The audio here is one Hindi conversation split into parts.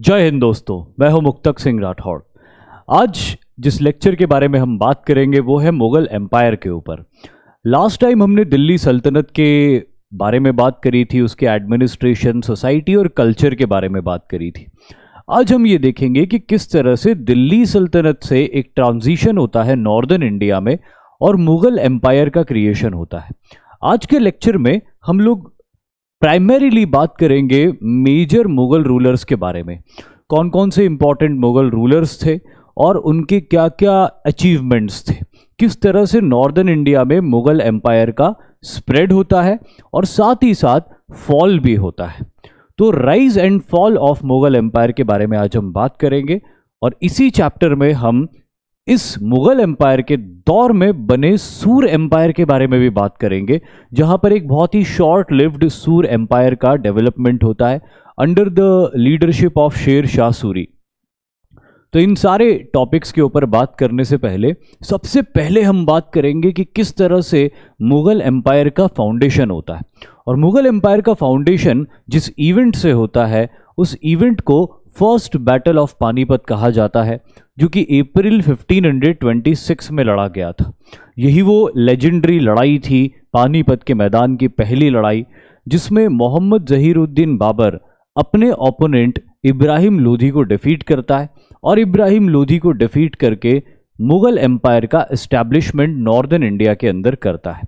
जय हिंद दोस्तों मैं हूं मुक्तक सिंह राठौड़ आज जिस लेक्चर के बारे में हम बात करेंगे वो है मुगल एम्पायर के ऊपर लास्ट टाइम हमने दिल्ली सल्तनत के बारे में बात करी थी उसके एडमिनिस्ट्रेशन सोसाइटी और कल्चर के बारे में बात करी थी आज हम ये देखेंगे कि किस तरह से दिल्ली सल्तनत से एक ट्रांजिशन होता है नॉर्दर्न इंडिया में और मुगल एम्पायर का क्रिएशन होता है आज के लेक्चर में हम लोग प्राइमरीली बात करेंगे मेजर मुगल रूलर्स के बारे में कौन कौन से इम्पॉर्टेंट मुगल रूलर्स थे और उनके क्या क्या अचीवमेंट्स थे किस तरह से नॉर्दर्न इंडिया में मुगल एम्पायर का स्प्रेड होता है और साथ ही साथ फॉल भी होता है तो rise and fall of Mughal empire के बारे में आज हम बात करेंगे और इसी चैप्टर में हम इस मुगल एम्पायर के दौर में बने सूर एम्पायर के बारे में भी बात करेंगे जहां पर एक बहुत ही शॉर्ट लिव्ड सूर एम्पायर का डेवलपमेंट होता है अंडर द लीडरशिप ऑफ शेर शाह सूरी तो इन सारे टॉपिक्स के ऊपर बात करने से पहले सबसे पहले हम बात करेंगे कि किस तरह से मुगल एम्पायर का फाउंडेशन होता है और मुगल एम्पायर का फाउंडेशन जिस इवेंट से होता है उस इवेंट को फर्स्ट बैटल ऑफ पानीपत कहा जाता है जो कि अप्रैल 1526 में लड़ा गया था यही वो लेजेंडरी लड़ाई थी पानीपत के मैदान की पहली लड़ाई जिसमें मोहम्मद जहीरुद्दीन बाबर अपने ओपोनेंट इब्राहिम लोधी को डिफीट करता है और इब्राहिम लोधी को डिफीट करके मुगल एम्पायर का इस्टेब्लिशमेंट नॉर्दर्न इंडिया के अंदर करता है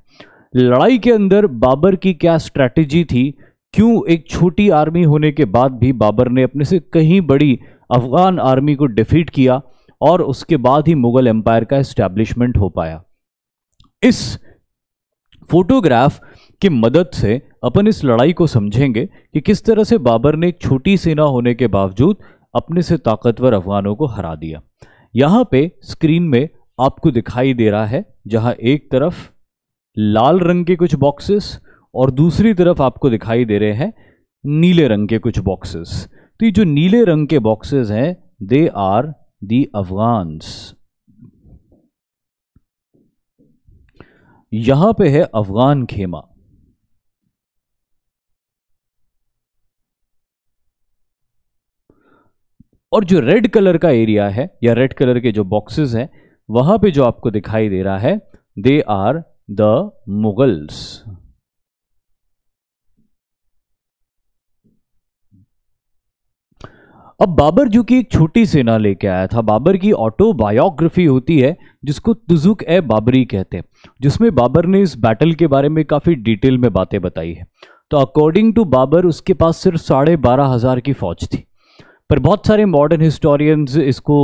लड़ाई के अंदर बाबर की क्या स्ट्रैटेजी थी क्यों एक छोटी आर्मी होने के बाद भी बाबर ने अपने से कहीं बड़ी अफ़गान आर्मी को डिफीट किया और उसके बाद ही मुग़ल एम्पायर का इस्टेब्लिशमेंट हो पाया इस फोटोग्राफ की मदद से अपन इस लड़ाई को समझेंगे कि किस तरह से बाबर ने एक छोटी सेना होने के बावजूद अपने से ताकतवर अफगानों को हरा दिया यहाँ पे स्क्रीन में आपको दिखाई दे रहा है जहाँ एक तरफ लाल रंग के कुछ बॉक्सेस और दूसरी तरफ आपको दिखाई दे रहे हैं नीले रंग के कुछ बॉक्सेस तो ये जो नीले रंग के बॉक्सेस हैं दे आर दी अफगान्स यहां पे है अफगान खेमा और जो रेड कलर का एरिया है या रेड कलर के जो बॉक्सेस हैं वहां पे जो आपको दिखाई दे रहा है दे आर द मुगल्स अब बाबर जो कि एक छोटी सेना लेके आया था बाबर की ऑटोबायोग्राफी होती है जिसको तुजुक ए बाबरी कहते हैं जिसमें बाबर ने इस बैटल के बारे में काफ़ी डिटेल में बातें बताई है तो अकॉर्डिंग टू बाबर उसके पास सिर्फ साढ़े बारह हज़ार की फ़ौज थी पर बहुत सारे मॉडर्न हिस्टोरियंस इसको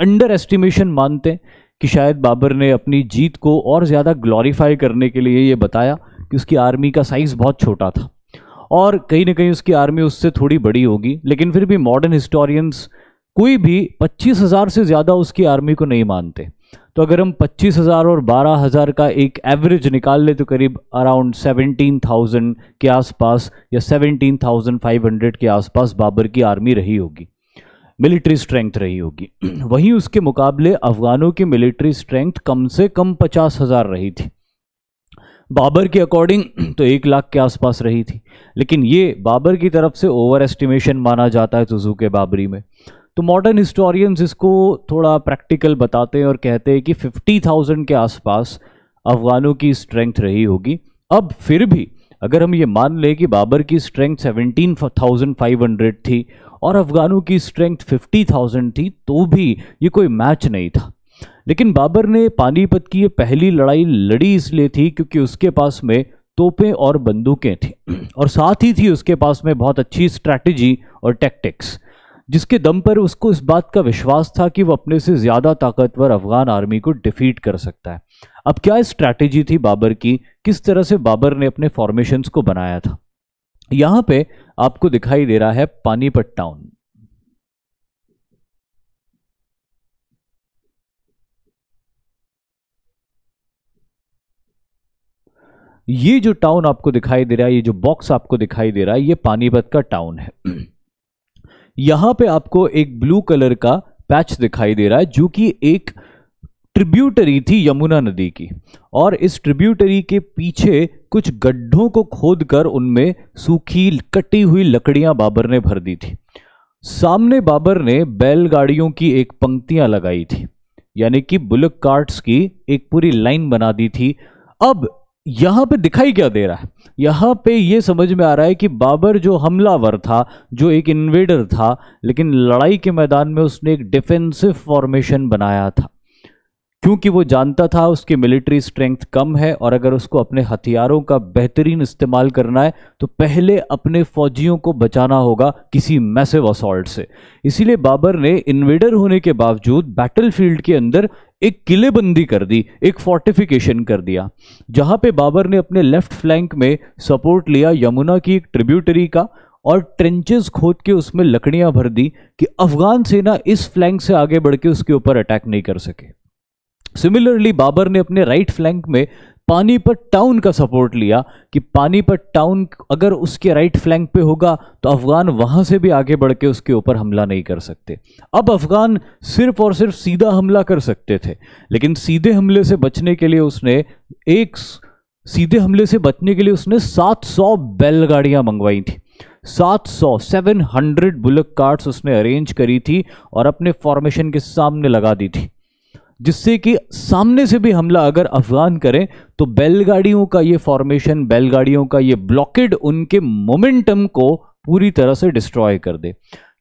अंडर एस्टिमेशन मानते हैं कि शायद बाबर ने अपनी जीत को और ज़्यादा ग्लोरीफाई करने के लिए ये बताया कि उसकी आर्मी का साइज़ बहुत छोटा था और कहीं ना कहीं उसकी आर्मी उससे थोड़ी बड़ी होगी लेकिन फिर भी मॉडर्न हिस्टोरियंस कोई भी पच्चीस हज़ार से ज़्यादा उसकी आर्मी को नहीं मानते तो अगर हम पच्चीस हज़ार और बारह हज़ार का एक एवरेज निकाल ले तो करीब अराउंड सेवनटीन थाउजेंड के आसपास या सेवनटीन थाउजेंड फाइव हंड्रेड के आसपास बाबर की आर्मी रही होगी मिलिट्री स्ट्रेंथ रही होगी वहीं उसके मुकाबले अफ़गानों की मिलिट्री स्ट्रेंथ कम से कम पचास हज़ार रही थी बाबर के अकॉर्डिंग तो एक लाख के आसपास रही थी लेकिन ये बाबर की तरफ से ओवर एस्टिमेशन माना जाता है तुजू के बाबरी में तो मॉडर्न हिस्टोरियंस इसको थोड़ा प्रैक्टिकल बताते हैं और कहते हैं कि 50,000 के आसपास अफ़गानों की स्ट्रेंथ रही होगी अब फिर भी अगर हम ये मान लें कि बाबर की स्ट्रेंथ 17,500 थी और अफ़गानों की स्ट्रेंथ 50,000 थी तो भी ये कोई मैच नहीं था लेकिन बाबर ने पानीपत की ये पहली लड़ाई लड़ी इसलिए थी क्योंकि उसके पास में तोपें और बंदूकें थीं और साथ ही थी उसके पास में बहुत अच्छी स्ट्रैटेजी और टैक्टिक्स जिसके दम पर उसको इस बात का विश्वास था कि वो अपने से ज़्यादा ताकतवर अफगान आर्मी को डिफीट कर सकता है अब क्या स्ट्रैटेजी थी बाबर की किस तरह से बाबर ने अपने फॉर्मेशंस को बनाया था यहाँ पे आपको दिखाई दे रहा है पानीपत टाउन ये जो टाउन आपको दिखाई दे रहा है ये जो बॉक्स आपको दिखाई दे रहा है ये पानीपत का टाउन है यहां पे आपको एक ब्लू कलर का पैच दिखाई दे रहा है जो कि एक ट्रिब्यूटरी थी यमुना नदी की और इस ट्रिब्यूटरी के पीछे कुछ गड्ढों को खोदकर उनमें सूखी कटी हुई लकड़ियां बाबर ने भर दी थी सामने बाबर ने बैलगाड़ियों की एक पंक्तियां लगाई थी यानी कि बुलक कार्ट्स की एक पूरी लाइन बना दी थी अब यहाँ पे दिखाई क्या दे रहा है यहाँ पे ये समझ में आ रहा है कि बाबर जो हमलावर था जो एक इन्वेडर था लेकिन लड़ाई के मैदान में उसने एक डिफेंसिव फॉर्मेशन बनाया था क्योंकि वो जानता था उसकी मिलिट्री स्ट्रेंथ कम है और अगर उसको अपने हथियारों का बेहतरीन इस्तेमाल करना है तो पहले अपने फौजियों को बचाना होगा किसी मैसिव असॉल्ट से इसीलिए बाबर ने इन्वेडर होने के बावजूद बैटलफील्ड के अंदर एक किलेबंदी कर दी एक फोर्टिफिकेशन कर दिया जहां पे बाबर ने अपने लेफ्ट फ्लैंक में सपोर्ट लिया यमुना की एक ट्रिब्यूटरी का और ट्रेंचेस खोद के उसमें लकड़ियां भर दी कि अफगान सेना इस फ्लैंक से आगे बढ़ के उसके ऊपर अटैक नहीं कर सके सिमिलरली बाबर ने अपने राइट फ्लैंक में पानीपत टाउन का सपोर्ट लिया कि पानीपत टाउन अगर उसके राइट फ्लैंक पे होगा तो अफ़गान वहाँ से भी आगे बढ़ के उसके ऊपर हमला नहीं कर सकते अब अफ़गान सिर्फ और सिर्फ सीधा हमला कर सकते थे लेकिन सीधे हमले से बचने के लिए उसने एक सीधे हमले से बचने के लिए उसने 700 बैलगाड़ियाँ मंगवाई थी 700 हंड्रेड बुलक कार्ड्स उसने अरेंज करी थी और अपने फॉर्मेशन के सामने लगा दी थी जिससे कि सामने से भी हमला अगर अफगान करें तो बैलगाड़ियों का ये फॉर्मेशन बैलगाड़ियों का ये ब्लॉकेड उनके मोमेंटम को पूरी तरह से डिस्ट्रॉय कर दे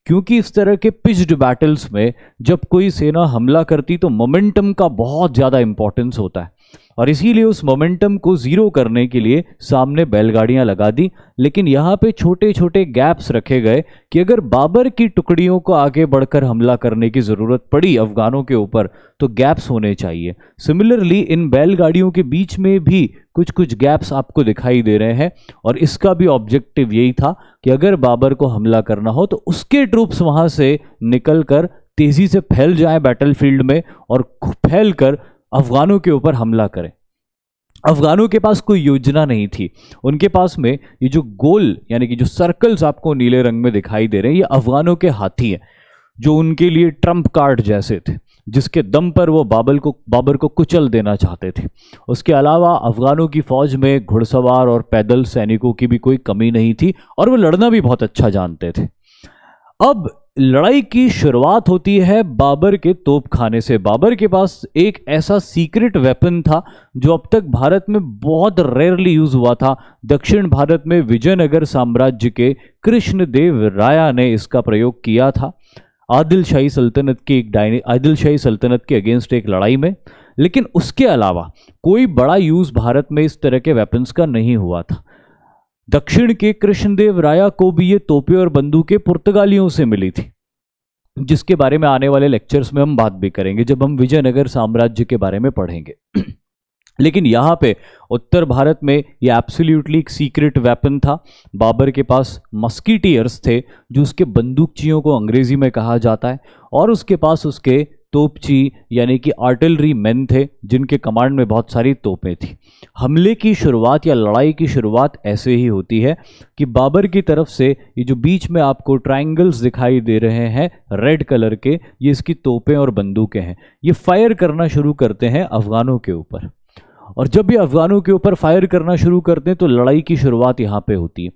क्योंकि इस तरह के पिच्ड बैटल्स में जब कोई सेना हमला करती तो मोमेंटम का बहुत ज़्यादा इंपॉर्टेंस होता है और इसीलिए उस मोमेंटम को ज़ीरो करने के लिए सामने बैलगाड़ियां लगा दी लेकिन यहाँ पे छोटे छोटे गैप्स रखे गए कि अगर बाबर की टुकड़ियों को आगे बढ़कर हमला करने की ज़रूरत पड़ी अफगानों के ऊपर तो गैप्स होने चाहिए सिमिलरली इन बैलगाड़ियों के बीच में भी कुछ कुछ गैप्स आपको दिखाई दे रहे हैं और इसका भी ऑब्जेक्टिव यही था कि अगर बाबर को हमला करना हो तो उसके ट्रूप्स वहाँ से निकल तेज़ी से फैल जाए बैटलफील्ड में और फैल कर अफगानों के ऊपर हमला करें अफगानों के पास कोई योजना नहीं थी उनके पास में ये जो गोल यानी कि जो सर्कल्स आपको नीले रंग में दिखाई दे रहे हैं ये अफगानों के हाथी हैं जो उनके लिए ट्रंप कार्ड जैसे थे जिसके दम पर वो बाबल को बाबर को कुचल देना चाहते थे उसके अलावा अफगानों की फ़ौज में घुड़सवार और पैदल सैनिकों की भी कोई कमी नहीं थी और वो लड़ना भी बहुत अच्छा जानते थे अब लड़ाई की शुरुआत होती है बाबर के तोप खाने से बाबर के पास एक ऐसा सीक्रेट वेपन था जो अब तक भारत में बहुत रेयरली यूज हुआ था दक्षिण भारत में विजयनगर साम्राज्य के कृष्णदेव राया ने इसका प्रयोग किया था आदिलशाही सल्तनत की एक डायने आदिलशाही सल्तनत के अगेंस्ट एक लड़ाई में लेकिन उसके अलावा कोई बड़ा यूज़ भारत में इस तरह के वेपन्स का नहीं हुआ था दक्षिण के कृष्णदेव राया को भी ये तोपे और बंदूकें पुर्तगालियों से मिली थी जिसके बारे में आने वाले लेक्चर्स में हम बात भी करेंगे जब हम विजयनगर साम्राज्य के बारे में पढ़ेंगे लेकिन यहाँ पे उत्तर भारत में ये एब्सोल्यूटली एक सीक्रेट वेपन था बाबर के पास मस्कीटियर्स थे जो उसके बंदूकचियों को अंग्रेजी में कहा जाता है और उसके पास उसके तोपची यानी कि आर्टिलरी मैन थे जिनके कमांड में बहुत सारी तोपें थी हमले की शुरुआत या लड़ाई की शुरुआत ऐसे ही होती है कि बाबर की तरफ से ये जो बीच में आपको ट्रायंगल्स दिखाई दे रहे हैं रेड कलर के ये इसकी तोपें और बंदूकें हैं ये फायर करना शुरू करते हैं अफगानों के ऊपर और जब भी अफगानों के ऊपर फायर करना शुरू करते हैं तो लड़ाई की शुरुआत यहाँ पे होती है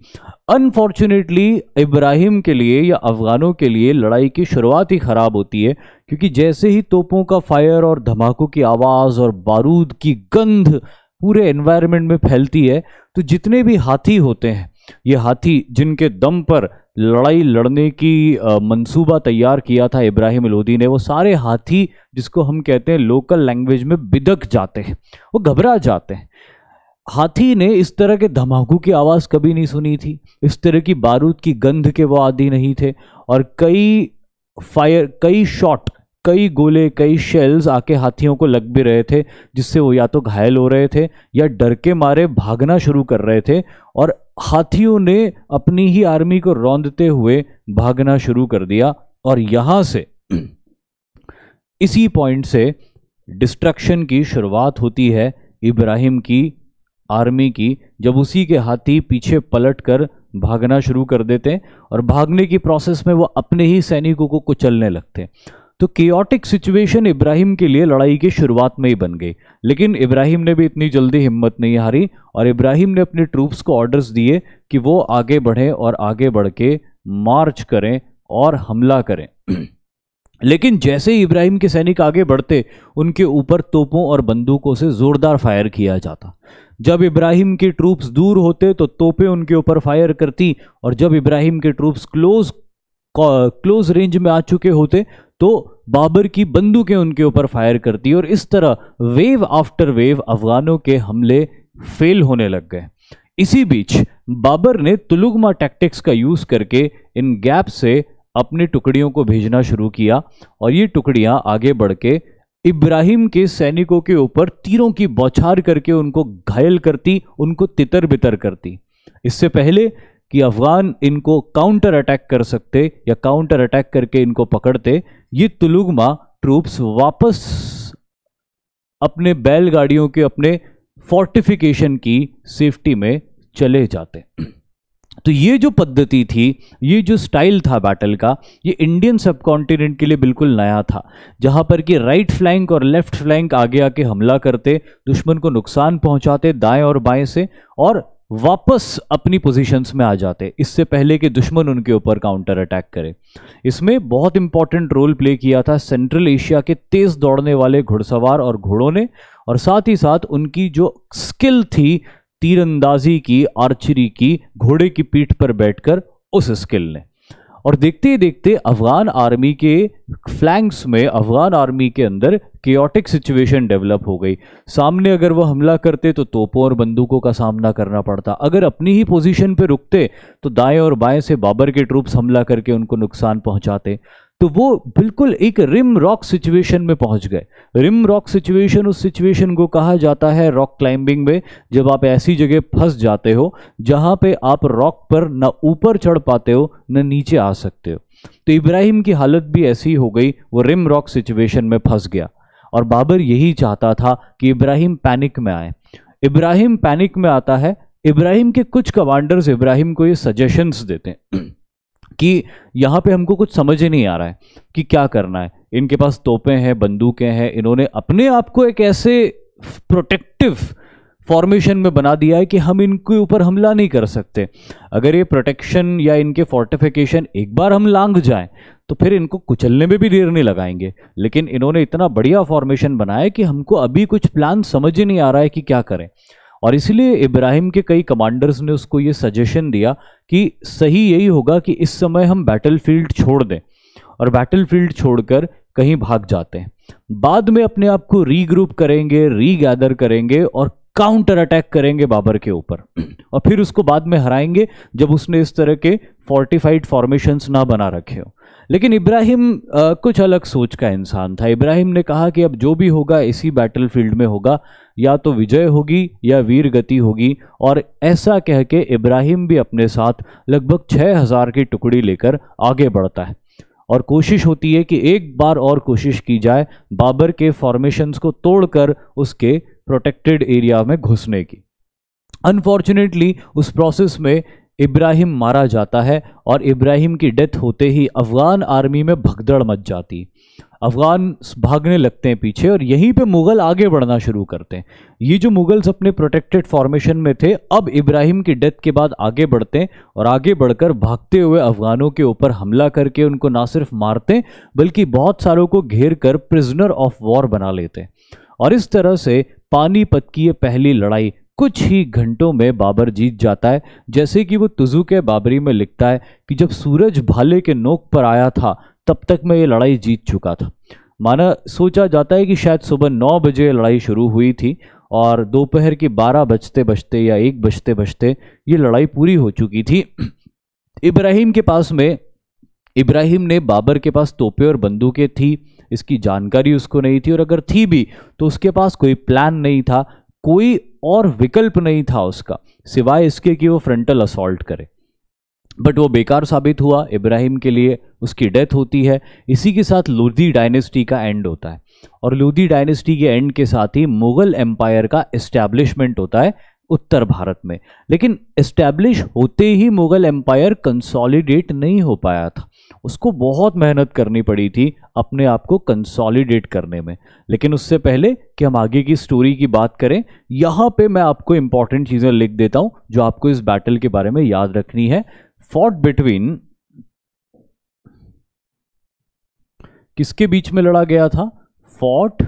अनफॉर्चुनेटली इब्राहिम के लिए या अफगानों के लिए लड़ाई की शुरुआत ही ख़राब होती है क्योंकि जैसे ही तोपों का फायर और धमाकों की आवाज़ और बारूद की गंध पूरे एनवायरनमेंट में फैलती है तो जितने भी हाथी होते हैं ये हाथी जिनके दम पर लड़ाई लड़ने की मंसूबा तैयार किया था इब्राहिम लोधी ने वो सारे हाथी जिसको हम कहते हैं लोकल लैंग्वेज में बिदक जाते हैं वो घबरा जाते हैं हाथी ने इस तरह के धमाकों की आवाज़ कभी नहीं सुनी थी इस तरह की बारूद की गंध के वो आदि नहीं थे और कई फायर कई शॉट कई गोले कई शेल्स आके हाथियों को लग भी रहे थे जिससे वो या तो घायल हो रहे थे या डर के मारे भागना शुरू कर रहे थे और हाथियों ने अपनी ही आर्मी को रौंदते हुए भागना शुरू कर दिया और यहाँ से इसी पॉइंट से डिस्ट्रक्शन की शुरुआत होती है इब्राहिम की आर्मी की जब उसी के हाथी पीछे पलट कर भागना शुरू कर देते हैं और भागने की प्रोसेस में वो अपने ही सैनिकों को कुचलने लगते हैं तो केओटिक सिचुएशन इब्राहिम के लिए लड़ाई की शुरुआत में ही बन गई लेकिन इब्राहिम ने भी इतनी जल्दी हिम्मत नहीं हारी और इब्राहिम ने अपने ट्रूप्स को ऑर्डर्स दिए कि वो आगे बढ़ें और आगे बढ़ के मार्च करें और हमला करें लेकिन जैसे ही इब्राहिम के सैनिक आगे बढ़ते उनके ऊपर तोपों और बंदूकों से ज़ोरदार फायर किया जाता जब इब्राहिम के ट्रूप्स दूर होते तो तोपें उनके ऊपर फायर करती और जब इब्राहिम के ट्रूप्स क्लोज क्लोज रेंज में आ चुके होते तो बाबर की बंदूकें उनके ऊपर फायर करती और इस तरह वेव आफ्टर वेव अफगानों के हमले फेल होने लग गए इसी बीच बाबर ने तुलुगमा टैक्टिक्स का यूज़ करके इन गैप से अपनी टुकड़ियों को भेजना शुरू किया और ये टुकड़ियाँ आगे बढ़ के इब्राहिम के सैनिकों के ऊपर तीरों की बौछार करके उनको घायल करती उनको तितर बितर करती इससे पहले कि अफगान इनको काउंटर अटैक कर सकते या काउंटर अटैक करके इनको पकड़ते ये तुलुगमा ट्रूप्स वापस अपने बैलगाड़ियों के अपने फोर्टिफिकेशन की सेफ्टी में चले जाते तो ये जो पद्धति थी ये जो स्टाइल था बैटल का ये इंडियन सब के लिए बिल्कुल नया था जहाँ पर कि राइट फ्लैंक और लेफ्ट फ्लैंक आगे आके हमला करते दुश्मन को नुकसान पहुँचाते दाएं और बाएं से और वापस अपनी पोजीशंस में आ जाते इससे पहले कि दुश्मन उनके ऊपर काउंटर अटैक करे इसमें बहुत इंपॉर्टेंट रोल प्ले किया था सेंट्रल एशिया के तेज दौड़ने वाले घुड़सवार और घोड़ों ने और साथ ही साथ उनकी जो स्किल थी तीरंदाजी की आर्चरी की घोड़े की पीठ पर बैठकर उस स्किल ने और देखते ही देखते अफगान आर्मी के फ्लैंक्स में अफगान आर्मी के अंदर केओटिक सिचुएशन डेवलप हो गई सामने अगर वो हमला करते तो तोपों और बंदूकों का सामना करना पड़ता अगर अपनी ही पोजीशन पे रुकते तो दाएं और बाएं से बाबर के ट्रूप्स हमला करके उनको नुकसान पहुंचाते तो वो बिल्कुल एक रिम रॉक सिचुएशन में पहुंच गए रिम रॉक सिचुएशन उस सिचुएशन को कहा जाता है रॉक क्लाइंबिंग में जब आप ऐसी जगह फंस जाते हो जहां पे आप रॉक पर ना ऊपर चढ़ पाते हो ना नीचे आ सकते हो तो इब्राहिम की हालत भी ऐसी हो गई वो रिम रॉक सिचुएशन में फंस गया और बाबर यही चाहता था कि इब्राहिम पैनिक में आए इब्राहिम पैनिक में आता है इब्राहिम के कुछ कमांडर्स इब्राहिम को ये सजेशंस देते हैं कि यहाँ पे हमको कुछ समझ ही नहीं आ रहा है कि क्या करना है इनके पास तोपें हैं बंदूकें हैं इन्होंने अपने आप को एक ऐसे प्रोटेक्टिव फॉर्मेशन में बना दिया है कि हम इनके ऊपर हमला नहीं कर सकते अगर ये प्रोटेक्शन या इनके फोर्टिफिकेशन एक बार हम लांग जाएं तो फिर इनको कुचलने में भी देर नहीं लगाएंगे लेकिन इन्होंने इतना बढ़िया फॉर्मेशन बनाया कि हमको अभी कुछ प्लान समझ ही नहीं आ रहा है कि क्या करें और इसलिए इब्राहिम के कई कमांडर्स ने उसको ये सजेशन दिया कि सही यही होगा कि इस समय हम बैटलफील्ड छोड़ दें और बैटलफील्ड छोड़कर कहीं भाग जाते हैं बाद में अपने आप को रीग्रुप करेंगे रीगैदर करेंगे और काउंटर अटैक करेंगे बाबर के ऊपर और फिर उसको बाद में हराएंगे जब उसने इस तरह के फोर्टिफाइड फॉर्मेशंस ना बना रखे हो लेकिन इब्राहिम कुछ अलग सोच का इंसान था इब्राहिम ने कहा कि अब जो भी होगा इसी बैटलफील्ड में होगा या तो विजय होगी या वीर गति होगी और ऐसा कह के इब्राहिम भी अपने साथ लगभग छः हज़ार की टुकड़ी लेकर आगे बढ़ता है और कोशिश होती है कि एक बार और कोशिश की जाए बाबर के फॉर्मेशंस को तोड़कर उसके प्रोटेक्टेड एरिया में घुसने की अनफॉर्चुनेटली उस प्रोसेस में इब्राहिम मारा जाता है और इब्राहिम की डेथ होते ही अफ़गान आर्मी में भगदड़ मच जाती अफ़गान भागने लगते हैं पीछे और यहीं पे मुग़ल आगे बढ़ना शुरू करते हैं ये जो मुग़ल्स अपने प्रोटेक्टेड फॉर्मेशन में थे अब इब्राहिम की डेथ के बाद आगे बढ़ते हैं और आगे बढ़कर भागते हुए अफ़गानों के ऊपर हमला करके उनको ना सिर्फ मारते बल्कि बहुत सारों को घेर कर प्रिजनर ऑफ वॉर बना लेते और इस तरह से पानीपत की ये पहली लड़ाई कुछ ही घंटों में बाबर जीत जाता है जैसे कि वो तुजू के बाबरी में लिखता है कि जब सूरज भाले के नोक पर आया था तब तक मैं ये लड़ाई जीत चुका था माना सोचा जाता है कि शायद सुबह नौ बजे लड़ाई शुरू हुई थी और दोपहर के बारह बजते बजते या एक बजते बजते ये लड़ाई पूरी हो चुकी थी इब्राहिम के पास में इब्राहिम ने बाबर के पास तोपे और बंदूकें थी इसकी जानकारी उसको नहीं थी और अगर थी भी तो उसके पास कोई प्लान नहीं था कोई और विकल्प नहीं था उसका सिवाय इसके कि वो फ्रंटल असॉल्ट करे बट वो बेकार साबित हुआ इब्राहिम के लिए उसकी डेथ होती है इसी के साथ लोधी डायनेस्टी का एंड होता है और लोधी डायनेस्टी के एंड के साथ ही मुगल एम्पायर का इस्टेब्लिशमेंट होता है उत्तर भारत में लेकिन इस्टेब्लिश होते ही मुगल एम्पायर कंसोलिडेट नहीं हो पाया था उसको बहुत मेहनत करनी पड़ी थी अपने आप को कंसोलिडेट करने में लेकिन उससे पहले कि हम आगे की स्टोरी की बात करें यहाँ पे मैं आपको इंपॉर्टेंट चीज़ें लिख देता हूँ जो आपको इस बैटल के बारे में याद रखनी है फॉट बिटवीन किसके बीच में लड़ा गया था fought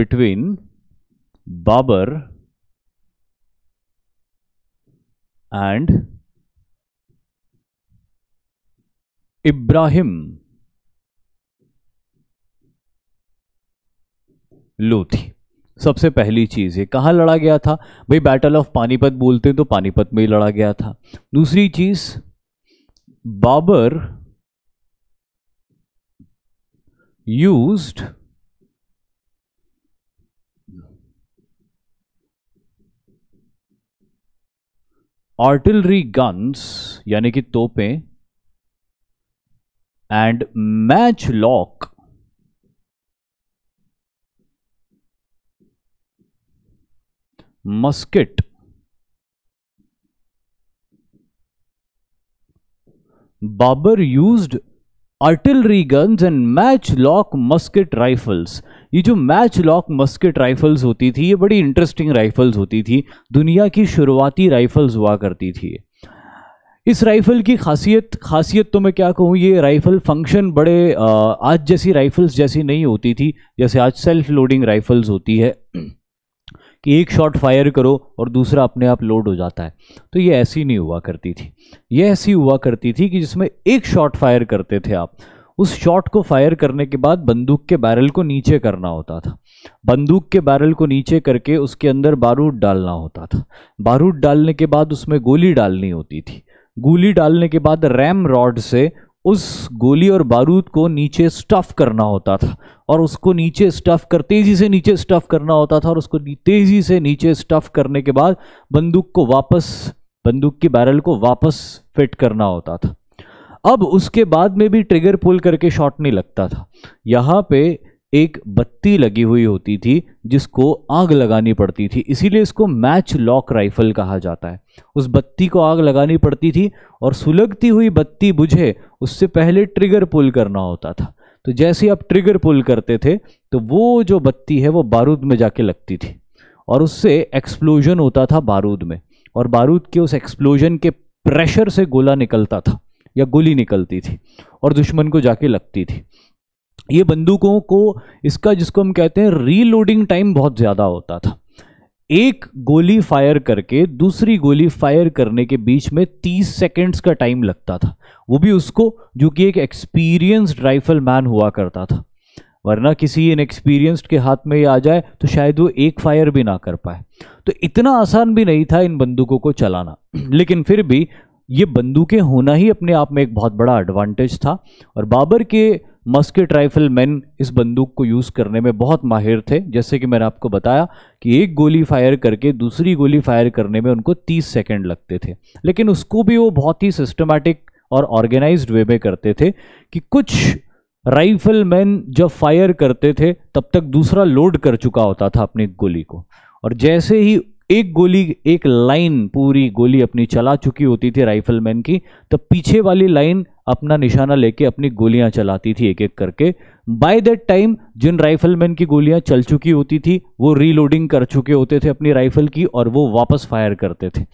between Babur and Ibrahim Lodi सबसे पहली चीज़ ये कहाँ लड़ा गया था भाई बैटल ऑफ पानीपत बोलते हैं तो पानीपत में ही लड़ा गया था दूसरी चीज़ बाबर यूज आर्टिलरी गन्स यानी कि तोपें and matchlock musket Babur used artillery guns and matchlock musket rifles ये जो मैच लॉक मस्किट राइफल्स होती थी ये बड़ी इंटरेस्टिंग राइफल्स होती थी दुनिया की शुरुआती राइफल्स हुआ करती थी इस राइफ़ल की खासियत खासियत तो मैं क्या कहूँ ये राइफ़ल फंक्शन बड़े आज जैसी राइफ़ल्स जैसी नहीं होती थी जैसे आज सेल्फ लोडिंग राइफ़ल्स होती है कि एक शॉट फायर करो और दूसरा अपने आप लोड हो जाता है तो ये ऐसी नहीं हुआ करती थी ये ऐसी हुआ करती थी कि जिसमें एक शॉट फायर करते थे आप उस शॉट को फायर करने के बाद बंदूक के बैरल को नीचे करना होता था बंदूक के बैरल को नीचे करके उसके अंदर बारूद डालना होता था बारूद डालने के बाद उसमें गोली डालनी होती थी गोली डालने के बाद रैम रॉड से उस गोली और बारूद को नीचे स्टफ़ करना होता था और उसको नीचे स्टफ़ कर तेज़ी से नीचे स्टफ़ करना होता था और उसको तेज़ी से नीचे स्टफ़ करने के बाद बंदूक को वापस बंदूक की बैरल को वापस फिट करना होता था अब उसके बाद में भी ट्रिगर पुल करके शॉट नहीं लगता था यहाँ पे एक बत्ती लगी हुई होती थी जिसको आग लगानी पड़ती थी इसीलिए इसको मैच लॉक राइफल कहा जाता है उस बत्ती को आग लगानी पड़ती थी और सुलगती हुई बत्ती बुझे उससे पहले ट्रिगर पुल करना होता था तो जैसे ही आप ट्रिगर पुल करते थे तो वो जो बत्ती है वो बारूद में जाके लगती थी और उससे एक्सप्लोजन होता था बारूद में और बारूद के उस एक्सप्लोजन के प्रेशर से गोला निकलता था या गोली निकलती थी और दुश्मन को जाके लगती थी ये बंदूकों को इसका जिसको हम कहते हैं रीलोडिंग टाइम बहुत ज़्यादा होता था एक गोली फायर करके दूसरी गोली फायर करने के बीच में 30 सेकंड्स का टाइम लगता था वो भी उसको जो कि एक एक्सपीरियंस्ड राइफल मैन हुआ करता था वरना किसी इनएक्सपीरियंस्ड के हाथ में ये आ जाए तो शायद वो एक फायर भी ना कर पाए तो इतना आसान भी नहीं था इन बंदूकों को चलाना लेकिन फिर भी ये बंदूकें होना ही अपने आप में एक बहुत बड़ा एडवांटेज था और बाबर के मस्केट राइफल मैन इस बंदूक को यूज़ करने में बहुत माहिर थे जैसे कि मैंने आपको बताया कि एक गोली फायर करके दूसरी गोली फायर करने में उनको 30 सेकंड लगते थे लेकिन उसको भी वो बहुत ही सिस्टमेटिक और ऑर्गेनाइज्ड वे में करते थे कि कुछ राइफल मैन जब फायर करते थे तब तक दूसरा लोड कर चुका होता था अपनी गोली को और जैसे ही एक गोली एक लाइन पूरी गोली अपनी चला चुकी होती थी राइफलमैन की तो पीछे वाली लाइन अपना निशाना लेके अपनी गोलियां चलाती थी एक एक करके बाय दैट टाइम जिन राइफलमैन की गोलियां चल चुकी होती थी वो रीलोडिंग कर चुके होते थे अपनी राइफल की और वो वापस फायर करते थे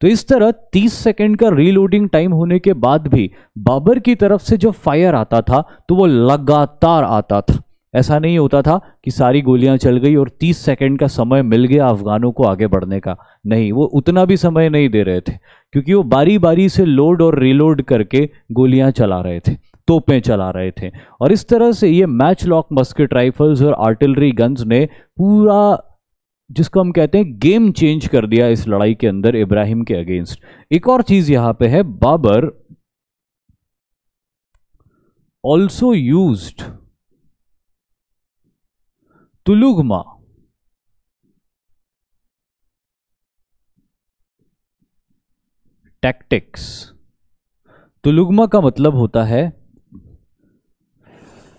तो इस तरह 30 सेकंड का रीलोडिंग टाइम होने के बाद भी बाबर की तरफ से जो फायर आता था तो वो लगातार आता था ऐसा नहीं होता था कि सारी गोलियां चल गई और 30 सेकंड का समय मिल गया अफगानों को आगे बढ़ने का नहीं वो उतना भी समय नहीं दे रहे थे क्योंकि वो बारी बारी से लोड और रीलोड करके गोलियां चला रहे थे तोपें चला रहे थे और इस तरह से ये मैच लॉक मस्किट राइफल्स और आर्टिलरी गन्स ने पूरा जिसको हम कहते हैं गेम चेंज कर दिया इस लड़ाई के अंदर इब्राहिम के अगेंस्ट एक और चीज यहां पे है बाबर ऑल्सो यूज्ड तुलुगमा टैक्टिक्स तुलुगमा का मतलब होता है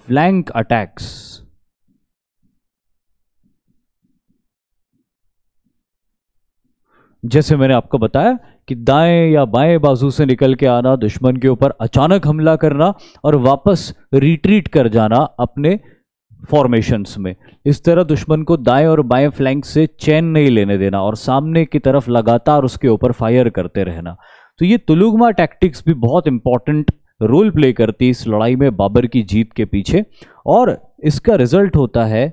फ्लैंक अटैक्स जैसे मैंने आपको बताया कि दाएं या बाएं बाजू से निकल के आना दुश्मन के ऊपर अचानक हमला करना और वापस रिट्रीट कर जाना अपने फॉर्मेशंस में इस तरह दुश्मन को दाएं और बाएं फ्लैंक से चैन नहीं लेने देना और सामने की तरफ लगातार उसके ऊपर फायर करते रहना तो ये तुलुगमा टैक्टिक्स भी बहुत इंपॉर्टेंट रोल प्ले करती इस लड़ाई में बाबर की जीत के पीछे और इसका रिजल्ट होता है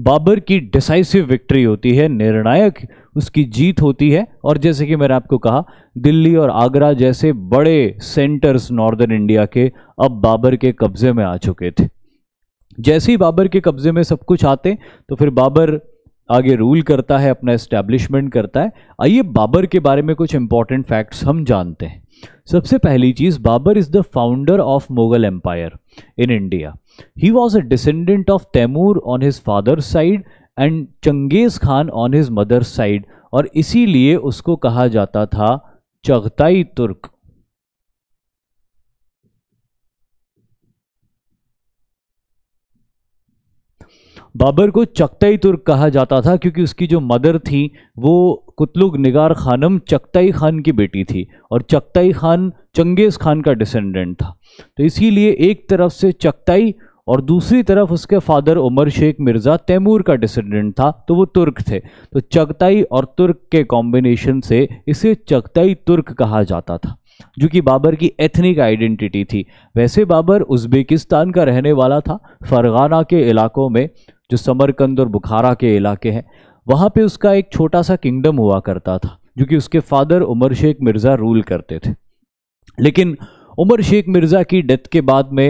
बाबर की डिसाइसिव विक्ट्री होती है निर्णायक उसकी जीत होती है और जैसे कि मैंने आपको कहा दिल्ली और आगरा जैसे बड़े सेंटर्स नॉर्दर्न इंडिया के अब बाबर के कब्जे में आ चुके थे जैसे ही बाबर के कब्जे में सब कुछ आते तो फिर बाबर आगे रूल करता है अपना इस्टेब्लिशमेंट करता है आइए बाबर के बारे में कुछ इंपॉर्टेंट फैक्ट्स हम जानते हैं सबसे पहली चीज़ Babur is the founder of Mughal empire in India He was a descendant of Timur on his father's side and Genghis Khan on his mother's side और इसीलिए उसको कहा जाता था चगताई तुर्क बाबर को चकताई तुर्क कहा जाता था क्योंकि उसकी जो मदर थी वो कुतलुग निगार खानम चकताई खान की बेटी थी और चकताई खान चंगेज़ खान का डिसेंडेंट था तो इसीलिए एक तरफ से चकताई और दूसरी तरफ उसके फादर उमर शेख मिर्ज़ा तैमूर का डिसेंडेंट था तो वो तुर्क थे तो चगताई और तुर्क के कॉम्बिनेशन से इसे चगताई तुर्क कहा जाता था जो कि बाबर की एथनिक आइडेंटिटी थी वैसे बाबर उज़्बेकिस्तान का रहने वाला था फरगाना के इलाकों में जो समरकंद और बुखारा के इलाके हैं वहाँ पे उसका एक छोटा सा किंगडम हुआ करता था जो कि उसके फादर उमर शेख मिर्ज़ा रूल करते थे लेकिन उमर शेख मिर्ज़ा की डेथ के बाद में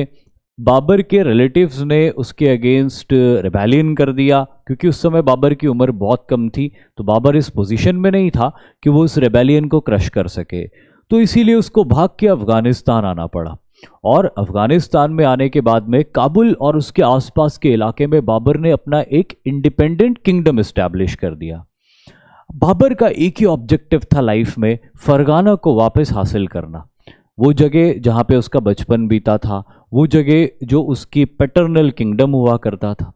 बाबर के रिलेटिव्स ने उसके अगेंस्ट रिबेलियन कर दिया क्योंकि उस समय बाबर की उम्र बहुत कम थी तो बाबर इस पोजीशन में नहीं था कि वो उस रिबेलियन को क्रश कर सके तो इसीलिए उसको भाग के अफ़गानिस्तान आना पड़ा और अफगानिस्तान में आने के बाद में काबुल और उसके आसपास के इलाके में बाबर ने अपना एक इंडिपेंडेंट किंगडम इस्टेब्लिश कर दिया बाबर का एक ही ऑब्जेक्टिव था लाइफ में फरगाना को वापस हासिल करना वो जगह जहाँ पे उसका बचपन बीता था वो जगह जो उसकी पैटर्नल किंगडम हुआ करता था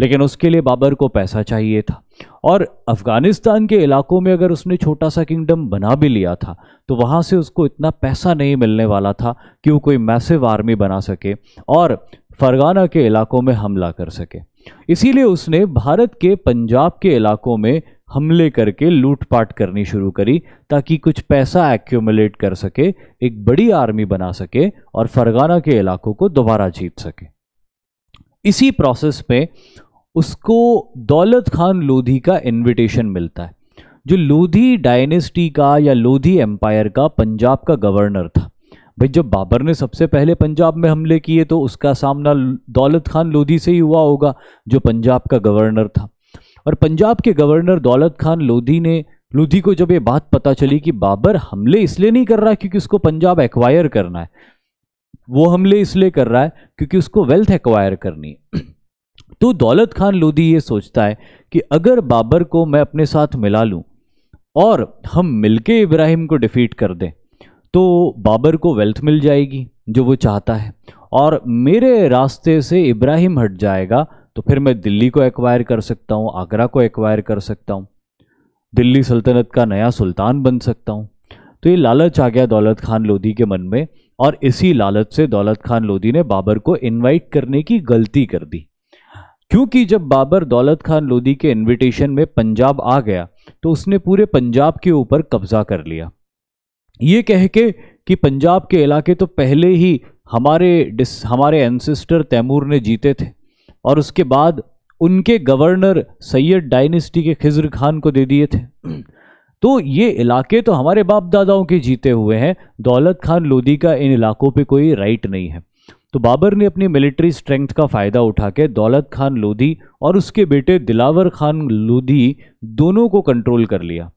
लेकिन उसके लिए बाबर को पैसा चाहिए था और अफ़गानिस्तान के इलाकों में अगर उसने छोटा सा किंगडम बना भी लिया था तो वहाँ से उसको इतना पैसा नहीं मिलने वाला था कि वो कोई मैसेव आर्मी बना सके और फरगाना के इलाकों में हमला कर सके इसीलिए उसने भारत के पंजाब के इलाकों में हमले करके लूटपाट करनी शुरू करी ताकि कुछ पैसा एक्यूमुलेट कर सके एक बड़ी आर्मी बना सके और फरगाना के इलाकों को दोबारा जीत सके इसी प्रोसेस में उसको दौलत खान लोधी का इनविटेशन मिलता है जो लोधी डायनेस्टी का या लोधी एम्पायर का पंजाब का गवर्नर था भाई जब बाबर ने सबसे पहले पंजाब में हमले किए तो उसका सामना दौलत खान लोधी से ही हुआ होगा जो पंजाब का गवर्नर था और पंजाब के गवर्नर दौलत खान लोधी ने लोधी को जब ये बात पता चली कि बाबर हमले इसलिए नहीं कर रहा है क्योंकि उसको पंजाब एक्वायर करना है वो हमले इसलिए कर रहा है क्योंकि उसको वेल्थ एक्वायर करनी है तो दौलत खान लोधी ये सोचता है कि अगर बाबर को मैं अपने साथ मिला लूँ और हम मिलके इब्राहिम को डिफीट कर दें तो बाबर को वेल्थ मिल जाएगी जो वो चाहता है और मेरे रास्ते से इब्राहिम हट जाएगा तो फिर मैं दिल्ली को एक्वायर कर सकता हूँ आगरा को एक्वायर कर सकता हूँ दिल्ली सल्तनत का नया सुल्तान बन सकता हूँ तो ये लालच आ गया दौलत खान लोधी के मन में और इसी लालच से दौलत खान लोधी ने बाबर को इनवाइट करने की गलती कर दी क्योंकि जब बाबर दौलत खान लोधी के इनविटेशन में पंजाब आ गया तो उसने पूरे पंजाब के ऊपर कब्जा कर लिया ये कह के कि पंजाब के इलाके तो पहले ही हमारे डिस हमारे एनसिस्टर तैमूर ने जीते थे और उसके बाद उनके गवर्नर सैयद डायनेस्टी के खिज्र खान को दे दिए थे तो ये इलाके तो हमारे बाप दादाओं के जीते हुए हैं दौलत खान लोधी का इन इलाकों पे कोई राइट नहीं है तो बाबर ने अपनी मिलिट्री स्ट्रेंथ का फ़ायदा उठा के दौलत खान लोधी और उसके बेटे दिलावर खान लोधी दोनों को कंट्रोल कर लिया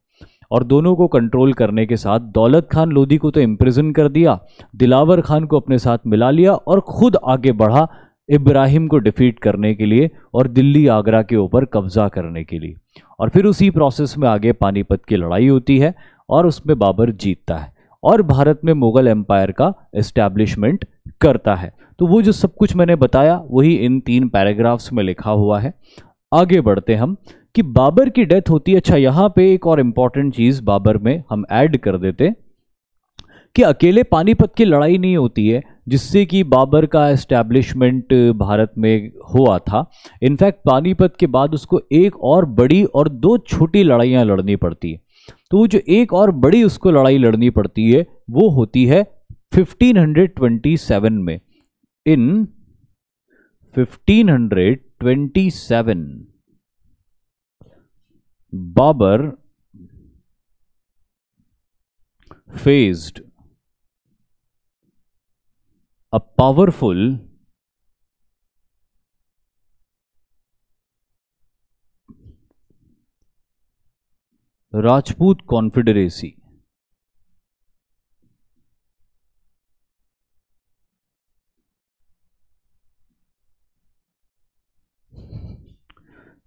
और दोनों को कंट्रोल करने के साथ दौलत खान लोधी को तो इम्प्रिजन कर दिया दिलावर खान को अपने साथ मिला लिया और ख़ुद आगे बढ़ा इब्राहिम को डिफीट करने के लिए और दिल्ली आगरा के ऊपर कब्ज़ा करने के लिए और फिर उसी प्रोसेस में आगे पानीपत की लड़ाई होती है और उसमें बाबर जीतता है और भारत में मुग़ल एम्पायर का इस्टेब्लिशमेंट करता है तो वो जो सब कुछ मैंने बताया वही इन तीन पैराग्राफ्स में लिखा हुआ है आगे बढ़ते हम कि बाबर की डेथ होती है अच्छा यहाँ पे एक और इम्पॉर्टेंट चीज़ बाबर में हम ऐड कर देते कि अकेले पानीपत की लड़ाई नहीं होती है जिससे कि बाबर का एस्टैब्लिशमेंट भारत में हुआ था इनफैक्ट पानीपत के बाद उसको एक और बड़ी और दो छोटी लड़ाइयाँ लड़नी पड़ती है तो जो एक और बड़ी उसको लड़ाई लड़नी पड़ती है वो होती है 1527 में in 1527 Babur faced a powerful Rajput confederacy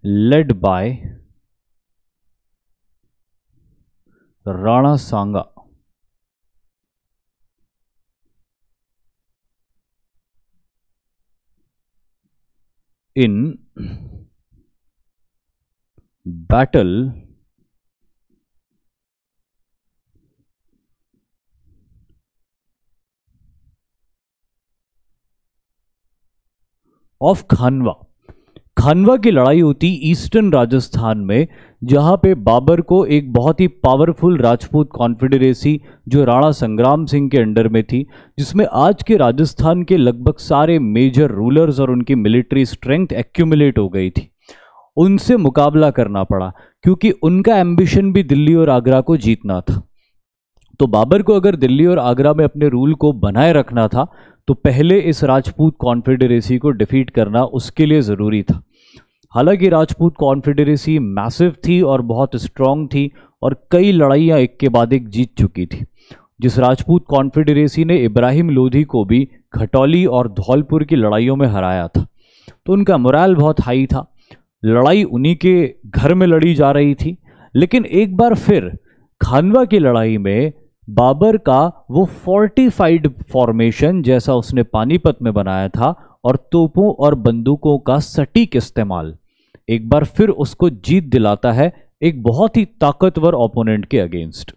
led by Rana Sangha. In battle of Khanwa. Khanwa की लड़ाई होती ईस्टर्न राजस्थान में जहाँ पे बाबर को एक बहुत ही पावरफुल राजपूत कॉन्फेडरेसी जो राणा संग्राम सिंह के अंडर में थी जिसमें आज के राजस्थान के लगभग सारे मेजर रूलर्स और उनकी मिलिट्री स्ट्रेंथ एक्यूमुलेट हो गई थी उनसे मुकाबला करना पड़ा क्योंकि उनका एम्बिशन भी दिल्ली और आगरा को जीतना था तो बाबर को अगर दिल्ली और आगरा में अपने रूल को बनाए रखना था तो पहले इस राजपूत कॉन्फेडरेसी को डिफीट करना उसके लिए ज़रूरी था हालांकि राजपूत कॉन्फेडरेसी मैसिव थी और बहुत स्ट्रांग थी और कई लड़ाइयाँ एक के बाद एक जीत चुकी थी जिस राजपूत कॉन्फेडरेसी ने इब्राहिम लोधी को भी घटौली और धौलपुर की लड़ाइयों में हराया था तो उनका मोराल बहुत हाई था लड़ाई उन्हीं के घर में लड़ी जा रही थी लेकिन एक बार फिर खानवा की लड़ाई में बाबर का वो फोर्टिफाइड फॉर्मेशन जैसा उसने पानीपत में बनाया था और तोपों और बंदूकों का सटीक इस्तेमाल एक बार फिर उसको जीत दिलाता है एक बहुत ही ताकतवर ओपोनेंट के अगेंस्ट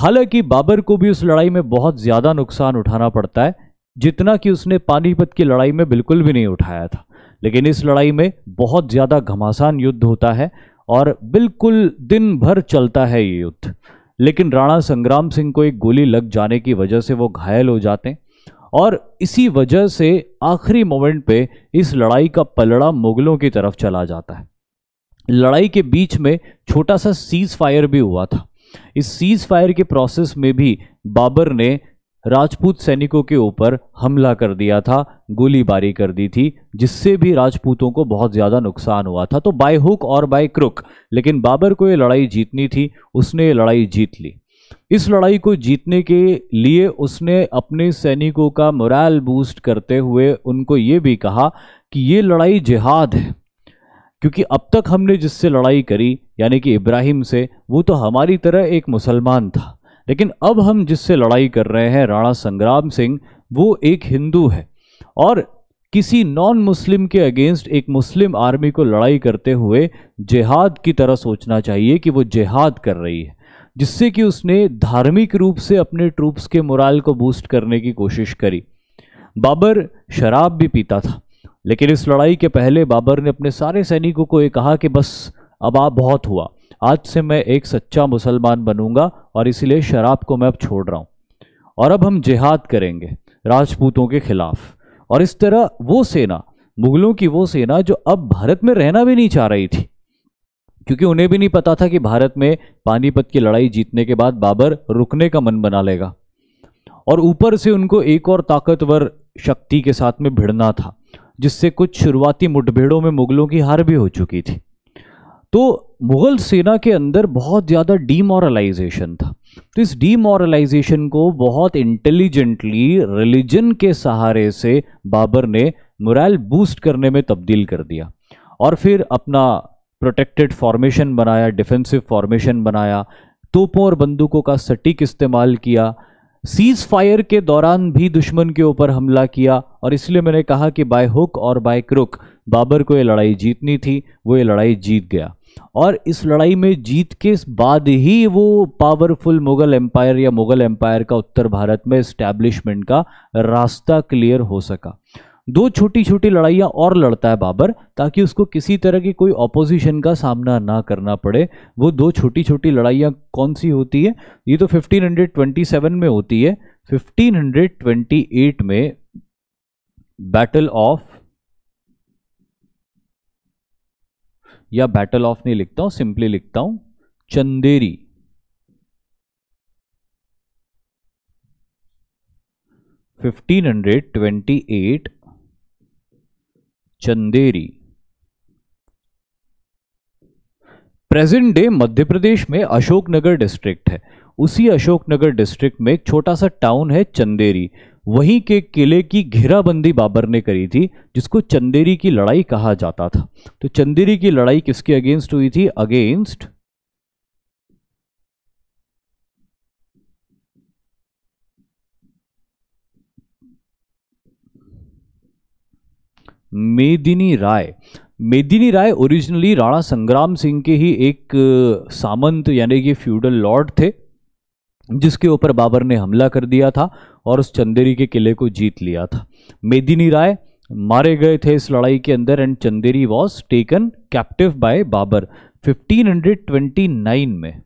हालांकि बाबर को भी उस लड़ाई में बहुत ज़्यादा नुकसान उठाना पड़ता है जितना कि उसने पानीपत की लड़ाई में बिल्कुल भी नहीं उठाया था लेकिन इस लड़ाई में बहुत ज़्यादा घमासान युद्ध होता है और बिल्कुल दिन भर चलता है ये युद्ध लेकिन राणा संग्राम सिंह को एक गोली लग जाने की वजह से वो घायल हो जाते हैं और इसी वजह से आखिरी मोमेंट पे इस लड़ाई का पलड़ा मुगलों की तरफ चला जाता है लड़ाई के बीच में छोटा सा सीज फायर भी हुआ था इस सीज फायर के प्रोसेस में भी बाबर ने राजपूत सैनिकों के ऊपर हमला कर दिया था गोलीबारी कर दी थी जिससे भी राजपूतों को बहुत ज़्यादा नुकसान हुआ था तो बाय हुक और बाय क्रुक लेकिन बाबर को ये लड़ाई जीतनी थी उसने ये लड़ाई जीत ली इस लड़ाई को जीतने के लिए उसने अपने सैनिकों का मोरल बूस्ट करते हुए उनको ये भी कहा कि ये लड़ाई जिहाद है क्योंकि अब तक हमने जिससे लड़ाई करी यानी कि इब्राहिम से वो तो हमारी तरह एक मुसलमान था लेकिन अब हम जिससे लड़ाई कर रहे हैं राणा संग्राम सिंह वो एक हिंदू है और किसी नॉन मुस्लिम के अगेंस्ट एक मुस्लिम आर्मी को लड़ाई करते हुए जिहाद की तरह सोचना चाहिए कि वो जिहाद कर रही है जिससे कि उसने धार्मिक रूप से अपने ट्रूप्स के मुराल को बूस्ट करने की कोशिश करी बाबर शराब भी पीता था लेकिन इस लड़ाई के पहले बाबर ने अपने सारे सैनिकों को ये कहा कि बस अब आप बहुत हुआ आज से मैं एक सच्चा मुसलमान बनूंगा और इसीलिए शराब को मैं अब छोड़ रहा हूँ और अब हम जिहाद करेंगे राजपूतों के खिलाफ और इस तरह वो सेना मुगलों की वो सेना जो अब भारत में रहना भी नहीं चाह रही थी क्योंकि उन्हें भी नहीं पता था कि भारत में पानीपत की लड़ाई जीतने के बाद बाबर रुकने का मन बना लेगा और ऊपर से उनको एक और ताकतवर शक्ति के साथ में भिड़ना था जिससे कुछ शुरुआती मुठभेड़ों में मुगलों की हार भी हो चुकी थी तो मुग़ल सेना के अंदर बहुत ज़्यादा डीमोरलाइजेशन था तो इस डीमोरलाइजेशन को बहुत इंटेलिजेंटली रिलीजन के सहारे से बाबर ने मुरैल बूस्ट करने में तब्दील कर दिया और फिर अपना प्रोटेक्टेड फॉर्मेशन बनाया डिफेंसिव फॉर्मेशन बनाया तोपों और बंदूकों का सटीक इस्तेमाल किया सीज फायर के दौरान भी दुश्मन के ऊपर हमला किया और इसलिए मैंने कहा कि बाय हुक और बाय क्रुक बाबर को ये लड़ाई जीतनी थी वो ये लड़ाई जीत गया और इस लड़ाई में जीत के बाद ही वो पावरफुल मुगल एम्पायर या मुगल एम्पायर का उत्तर भारत में इस्टेब्लिशमेंट का रास्ता क्लियर हो सका दो छोटी छोटी लड़ाइयाँ और लड़ता है बाबर ताकि उसको किसी तरह की कोई ऑपोजिशन का सामना ना करना पड़े वो दो छोटी छोटी लड़ाइयाँ कौन सी होती है ये तो 1527 में होती है 1528 में बैटल ऑफ या बैटल ऑफ नहीं लिखता हूं सिंपली लिखता हूं Chanderi fifteen hundred twenty eight Chanderi present day Madhya Pradesh में अशोकनगर डिस्ट्रिक्ट है उसी अशोकनगर डिस्ट्रिक्ट में एक छोटा सा टाउन है चंदेरी वहीं के किले की घेराबंदी बाबर ने करी थी जिसको चंदेरी की लड़ाई कहा जाता था तो चंदेरी की लड़ाई किसके अगेंस्ट हुई थी अगेंस्ट मेदिनी राय मेदिनी राय ओरिजिनली राणा संग्राम सिंह के ही एक सामंत यानी कि फ्यूडल लॉर्ड थे जिसके ऊपर बाबर ने हमला कर दिया था और उस चंदेरी के किले को जीत लिया था मेदिनी राय मारे गए थे इस लड़ाई के अंदर and Chanderi was taken captive by Babur 1529 में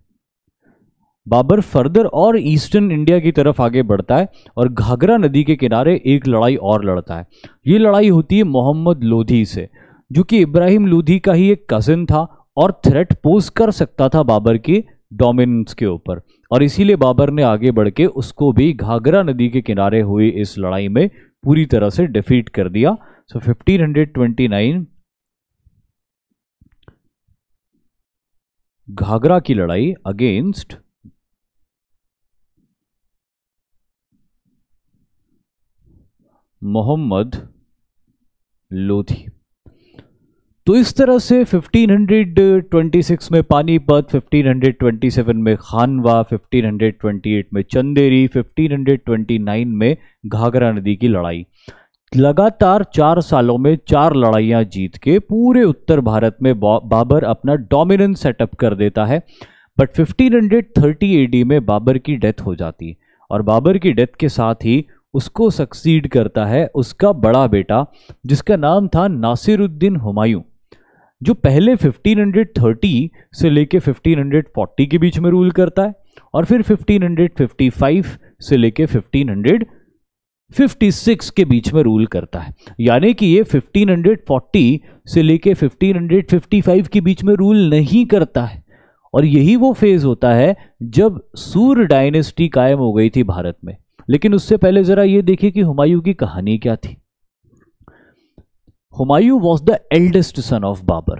बाबर फर्दर और ईस्टर्न इंडिया की तरफ आगे बढ़ता है और घाघरा नदी के किनारे एक लड़ाई और लड़ता है ये लड़ाई होती है मोहम्मद लोधी से जो कि इब्राहिम लोधी का ही एक कजिन था और थ्रेट पोज कर सकता था बाबर के डोमिनेंस के ऊपर और इसीलिए बाबर ने आगे बढ़ के उसको भी घाघरा नदी के किनारे हुई इस लड़ाई में पूरी तरह से डिफीट कर दिया so fifteen hundred twenty nine Ghaghra की लड़ाई अगेंस्ट मोहम्मद लोधी तो इस तरह से 1526 में पानीपत 1527 में खानवा 1528 में चंदेरी 1529 में घाघरा नदी की लड़ाई लगातार चार सालों में चार लड़ाइयाँ जीत के पूरे उत्तर भारत में बाबर अपना डोमिनेंस सेटअप कर देता है बट 1530 एडी में बाबर की डेथ हो जाती है और बाबर की डेथ के साथ ही उसको सक्सीड करता है उसका बड़ा बेटा जिसका नाम था नासिरुद्दीन हुमायूं जो पहले 1530 से लेके 1540 के बीच में रूल करता है और फिर 1555 से लेके 1556 के बीच में रूल करता है यानी कि ये 1540 से लेके 1555 के बीच में रूल नहीं करता है और यही वो फेज़ होता है जब सूर डायनेस्टी कायम हो गई थी भारत में लेकिन उससे पहले ज़रा ये देखिए कि हुमायूं की कहानी क्या थी Humayun was the eldest son of Babur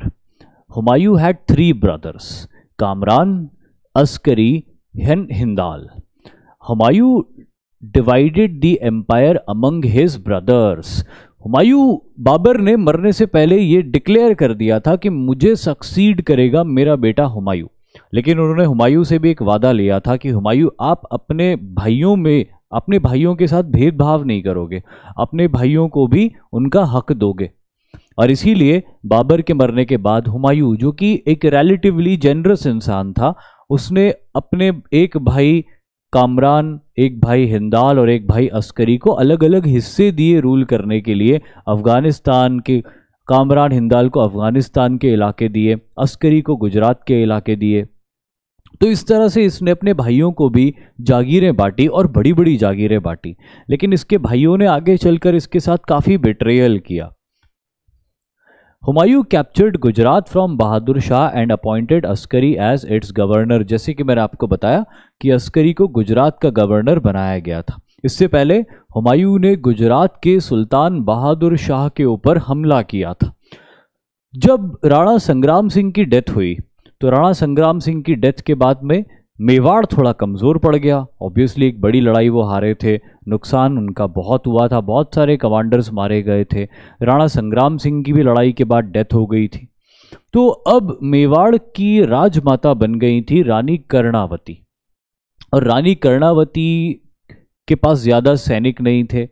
Humayun had three brothers Kamran Askari and Hindal Humayun divided the empire among his brothers Humayun Babur ने मरने से पहले ये डिक्लेयर कर दिया था कि मुझे सक्सीड करेगा मेरा बेटा हुमायूं लेकिन उन्होंने हुमायूं से भी एक वादा लिया था कि हुमायूं आप अपने भाइयों में अपने भाइयों के साथ भेदभाव नहीं करोगे अपने भाइयों को भी उनका हक दोगे और इसीलिए बाबर के मरने के बाद हुमायूं जो कि एक रिलेटिवली जेनरस इंसान था उसने अपने एक भाई कामरान एक भाई हिंदाल और एक भाई अस्करी को अलग अलग हिस्से दिए रूल करने के लिए अफ़गानिस्तान के कामरान हिंदाल को अफ़गानिस्तान के इलाके दिए अस्करी को गुजरात के इलाके दिए तो इस तरह से इसने अपने भाइयों को भी जागीरें बांटी और बड़ी बड़ी जागीरें बांटी लेकिन इसके भाइयों ने आगे चलकर इसके साथ काफ़ी बिट्रेयल किया Humayun captured Gujarat from Bahadur Shah and appointed Askari as its governor जैसे कि मैंने आपको बताया कि अस्करी को गुजरात का गवर्नर बनाया गया था इससे पहले हुमायूं ने गुजरात के सुल्तान बहादुर शाह के ऊपर हमला किया था जब राणा संग्राम सिंह की डेथ हुई तो राणा संग्राम सिंह की डेथ के बाद में मेवाड़ थोड़ा कमज़ोर पड़ गया ऑब्वियसली एक बड़ी लड़ाई वो हारे थे नुकसान उनका बहुत हुआ था बहुत सारे कमांडर्स मारे गए थे राणा संग्राम सिंह की भी लड़ाई के बाद डेथ हो गई थी तो अब मेवाड़ की राजमाता बन गई थी रानी कर्णावती और रानी कर्णावती के पास ज़्यादा सैनिक नहीं थे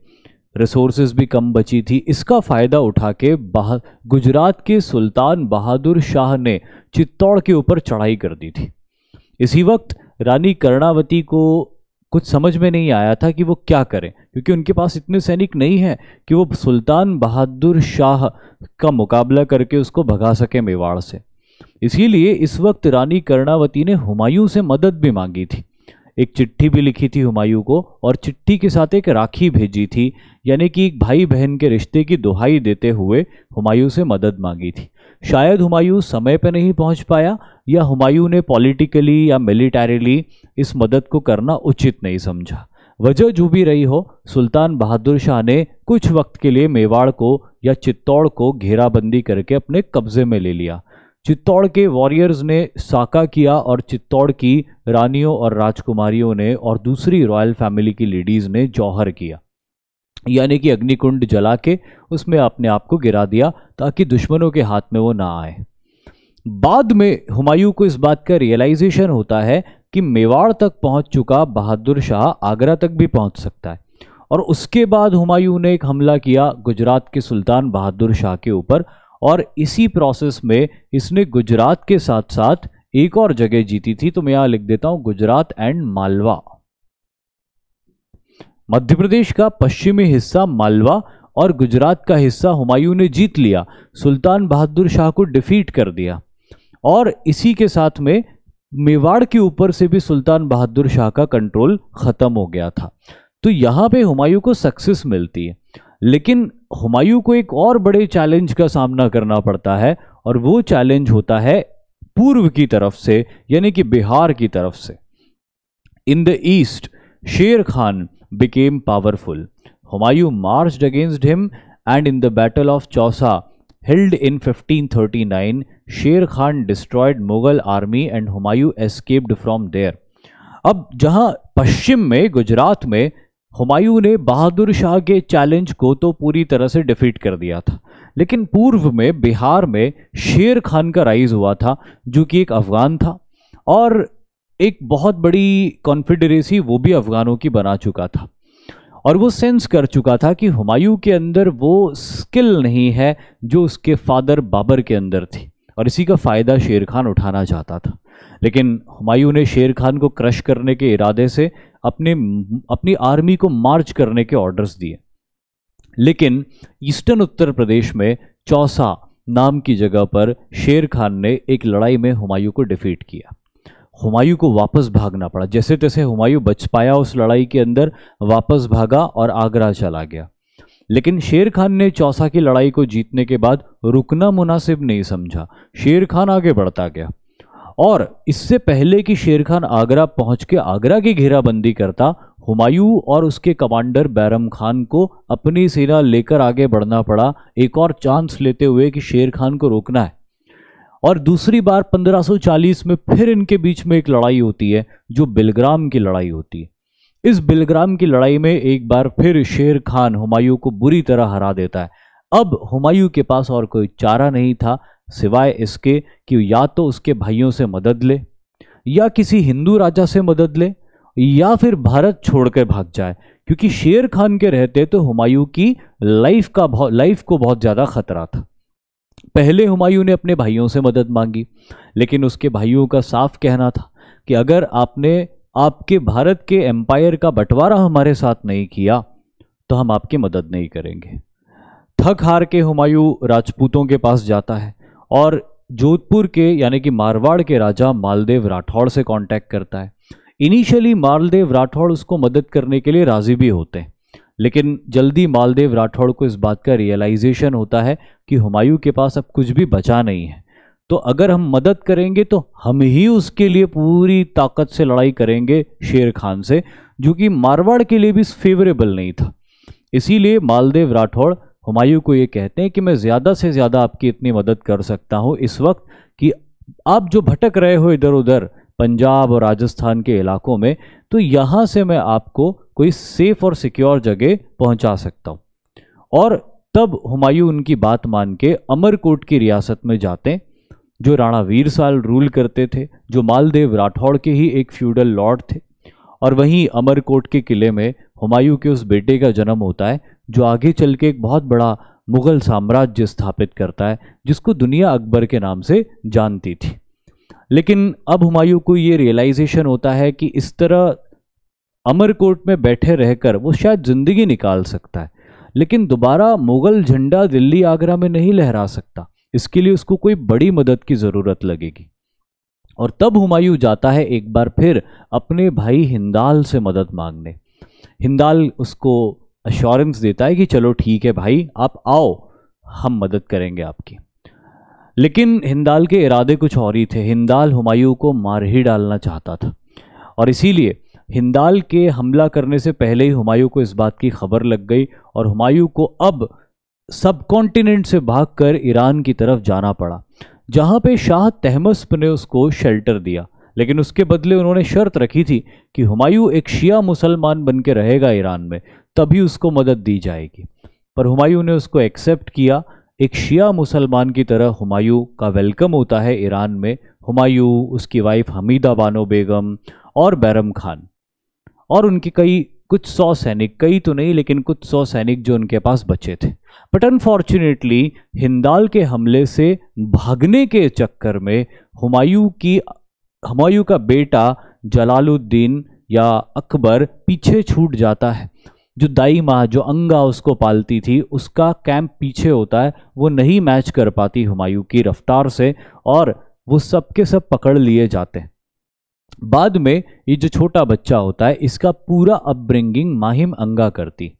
रिसोर्सेज भी कम बची थी इसका फ़ायदा उठा के बहा गुजरात के सुल्तान बहादुर शाह ने चित्तौड़ के ऊपर चढ़ाई कर दी थी इसी वक्त रानी कर्णावती को कुछ समझ में नहीं आया था कि वो क्या करें क्योंकि उनके पास इतने सैनिक नहीं हैं कि वो सुल्तान बहादुर शाह का मुकाबला करके उसको भगा सके मेवाड़ से इसीलिए इस वक्त रानी कर्णावती ने हुमायूं से मदद भी मांगी थी एक चिट्ठी भी लिखी थी हुमायूं को और चिट्ठी के साथ एक राखी भेजी थी यानी कि एक भाई बहन के रिश्ते की दुहाई देते हुए हुमायूं से मदद मांगी थी शायद हुमायूं समय पर नहीं पहुंच पाया या हुमायूं ने पॉलिटिकली या मिलिटरीली इस मदद को करना उचित नहीं समझा वजह जो भी रही हो सुल्तान बहादुर शाह ने कुछ वक्त के लिए मेवाड़ को या चित्तौड़ को घेराबंदी करके अपने कब्जे में ले लिया चित्तौड़ के वॉरियर्स ने साका किया और चित्तौड़ की रानियों और राजकुमारियों ने और दूसरी रॉयल फैमिली की लेडीज़ ने जौहर किया यानी कि अग्निकुंड जला के उसमें आपने आपको गिरा दिया ताकि दुश्मनों के हाथ में वो ना आए बाद में हुमायूं को इस बात का रियलाइजेशन होता है कि मेवाड़ तक पहुंच चुका बहादुर शाह आगरा तक भी पहुंच सकता है और उसके बाद हुमायूं ने एक हमला किया गुजरात के सुल्तान बहादुर शाह के ऊपर और इसी प्रोसेस में इसने गुजरात के साथ साथ एक और जगह जीती थी तो मैं यहाँ लिख देता हूँ गुजरात एंड मालवा मध्य प्रदेश का पश्चिमी हिस्सा मालवा और गुजरात का हिस्सा हुमायूं ने जीत लिया सुल्तान बहादुर शाह को डिफीट कर दिया और इसी के साथ में मेवाड़ के ऊपर से भी सुल्तान बहादुर शाह का कंट्रोल ख़त्म हो गया था तो यहाँ पे हुमायूं को सक्सेस मिलती है लेकिन हुमायूं को एक और बड़े चैलेंज का सामना करना पड़ता है और वो चैलेंज होता है पूर्व की तरफ से यानी कि बिहार की तरफ से इन द ईस्ट शेर Khan became powerful. Humayun marched against him and in the Battle of Chausa, held in 1539, Sher Khan destroyed Mughal army and Humayun escaped from there. अब जहां पश्चिम में गुजरात में हुमायूं ने बहादुर शाह के चैलेंज को तो पूरी तरह से डिफीट कर दिया था लेकिन पूर्व में बिहार में शेर खान का राइज हुआ था जो कि एक अफ़गान था और एक बहुत बड़ी कॉन्फिडरेसी वो भी अफ़गानों की बना चुका था और वो सेंस कर चुका था कि हुमायूं के अंदर वो स्किल नहीं है जो उसके फादर बाबर के अंदर थी और इसी का फ़ायदा शेर खान उठाना चाहता था लेकिन हुमायूं ने शेर खान को क्रश करने के इरादे से अपने अपनी आर्मी को मार्च करने के ऑर्डर्स दिए लेकिन ईस्टर्न उत्तर प्रदेश में चौसा नाम की जगह पर शेर खान ने एक लड़ाई में हुमायूं को डिफीट किया हुमायूं को वापस भागना पड़ा जैसे तैसे हुमायूं बच पाया उस लड़ाई के अंदर वापस भागा और आगरा चला गया लेकिन शेर खान ने चौसा की लड़ाई को जीतने के बाद रुकना मुनासिब नहीं समझा शेर खान आगे बढ़ता गया और इससे पहले कि शेर खान आगरा पहुंच के आगरा की घेराबंदी करता हुमायूं और उसके कमांडर बैरम खान को अपनी सेना लेकर आगे बढ़ना पड़ा एक और चांस लेते हुए कि शेर खान को रोकना है और दूसरी बार 1540 में फिर इनके बीच में एक लड़ाई होती है जो बिलग्राम की लड़ाई होती है इस बिलग्राम की लड़ाई में एक बार फिर शेर खान हुमायूं को बुरी तरह हरा देता है अब हुमायूं के पास और कोई चारा नहीं था सिवाय इसके कि या तो उसके भाइयों से मदद ले या किसी हिंदू राजा से मदद ले या फिर भारत छोड़कर भाग जाए क्योंकि शेर खान के रहते तो हुमायूं की लाइफ का लाइफ को बहुत ज़्यादा खतरा था पहले हुमायूं ने अपने भाइयों से मदद मांगी लेकिन उसके भाइयों का साफ कहना था कि अगर आपने आपके भारत के एम्पायर का बंटवारा हमारे साथ नहीं किया तो हम आपकी मदद नहीं करेंगे थक हार के हुमायूं राजपूतों के पास जाता है और जोधपुर के यानी कि मारवाड़ के राजा मालदेव राठौड़ से कांटेक्ट करता है इनिशियली मालदेव राठौड़ उसको मदद करने के लिए राज़ी भी होते हैं लेकिन जल्दी मालदेव राठौड़ को इस बात का रियलाइजेशन होता है कि हुमायूं के पास अब कुछ भी बचा नहीं है तो अगर हम मदद करेंगे तो हम ही उसके लिए पूरी ताकत से लड़ाई करेंगे शेर खान से जो कि मारवाड़ के लिए भी फेवरेबल नहीं था इसीलिए मालदेव राठौड़ हुमायूं को ये कहते हैं कि मैं ज़्यादा से ज़्यादा आपकी इतनी मदद कर सकता हूँ इस वक्त कि आप जो भटक रहे हो इधर उधर पंजाब और राजस्थान के इलाकों में तो यहाँ से मैं आपको कोई सेफ़ और सिक्योर जगह पहुँचा सकता हूँ और तब हुमायूं उनकी बात मान के अमरकोट की रियासत में जाते जो राणा वीरसाल रूल करते थे जो मालदेव राठौड़ के ही एक फ्यूडल लॉर्ड थे और वहीं अमरकोट के किले में हुमायूं के उस बेटे का जन्म होता है जो आगे चल के एक बहुत बड़ा मुग़ल साम्राज्य स्थापित करता है जिसको दुनिया अकबर के नाम से जानती थी लेकिन अब हुमायूं को ये रियलाइजेशन होता है कि इस तरह अमरकोट में बैठे रहकर वो शायद ज़िंदगी निकाल सकता है लेकिन दोबारा मुग़ल झंडा दिल्ली आगरा में नहीं लहरा सकता इसके लिए उसको कोई बड़ी मदद की ज़रूरत लगेगी और तब हुमायूं जाता है एक बार फिर अपने भाई हिंदाल से मदद मांगने हिंदाल उसको अश्योरेंस देता है कि चलो ठीक है भाई आप आओ हम मदद करेंगे आपकी लेकिन हिंदाल के इरादे कुछ और ही थे हिंदाल हुमायूं को मार ही डालना चाहता था और इसीलिए हिंदाल के हमला करने से पहले ही हुमायूं को इस बात की खबर लग गई और हुमायूं को अब सब कॉन्टिनेंट से भागकर ईरान की तरफ जाना पड़ा जहाँ पे शाह तहमस्प ने उसको शेल्टर दिया लेकिन उसके बदले उन्होंने शर्त रखी थी कि हुमायूं एक शिया मुसलमान बन के रहेगा ईरान में तभी उसको मदद दी जाएगी पर हुमायूं ने उसको एक्सेप्ट किया एक शिया मुसलमान की तरह हुमायूं का वेलकम होता है ईरान में हुमायूं उसकी वाइफ हमीदा बानो बेगम और बैरम खान और उनकी कई कुछ सौ सैनिक कई तो नहीं लेकिन कुछ सौ सैनिक जो उनके पास बचे थे बट अनफॉर्चुनेटली हिंदाल के हमले से भागने के चक्कर में हुमायूं की हुमायूं का बेटा जलालुद्दीन या अकबर पीछे छूट जाता है जो दाई माँ जो अंगा उसको पालती थी उसका कैंप पीछे होता है वो नहीं मैच कर पाती हुमायूं की रफ्तार से और वो सब के सब पकड़ लिए जाते हैं बाद में ये जो छोटा बच्चा होता है इसका पूरा अपब्रिंगिंग माहिम अंगा करती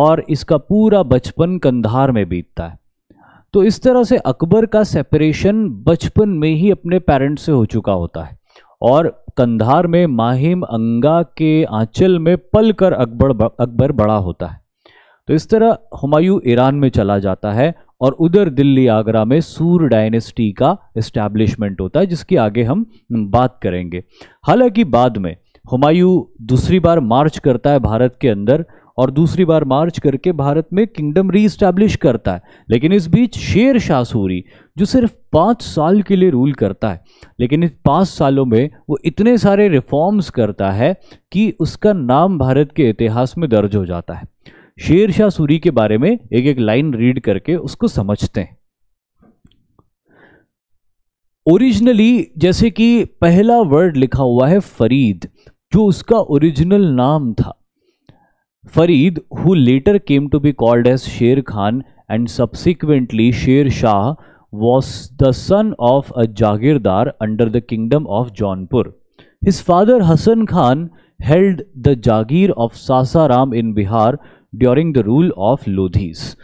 और इसका पूरा बचपन कंधार में बीतता है तो इस तरह से अकबर का सेपरेशन बचपन में ही अपने पेरेंट्स से हो चुका होता है और कंधार में माहिम अंगा के आंचल में पल कर अकबर अकबर बड़ा होता है तो इस तरह हुमायूं ईरान में चला जाता है और उधर दिल्ली आगरा में सूर डायनेस्टी का इस्टेब्लिशमेंट होता है जिसकी आगे हम बात करेंगे हालांकि बाद में हुमायूं दूसरी बार मार्च करता है भारत के अंदर और दूसरी बार मार्च करके भारत में किंगडम रीस्टैब्लिश करता है लेकिन इस बीच शेर शाह सूरी जो सिर्फ पाँच साल के लिए रूल करता है लेकिन इस पाँच सालों में वो इतने सारे रिफॉर्म्स करता है कि उसका नाम भारत के इतिहास में दर्ज हो जाता है शेर शाह सूरी के बारे में एक एक लाइन रीड करके उसको समझते हैं ओरिजिनली जैसे कि पहला वर्ड लिखा हुआ है फरीद जो उसका ओरिजिनल नाम था Farid who later came to be called as Sher Khan and subsequently Sher Shah was the son of a jagirdar under the kingdom of Jaunpur his father Hasan Khan held the jagir of Sasaram in Bihar during the rule of Lodhis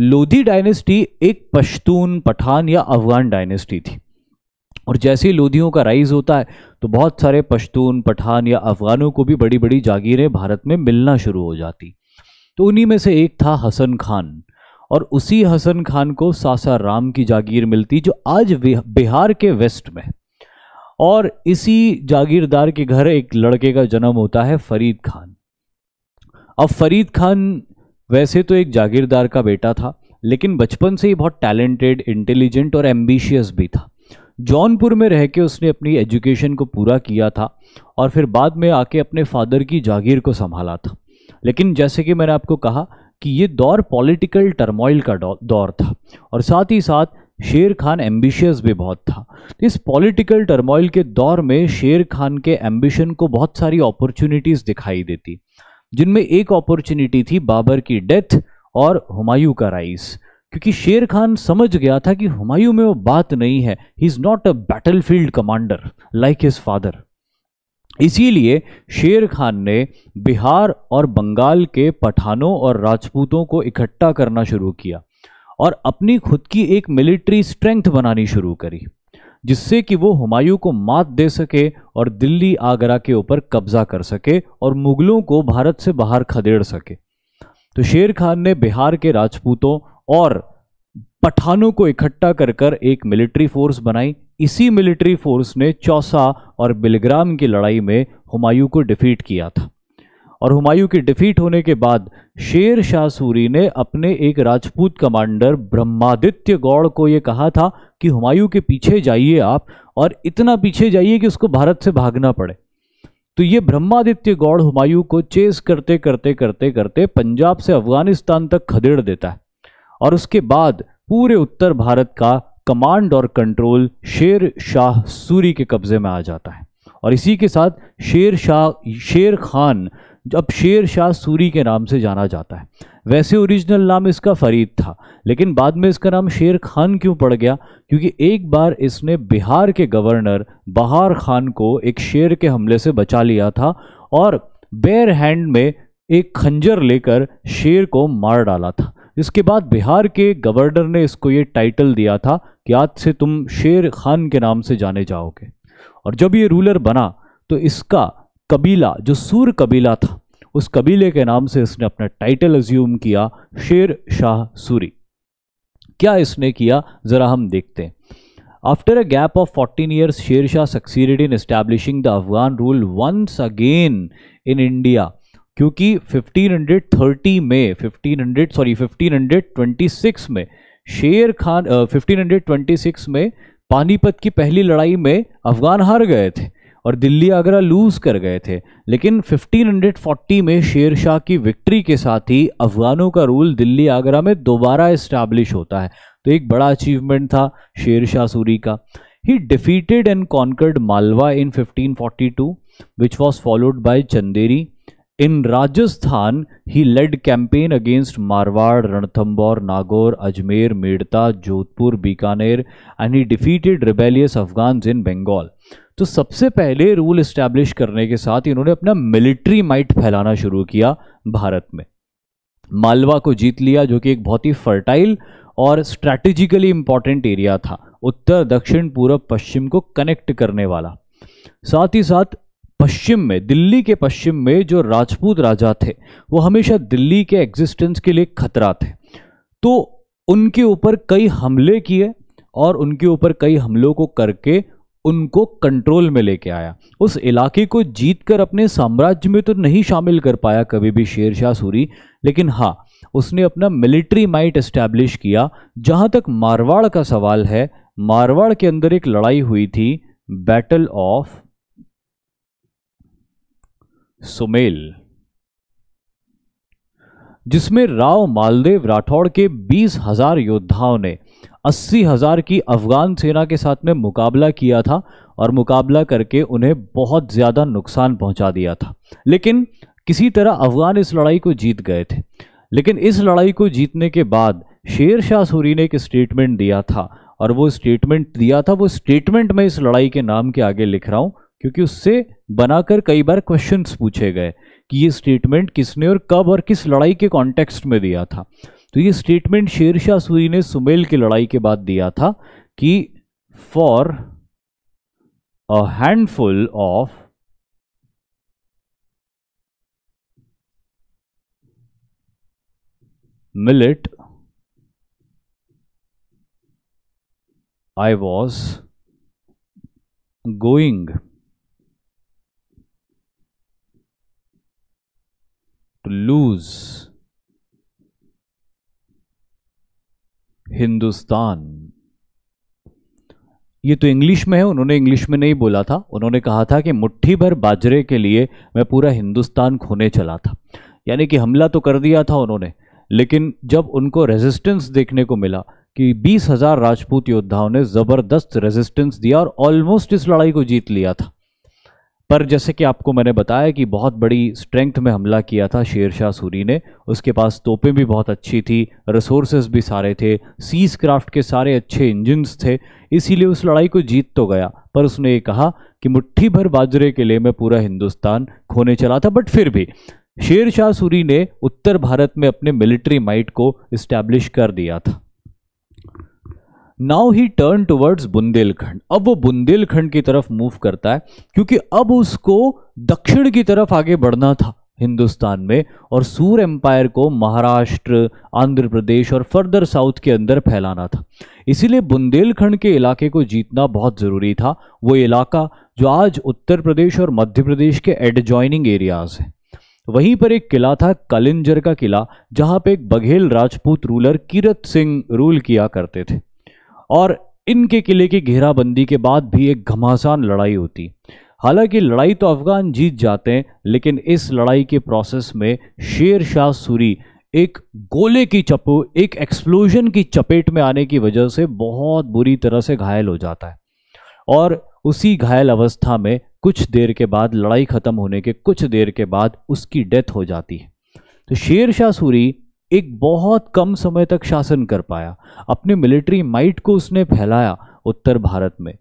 Lodhi dynasty एक पश्तून पठान या अफगान डायनेस्टी थी और जैसे ही लोधियों का राइज होता है तो बहुत सारे पश्तून पठान या अफ़गानों को भी बड़ी बड़ी जागीरें भारत में मिलना शुरू हो जाती तो उन्हीं में से एक था हसन खान और उसी हसन खान को सासाराम की जागीर मिलती जो आज बिहार के वेस्ट में और इसी जागीरदार के घर एक लड़के का जन्म होता है फरीद खान अब फरीद खान वैसे तो एक जागीरदार का बेटा था लेकिन बचपन से ही बहुत टैलेंटेड इंटेलिजेंट और एम्बिशियस भी था जौनपुर में रह के उसने अपनी एजुकेशन को पूरा किया था और फिर बाद में आके अपने फादर की जागीर को संभाला था लेकिन जैसे कि मैंने आपको कहा कि ये दौर पॉलिटिकल टर्मोइल का दौर था और साथ ही साथ शेर खान एम्बिशियस भी बहुत था इस पॉलिटिकल टर्मोइल के दौर में शेर खान के एम्बिशन को बहुत सारी अपॉर्चुनिटीज़ दिखाई देती जिनमें एक अपॉर्चुनिटी थी बाबर की डेथ और हुमायूं का राइस क्योंकि शेर खान समझ गया था कि हुमायूं में वो बात नहीं है he is not a battle field commander like his father इसीलिए शेर खान ने बिहार और बंगाल के पठानों और राजपूतों को इकट्ठा करना शुरू किया और अपनी खुद की एक मिलिट्री स्ट्रेंथ बनानी शुरू करी जिससे कि वो हुमायूं को मात दे सके और दिल्ली आगरा के ऊपर कब्जा कर सके और मुगलों को भारत से बाहर खदेड़ सके तो शेर खान ने बिहार के राजपूतों और पठानों को इकट्ठा कर कर एक मिलिट्री फोर्स बनाई इसी मिलिट्री फोर्स ने चौसा और बिलग्राम की लड़ाई में हुमायूं को डिफीट किया था और हुमायूं के डिफीट होने के बाद शेर शाह सूरी ने अपने एक राजपूत कमांडर ब्रह्मादित्य गौड़ को ये कहा था कि हुमायूं के पीछे जाइए आप और इतना पीछे जाइए कि उसको भारत से भागना पड़े तो ये ब्रह्मादित्य गौड़ हुमायूं को चेस करते करते करते करते पंजाब से अफगानिस्तान तक खदेड़ देता है और उसके बाद पूरे उत्तर भारत का कमांड और कंट्रोल शेर शाह सूरी के कब्ज़े में आ जाता है और इसी के साथ शेर शाह शेर खान अब शेर शाह सूरी के नाम से जाना जाता है वैसे ओरिजिनल नाम इसका फरीद था लेकिन बाद में इसका नाम शेर खान क्यों पड़ गया क्योंकि एक बार इसने बिहार के गवर्नर बहार खान को एक शेर के हमले से बचा लिया था और बेर हैंड में एक खंजर लेकर शेर को मार डाला था इसके बाद बिहार के गवर्नर ने इसको ये टाइटल दिया था कि आज से तुम शेर खान के नाम से जाने जाओगे और जब ये रूलर बना तो इसका कबीला जो सूर कबीला था उस कबीले के नाम से इसने अपना टाइटल अज्यूम किया शेर शाह सूरी क्या इसने किया ज़रा हम देखते हैं after a gap of 14 years Sher Shah succeed in establishing the Afghan rule once again in India क्योंकि 1530 में 1500 सॉरी 1526 में शेर खान आ, 1526 में पानीपत की पहली लड़ाई में अफगान हार गए थे और दिल्ली आगरा लूज कर गए थे लेकिन 1540 में शेर शाह की विक्ट्री के साथ ही अफगानों का रूल दिल्ली आगरा में दोबारा इस्टेब्लिश होता है तो एक बड़ा अचीवमेंट था शेर शाह सूरी का he defeated and conquered Malwa in 1542 which was followed by Chanderi in Rajasthan he led campaign against Marwar Ranthambore Nagaur Ajmer Merta Jodhpur Bikaner and he defeated rebellious Afghan in Bengal तो सबसे पहले रूल इस्टेब्लिश करने के साथ इन्होंने अपना मिलिट्री माइट फैलाना शुरू किया भारत में मालवा को जीत लिया जो कि एक बहुत ही फर्टाइल और स्ट्रैटेजिकली इंपॉर्टेंट एरिया था उत्तर दक्षिण पूर्व पश्चिम को कनेक्ट करने वाला साथ ही साथ पश्चिम में दिल्ली के पश्चिम में जो राजपूत राजा थे वो हमेशा दिल्ली के एग्जिस्टेंस के लिए खतरा थे तो उनके ऊपर कई हमले किए और उनके ऊपर कई हमलों को करके उनको कंट्रोल में लेके आया उस इलाके को जीतकर अपने साम्राज्य में तो नहीं शामिल कर पाया कभी भी शेर शाह सूरी लेकिन हाँ उसने अपना मिलिट्री माइट इस्टेब्लिश किया जहाँ तक मारवाड़ का सवाल है मारवाड़ के अंदर एक लड़ाई हुई थी बैटल ऑफ सुमेल जिसमें राव मालदेव राठौड़ के बीस हजार योद्धाओं ने अस्सी हजार की अफगान सेना के साथ में मुकाबला किया था और मुकाबला करके उन्हें बहुत ज़्यादा नुकसान पहुंचा दिया था लेकिन किसी तरह अफगान इस लड़ाई को जीत गए थे लेकिन इस लड़ाई को जीतने के बाद शेर शाह सूरी ने एक स्टेटमेंट दिया था और वो स्टेटमेंट दिया था वो स्टेटमेंट मैं इस लड़ाई के नाम के आगे लिख रहा हूँ क्योंकि उससे बनाकर कई बार क्वेश्चंस पूछे गए कि ये स्टेटमेंट किसने और कब और किस लड़ाई के कॉन्टेक्स्ट में दिया था तो ये स्टेटमेंट शेरशाह सूरी ने सुमेल की लड़ाई के बाद दिया था कि for a handful of millet I was going to lose Hindustan ये तो इंग्लिश में है उन्होंने इंग्लिश में नहीं बोला था उन्होंने कहा था कि मुट्ठी भर बाजरे के लिए मैं पूरा हिंदुस्तान खोने चला था यानी कि हमला तो कर दिया था उन्होंने लेकिन जब उनको रेजिस्टेंस देखने को मिला कि बीस हज़ार राजपूत योद्धाओं ने ज़बरदस्त रेजिस्टेंस दिया और ऑलमोस्ट इस लड़ाई को जीत लिया था पर जैसे कि आपको मैंने बताया कि बहुत बड़ी स्ट्रेंथ में हमला किया था शेरशाह सूरी ने उसके पास तोपें भी बहुत अच्छी थी रिसोर्सेज भी सारे थे सीज क्राफ्ट के सारे अच्छे इंजन्स थे इसीलिए उस लड़ाई को जीत तो गया पर उसने ये कहा कि मुट्ठी भर बाजरे के लिए मैं पूरा हिंदुस्तान खोने चला था बट फिर भी शेर शाह सूरी ने उत्तर भारत में अपने मिलिट्री माइट को इस्टेब्लिश कर दिया था now he turn towards Bundelkhand अब वो बुंदेलखंड की तरफ मूव करता है क्योंकि अब उसको दक्षिण की तरफ आगे बढ़ना था हिंदुस्तान में और सूर एम्पायर को महाराष्ट्र आंध्र प्रदेश और फर्दर साउथ के अंदर फैलाना था इसीलिए बुंदेलखंड के इलाके को जीतना बहुत ज़रूरी था वो इलाका जो आज उत्तर प्रदेश और मध्य प्रदेश के एडजॉइनिंग एरियाज हैं वहीं पर एक किला था कलिंजर का किला जहाँ पे एक बघेल राजपूत रूलर किरत सिंह रूल किया करते थे और इनके किले की घेराबंदी के बाद भी एक घमासान लड़ाई होती हालांकि लड़ाई तो अफगान जीत जाते हैं लेकिन इस लड़ाई के प्रोसेस में शेर शाह सूरी एक गोले की चपो एक एक्सप्लोजन की चपेट में आने की वजह से बहुत बुरी तरह से घायल हो जाता है और उसी घायल अवस्था में कुछ देर के बाद लड़ाई ख़त्म होने के कुछ देर के बाद उसकी डेथ हो जाती है तो शेर शाह सूरी एक बहुत कम समय तक शासन कर पाया अपने मिलिट्री माइट को उसने फैलाया उत्तर भारत में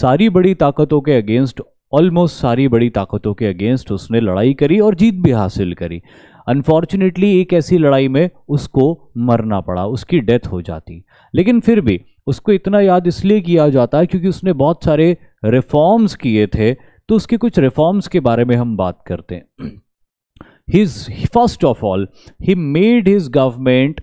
सारी बड़ी ताकतों के अगेंस्ट ऑलमोस्ट सारी बड़ी ताकतों के अगेंस्ट उसने लड़ाई करी और जीत भी हासिल करी अनफॉर्चुनेटली एक ऐसी लड़ाई में उसको मरना पड़ा उसकी डेथ हो जाती लेकिन फिर भी उसको इतना याद इसलिए किया जाता है क्योंकि उसने बहुत सारे रिफॉर्म्स किए थे तो उसके कुछ रिफॉर्म्स के बारे में हम बात करते हैं his first of all he made his government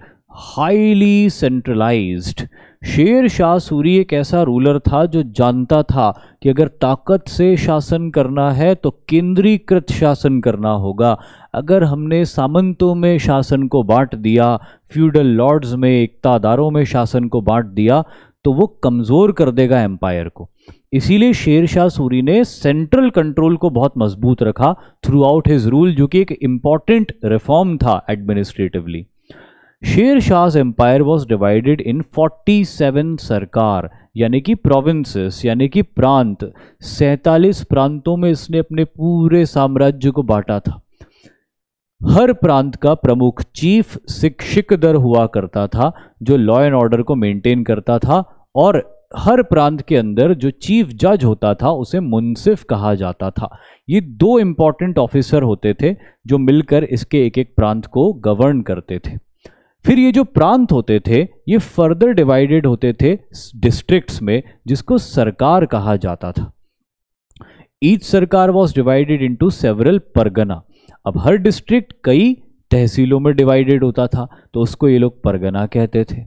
highly centralized शेर शाह सूरी एक ऐसा रूलर था जो जानता था कि अगर ताकत से शासन करना है तो केंद्रीकृत शासन करना होगा अगर हमने सामंतों में शासन को बांट दिया फ्यूडल लॉर्ड्स में एकतादारों में शासन को बांट दिया तो वो कमज़ोर कर देगा एम्पायर को इसीलिए शेर शाह सूरी ने सेंट्रल कंट्रोल को बहुत मजबूत रखा थ्रू आउट हिज रूल जो कि एक इम्पॉर्टेंट रिफॉर्म था administratively Sher Shah empire was divided in 47 sarkar यानी कि प्रोविंसेस यानी कि प्रांत सैतालीस प्रांतों में इसने अपने पूरे साम्राज्य को बांटा था हर प्रांत का प्रमुख चीफ शिक्षिक दर हुआ करता था जो लॉ एंड ऑर्डर को मेंटेन करता था और हर प्रांत के अंदर जो चीफ जज होता था उसे मुनसिफ कहा जाता था ये दो इंपॉर्टेंट ऑफिसर होते थे जो मिलकर इसके एक एक प्रांत को गवर्न करते थे फिर ये जो प्रांत होते थे ये फर्दर डिवाइडेड होते थे डिस्ट्रिक्ट्स में जिसको सरकार कहा जाता था each sarkar was divided into several pargana अब हर डिस्ट्रिक्ट कई तहसीलों में डिवाइडेड होता था तो उसको ये लोग परगना कहते थे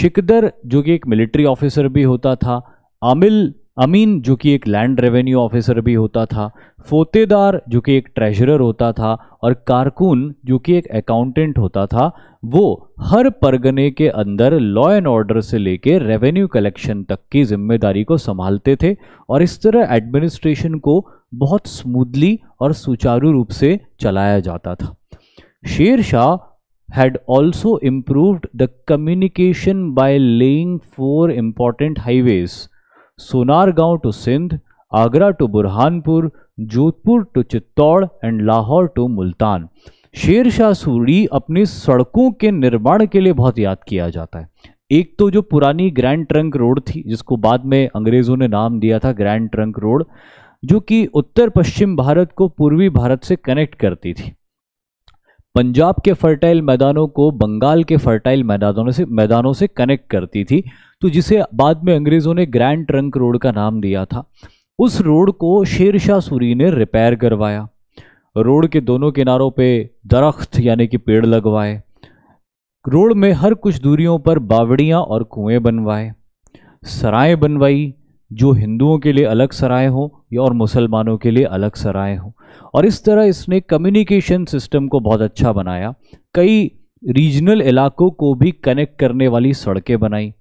शिकदर जो कि एक मिलिट्री ऑफिसर भी होता था आमिल अमीन जो कि एक लैंड रेवेन्यू ऑफिसर भी होता था फोतेदार जो कि एक ट्रेजरर होता था और कारकुन जो कि एक अकाउंटेंट होता था वो हर परगने के अंदर लॉ एंड ऑर्डर से लेके रेवेन्यू कलेक्शन तक की जिम्मेदारी को संभालते थे और इस तरह एडमिनिस्ट्रेशन को बहुत स्मूदली और सुचारू रूप से चलाया जाता था Sher Shah had also improved the communication by laying four important highways Sonargaon to Sindh, Agra to Burhanpur, Jodhpur to Chittor and Lahore to Multan Sher Shah Suri अपनी सड़कों के निर्माण के लिए बहुत याद किया जाता है एक तो जो पुरानी ग्रैंड ट्रंक रोड थी जिसको बाद में अंग्रेज़ों ने नाम दिया था ग्रैंड ट्रंक रोड जो कि उत्तर पश्चिम भारत को पूर्वी भारत से कनेक्ट करती थी पंजाब के फर्टाइल मैदानों को बंगाल के फर्टाइल मैदानों से मैदानों से कनेक्ट करती थी तो जिसे बाद में अंग्रेज़ों ने ग्रैंड ट्रंक रोड का नाम दिया था उस रोड को शेरशाह सूरी ने रिपेयर करवाया रोड के दोनों किनारों पे दरख्त यानी कि पेड़ लगवाए रोड में हर कुछ दूरियों पर बावड़ियाँ और कुएँ बनवाए सराय बनवाई जो हिंदुओं के लिए अलग सराय हो या और मुसलमानों के लिए अलग सराय हो और इस तरह इसने कम्युनिकेशन सिस्टम को बहुत अच्छा बनाया कई रीजनल इलाकों को भी कनेक्ट करने वाली सड़कें बनाई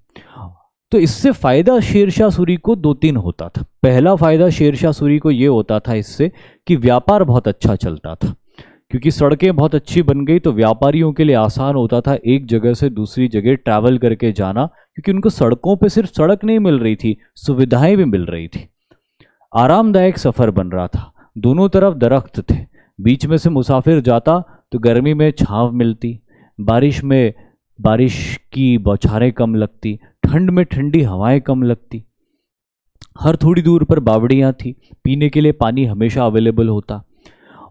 तो इससे फ़ायदा शेरशाह सूरी को दो तीन होता था पहला फ़ायदा शेरशाह सूरी को ये होता था इससे कि व्यापार बहुत अच्छा चलता था क्योंकि सड़कें बहुत अच्छी बन गई तो व्यापारियों के लिए आसान होता था एक जगह से दूसरी जगह ट्रैवल करके जाना क्योंकि उनको सड़कों पर सिर्फ सड़क नहीं मिल रही थी सुविधाएं भी मिल रही थी आरामदायक सफ़र बन रहा था दोनों तरफ दरख्त थे बीच में से मुसाफिर जाता तो गर्मी में छाँव मिलती बारिश में बारिश की बौछारें कम लगती ठंड में ठंडी हवाएं कम लगती हर थोड़ी दूर पर बावड़ियाँ थी पीने के लिए पानी हमेशा अवेलेबल होता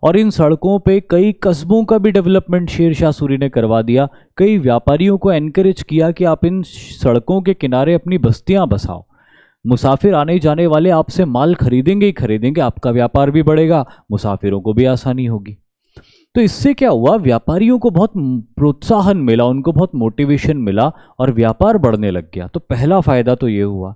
और इन सड़कों पे कई कस्बों का भी डेवलपमेंट शेर शाह सूरी ने करवा दिया कई व्यापारियों को एनकरेज किया कि आप इन सड़कों के किनारे अपनी बस्तियां बसाओ मुसाफिर आने जाने वाले आपसे माल खरीदेंगे ही खरीदेंगे आपका व्यापार भी बढ़ेगा मुसाफिरों को भी आसानी होगी तो इससे क्या हुआ व्यापारियों को बहुत प्रोत्साहन मिला उनको बहुत मोटिवेशन मिला और व्यापार बढ़ने लग गया तो पहला फ़ायदा तो ये हुआ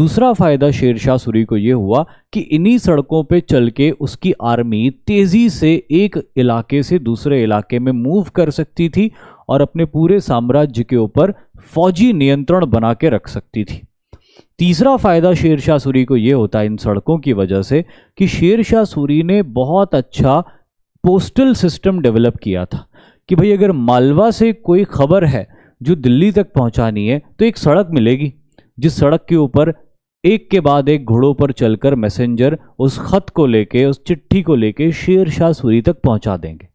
दूसरा फ़ायदा शेरशाह सूरी को ये हुआ कि इन्हीं सड़कों पे चल के उसकी आर्मी तेज़ी से एक इलाके से दूसरे इलाके में मूव कर सकती थी और अपने पूरे साम्राज्य के ऊपर फौजी नियंत्रण बना के रख सकती थी तीसरा फ़ायदा शेरशाह सूरी को ये होता है इन सड़कों की वजह से कि शेरशाह सूरी ने बहुत अच्छा पोस्टल सिस्टम डेवलप किया था कि भाई अगर मालवा से कोई खबर है जो दिल्ली तक पहुंचानी है तो एक सड़क मिलेगी जिस सड़क के ऊपर एक के बाद एक घोड़ों पर चलकर मैसेंजर उस खत को लेके उस चिट्ठी को लेके शेर शाह सूरी तक पहुंचा देंगे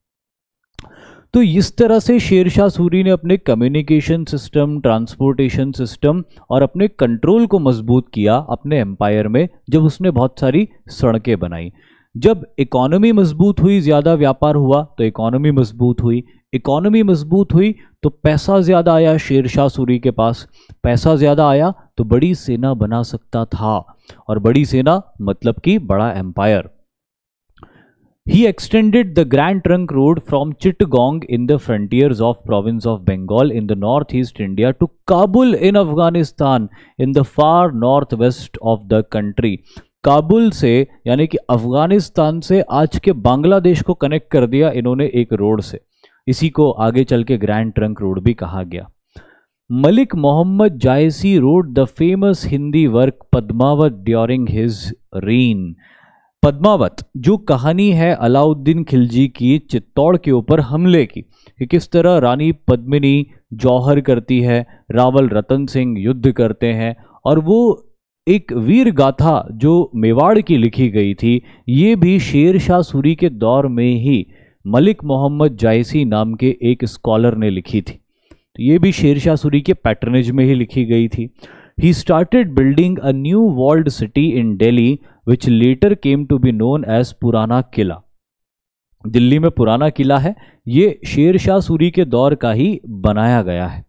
तो इस तरह से शेर शाह सूरी ने अपने कम्युनिकेशन सिस्टम ट्रांसपोर्टेशन सिस्टम और अपने कंट्रोल को मजबूत किया अपने एम्पायर में जब उसने बहुत सारी सड़कें बनाई जब इकोनॉमी मजबूत हुई ज़्यादा व्यापार हुआ तो इकोनॉमी मजबूत हुई इकोनॉमी मजबूत हुई तो पैसा ज़्यादा आया शेर शाह सूरी के पास पैसा ज़्यादा आया तो बड़ी सेना बना सकता था और बड़ी सेना मतलब कि बड़ा empire he extended the grand trunk road from Chittagong in the frontiers of province of Bengal in the north east India to Kabul in Afghanistan in the far north west of the country Kabul से यानी कि अफ़गानिस्तान से आज के बांग्लादेश को कनेक्ट कर दिया इन्होंने एक रोड से इसी को आगे चल के ग्रैंड ट्रंक रोड भी कहा गया Malik Muhammad Jayasi wrote the famous Hindi work Padmavat during his reign Padmavat जो कहानी है अलाउद्दीन खिलजी की चित्तौड़ के ऊपर हमले की कि किस तरह रानी पद्मिनी जौहर करती है रावल रतन सिंह युद्ध करते हैं और वो एक वीर गाथा जो मेवाड़ की लिखी गई थी ये भी शेर शाह सूरी के दौर में ही मलिक मोहम्मद जायसी नाम के एक स्कॉलर ने लिखी थी तो ये भी शेर शाह सूरी के पैटर्नेज में ही लिखी गई थी he started building a new walled city in Delhi which later came to be known as Purana Qila Delhi में पुराना किला है ये शेर शाह सूरी के दौर का ही बनाया गया है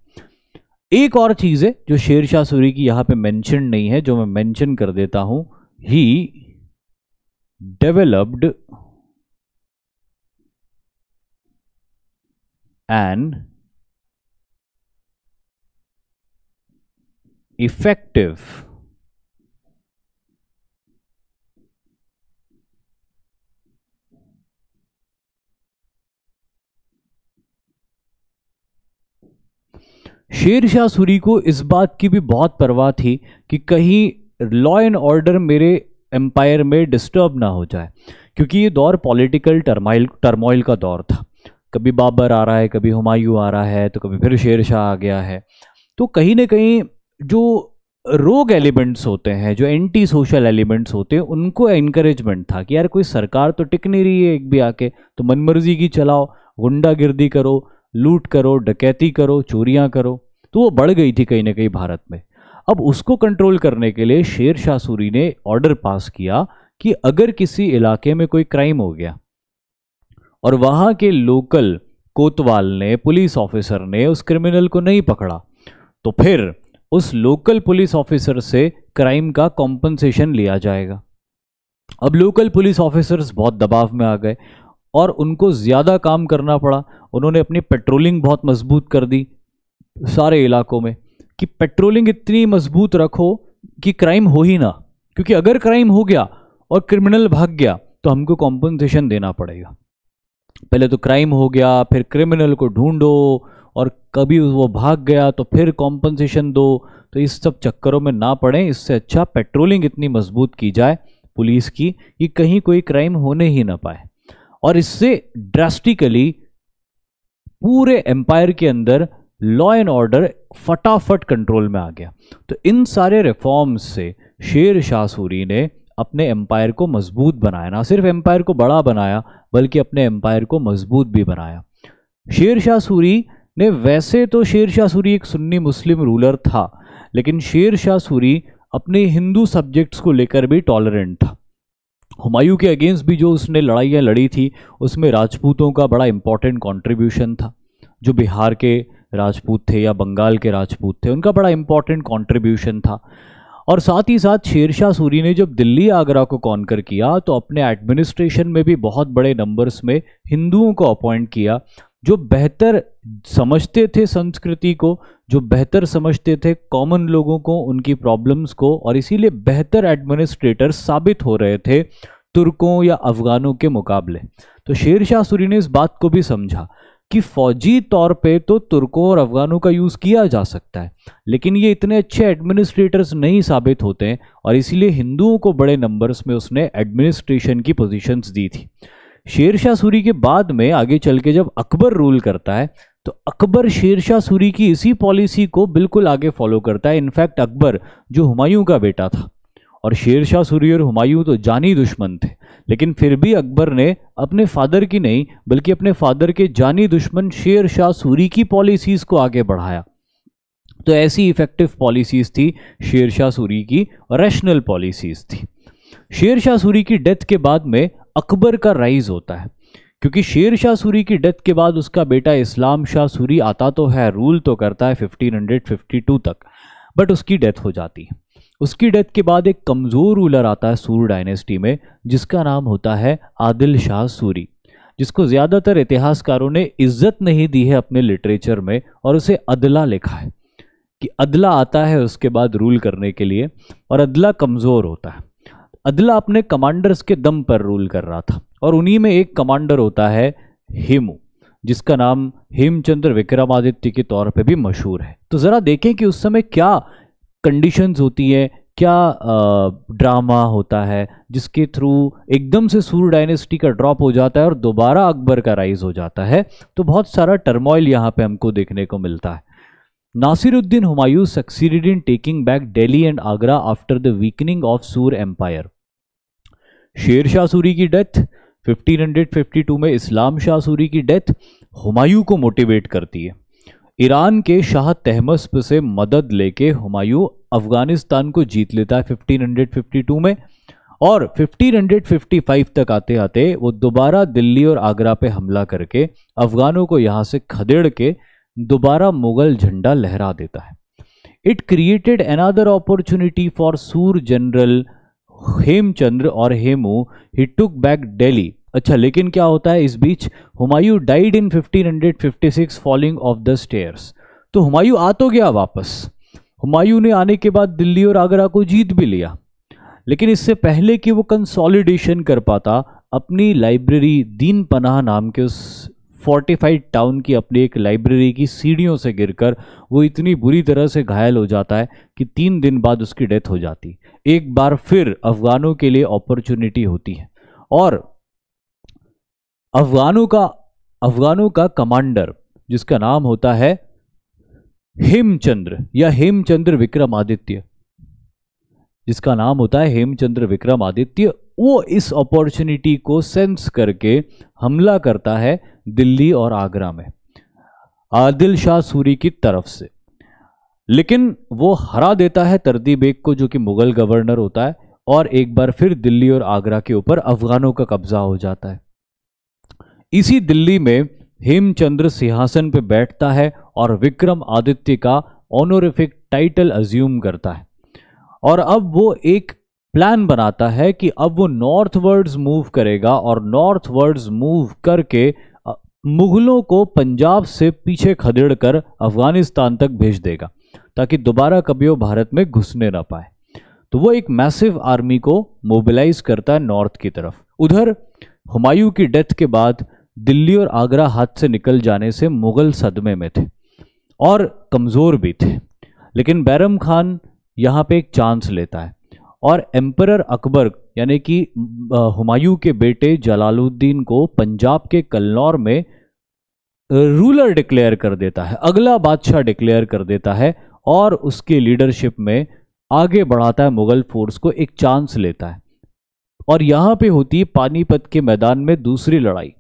एक और चीज़ है जो शेर शाह सूरी की यहाँ पे मेंशन नहीं है जो मैं मेंशन कर देता हूं ही डेवलप्ड एन इफेक्टिव शेर शाह सूरी को इस बात की भी बहुत परवाह थी कि कहीं लॉ एंड ऑर्डर मेरे एम्पायर में डिस्टर्ब ना हो जाए क्योंकि ये दौर पॉलिटिकल टर्माइल टर्मोइल का दौर था कभी बाबर आ रहा है कभी हुमायूं आ रहा है तो कभी फिर शेर शाह आ गया है तो कहीं ना कहीं जो रोग एलिमेंट्स होते हैं जो एंटी सोशल एलिमेंट्स होते हैं उनको इनक्रेजमेंट था कि यार कोई सरकार तो टिक नहीं रही है एक भी आके तो मनमर्जी की चलाओ गुंडागिर्दी करो लूट करो डकैती करो चोरियाँ करो तो वो बढ़ गई थी कहीं ना कहीं भारत में अब उसको कंट्रोल करने के लिए शेर शाह सूरी ने ऑर्डर पास किया कि अगर किसी इलाके में कोई क्राइम हो गया और वहाँ के लोकल कोतवाल ने पुलिस ऑफिसर ने उस क्रिमिनल को नहीं पकड़ा तो फिर उस लोकल पुलिस ऑफिसर से क्राइम का कॉम्पनसेशन लिया जाएगा अब लोकल पुलिस ऑफिसर्स बहुत दबाव में आ गए और उनको ज़्यादा काम करना पड़ा उन्होंने अपनी पेट्रोलिंग बहुत मजबूत कर दी सारे इलाकों में कि पेट्रोलिंग इतनी मजबूत रखो कि क्राइम हो ही ना क्योंकि अगर क्राइम हो गया और क्रिमिनल भाग गया तो हमको कॉम्पनसेशन देना पड़ेगा पहले तो क्राइम हो गया फिर क्रिमिनल को ढूंढो और कभी वो भाग गया तो फिर कॉम्पनसेशन दो तो इस सब चक्करों में ना पड़ें इससे अच्छा पेट्रोलिंग इतनी मजबूत की जाए पुलिस की कि कहीं कोई क्राइम होने ही ना पाए और इससे ड्रास्टिकली पूरे एम्पायर के अंदर लॉ एंड ऑर्डर फटाफट कंट्रोल में आ गया तो इन सारे रिफॉर्म्स से शेर शाह सूरी ने अपने एम्पायर को मजबूत बनाया ना सिर्फ एम्पायर को बड़ा बनाया बल्कि अपने एम्पायर को मजबूत भी बनाया शेर शाह सूरी ने वैसे तो शेर शाह सूरी एक सुन्नी मुस्लिम रूलर था लेकिन शेर शाह सूरी अपने हिंदू सब्जेक्ट्स को लेकर भी टॉलरेंट था हुमायूं के अगेंस्ट भी जो उसने लड़ाइयाँ लड़ी थी उसमें राजपूतों का बड़ा इम्पॉर्टेंट कॉन्ट्रीब्यूशन था जो बिहार के राजपूत थे या बंगाल के राजपूत थे उनका बड़ा इम्पॉर्टेंट कॉन्ट्रीब्यूशन था और साथ ही साथ शेरशाह सूरी ने जब दिल्ली आगरा को कॉन्कर किया तो अपने एडमिनिस्ट्रेशन में भी बहुत बड़े नंबर्स में हिंदुओं को अपॉइंट किया जो बेहतर समझते थे संस्कृति को जो बेहतर समझते थे कॉमन लोगों को उनकी प्रॉब्लम्स को और इसीलिए बेहतर एडमिनिस्ट्रेटर साबित हो रहे थे तुर्कों या अफगानों के मुकाबले तो शेर शाह सूरी ने इस बात को भी समझा कि फौजी तौर पे तो तुर्कों और अफगानों का यूज़ किया जा सकता है लेकिन ये इतने अच्छे एडमिनिस्ट्रेटर्स नहीं साबित होते हैं और इसीलिए हिंदुओं को बड़े नंबर्स में उसने एडमिनिस्ट्रेशन की पोजीशंस दी थी शेर शाह सूरी के बाद में आगे चल के जब अकबर रूल करता है तो अकबर शेरशाह सूरी की इसी पॉलिसी को बिल्कुल आगे फॉलो करता है इनफैक्ट अकबर जो हुमायूं का बेटा था और शेरशाह सूरी और हुमायूं तो जानी दुश्मन थे लेकिन फिर भी अकबर ने अपने फादर की नहीं बल्कि अपने फादर के जानी दुश्मन शेर शाह सूरी की पॉलिसीज़ को आगे बढ़ाया तो ऐसी इफ़ेक्टिव पॉलिसीज़ थी शेर शाह सूरी की रैशनल पॉलिसीज़ थी शेर शाह सूरी की डेथ के बाद में अकबर का राइज होता है क्योंकि शेर शाह सूरी की डेथ के बाद उसका बेटा इस्लाम शाह सूरी आता तो है रूल तो करता है 1552 तक बट उसकी डेथ हो जाती है उसकी डेथ के बाद एक कमज़ोर रूलर आता है सूर डायनेस्टी में जिसका नाम होता है आदिल शाह सूरी जिसको ज़्यादातर इतिहासकारों ने इज्जत नहीं दी है अपने लिटरेचर में और उसे अदला लिखा है कि अदला आता है उसके बाद रूल करने के लिए और अदला कमज़ोर होता है अदला अपने कमांडर्स के दम पर रूल कर रहा था और उन्हीं में एक कमांडर होता है हिम जिसका नाम हिमचंद्र विक्रमादित्य के तौर पे भी मशहूर है तो ज़रा देखें कि उस समय क्या कंडीशंस होती हैं क्या ड्रामा होता है जिसके थ्रू एकदम से सूर डायनेस्टी का ड्रॉप हो जाता है और दोबारा अकबर का राइज हो जाता है तो बहुत सारा टर्मोइल यहाँ पे हमको देखने को मिलता है Nasiruddin Humayun succeeded in taking back Delhi and Agra after the weakening of Sur empire Sher Shah Suri की डेथ 1552 में इस्लाम शाह सूरी की डेथ हुमायूं को मोटिवेट करती है ईरान के शाह तहमस्प से मदद लेके हुमायूं अफगानिस्तान को जीत लेता है 1552 में और 1555 तक आते आते वो दोबारा दिल्ली और आगरा पे हमला करके अफगानों को यहाँ से खदेड़ के दोबारा मुगल झंडा लहरा देता है it created another opportunity for Sur general Hemchandra और Hemu he took back Delhi अच्छा लेकिन क्या होता है इस बीच Humayun died in 1556 falling of the stairs तो हुमायूं आ तो गया वापस हुमायूं ने आने के बाद दिल्ली और आगरा को जीत भी लिया लेकिन इससे पहले कि वो कंसोलिडेशन कर पाता अपनी लाइब्रेरी दीन पनाह नाम के उस फोर्टिफाइड टाउन की अपनी एक लाइब्रेरी की सीढ़ियों से गिरकर वो इतनी बुरी तरह से घायल हो जाता है कि तीन दिन बाद उसकी डेथ हो जाती एक बार फिर अफगानों के लिए अपॉर्चुनिटी होती है और अफगानों का अफगानों का कमांडर जिसका नाम होता है हेमचंद्र या हेमचंद्र विक्रमादित्य जिसका नाम होता है हेमचंद्र विक्रमादित्य वो इस अपॉर्चुनिटी को सेंस करके हमला करता है दिल्ली और आगरा में आदिल शाह सूरी की तरफ से लेकिन वो हरा देता है तरदी बेग को जो कि मुगल गवर्नर होता है और एक बार फिर दिल्ली और आगरा के ऊपर अफगानों का कब्जा हो जाता है इसी दिल्ली में हेमचंद्र सिंहासन पर बैठता है और विक्रम आदित्य का ऑनोरिफिक टाइटल अज्यूम करता है और अब वो एक प्लान बनाता है कि अब वो नॉर्थ वर्ड्स मूव करेगा और नॉर्थ वर्ड्स मूव करके मुगलों को पंजाब से पीछे खदेड़ कर अफगानिस्तान तक भेज देगा ताकि दोबारा कभी वो भारत में घुसने ना पाए तो वो एक मैसिव आर्मी को मोबिलाइज करता है नॉर्थ की तरफ उधर हुमायूं की डेथ के बाद दिल्ली और आगरा हाथ से निकल जाने से मुगल सदमे में थे और कमज़ोर भी थे लेकिन बैरम खान यहाँ पे एक चांस लेता है और एम्पर अकबर यानी कि हुमायूं के बेटे जलालुद्दीन को पंजाब के कल्लौर में रूलर डिक्लेयर कर देता है अगला बादशाह डिक्लेयर कर देता है और उसके लीडरशिप में आगे बढ़ाता है मुगल फोर्स को एक चांस लेता है और यहाँ पे होती है पानीपत के मैदान में दूसरी लड़ाई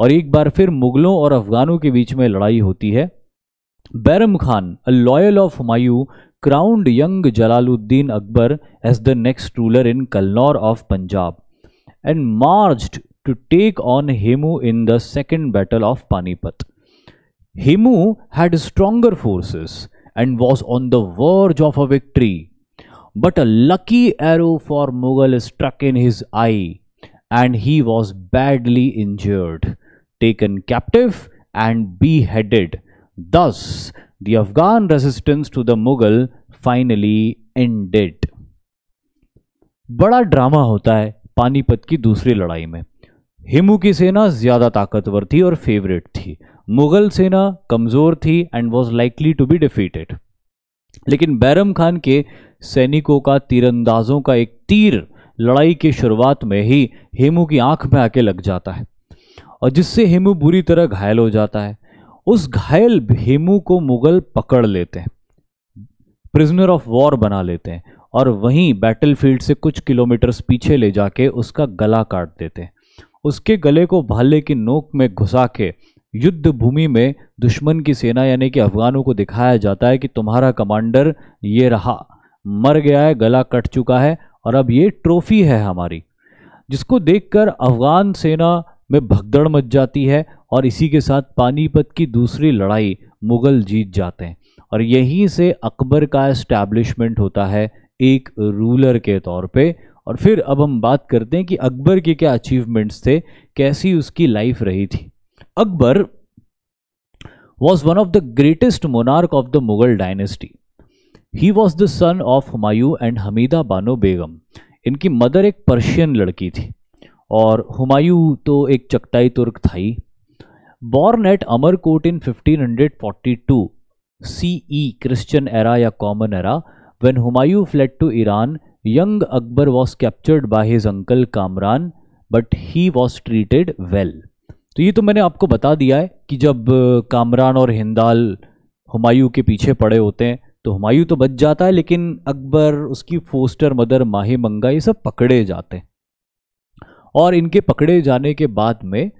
और एक बार फिर मुगलों और अफगानों के बीच में लड़ाई होती है Bairam Khan, a loyal of Mayu, crowned young Jalaluddin Akbar as the next ruler in Kalnaur of Punjab and marched to take on Hemu in the second battle of Panipat. Hemu had stronger forces and was on the verge of a victory. But a lucky arrow for Mughal struck in his eye and he was badly injured, taken captive and beheaded Thus, the Afghan resistance to the Mughal finally ended. बड़ा ड्रामा होता है पानीपत की दूसरी लड़ाई में हिमू की सेना ज़्यादा ताकतवर थी और फेवरेट थी मुगल सेना कमज़ोर थी and was likely to be defeated लेकिन बैरम खान के सैनिकों का तीरंदाजों का एक तीर लड़ाई की शुरुआत में ही हेमू की आंख में आके लग जाता है और जिससे हेमू बुरी तरह घायल हो जाता है उस घायल भीमू को मुगल पकड़ लेते हैं प्रिजनर ऑफ वॉर बना लेते हैं और वहीं बैटलफील्ड से कुछ किलोमीटर्स पीछे ले जाके उसका गला काट देते हैं उसके गले को भाले की नोक में घुसा के युद्ध भूमि में दुश्मन की सेना यानी कि अफगानों को दिखाया जाता है कि तुम्हारा कमांडर ये रहा मर गया है गला कट चुका है और अब ये ट्रॉफी है हमारी जिसको देखकर अफगान सेना में भगदड़ मच जाती है और इसी के साथ पानीपत की दूसरी लड़ाई मुग़ल जीत जाते हैं और यहीं से अकबर का एस्टैब्लिशमेंट होता है एक रूलर के तौर पे और फिर अब हम बात करते हैं कि अकबर के क्या अचीवमेंट्स थे कैसी उसकी लाइफ रही थी Akbar was one of the greatest monarch of the Mughal dynasty he was the son of Humayun and Hamida Bano Begum इनकी मदर एक पर्शियन लड़की थी और हुमायूं तो एक चगताई तुर्क था he born at Amarkot in fifteen hundred forty two C E Christian era या common era when Humayun fled to Iran young Akbar was captured by his uncle Kamran but he was treated well तो ये तो मैंने आपको बता दिया है कि जब कामरान और हिंदाल हुमायूं के पीछे पड़े होते हैं तो हुमायूं तो बच जाता है लेकिन अकबर उसकी फोस्टर मदर माही मंगा ये सब पकड़े जाते हैं और इनके पकड़े जाने के बाद में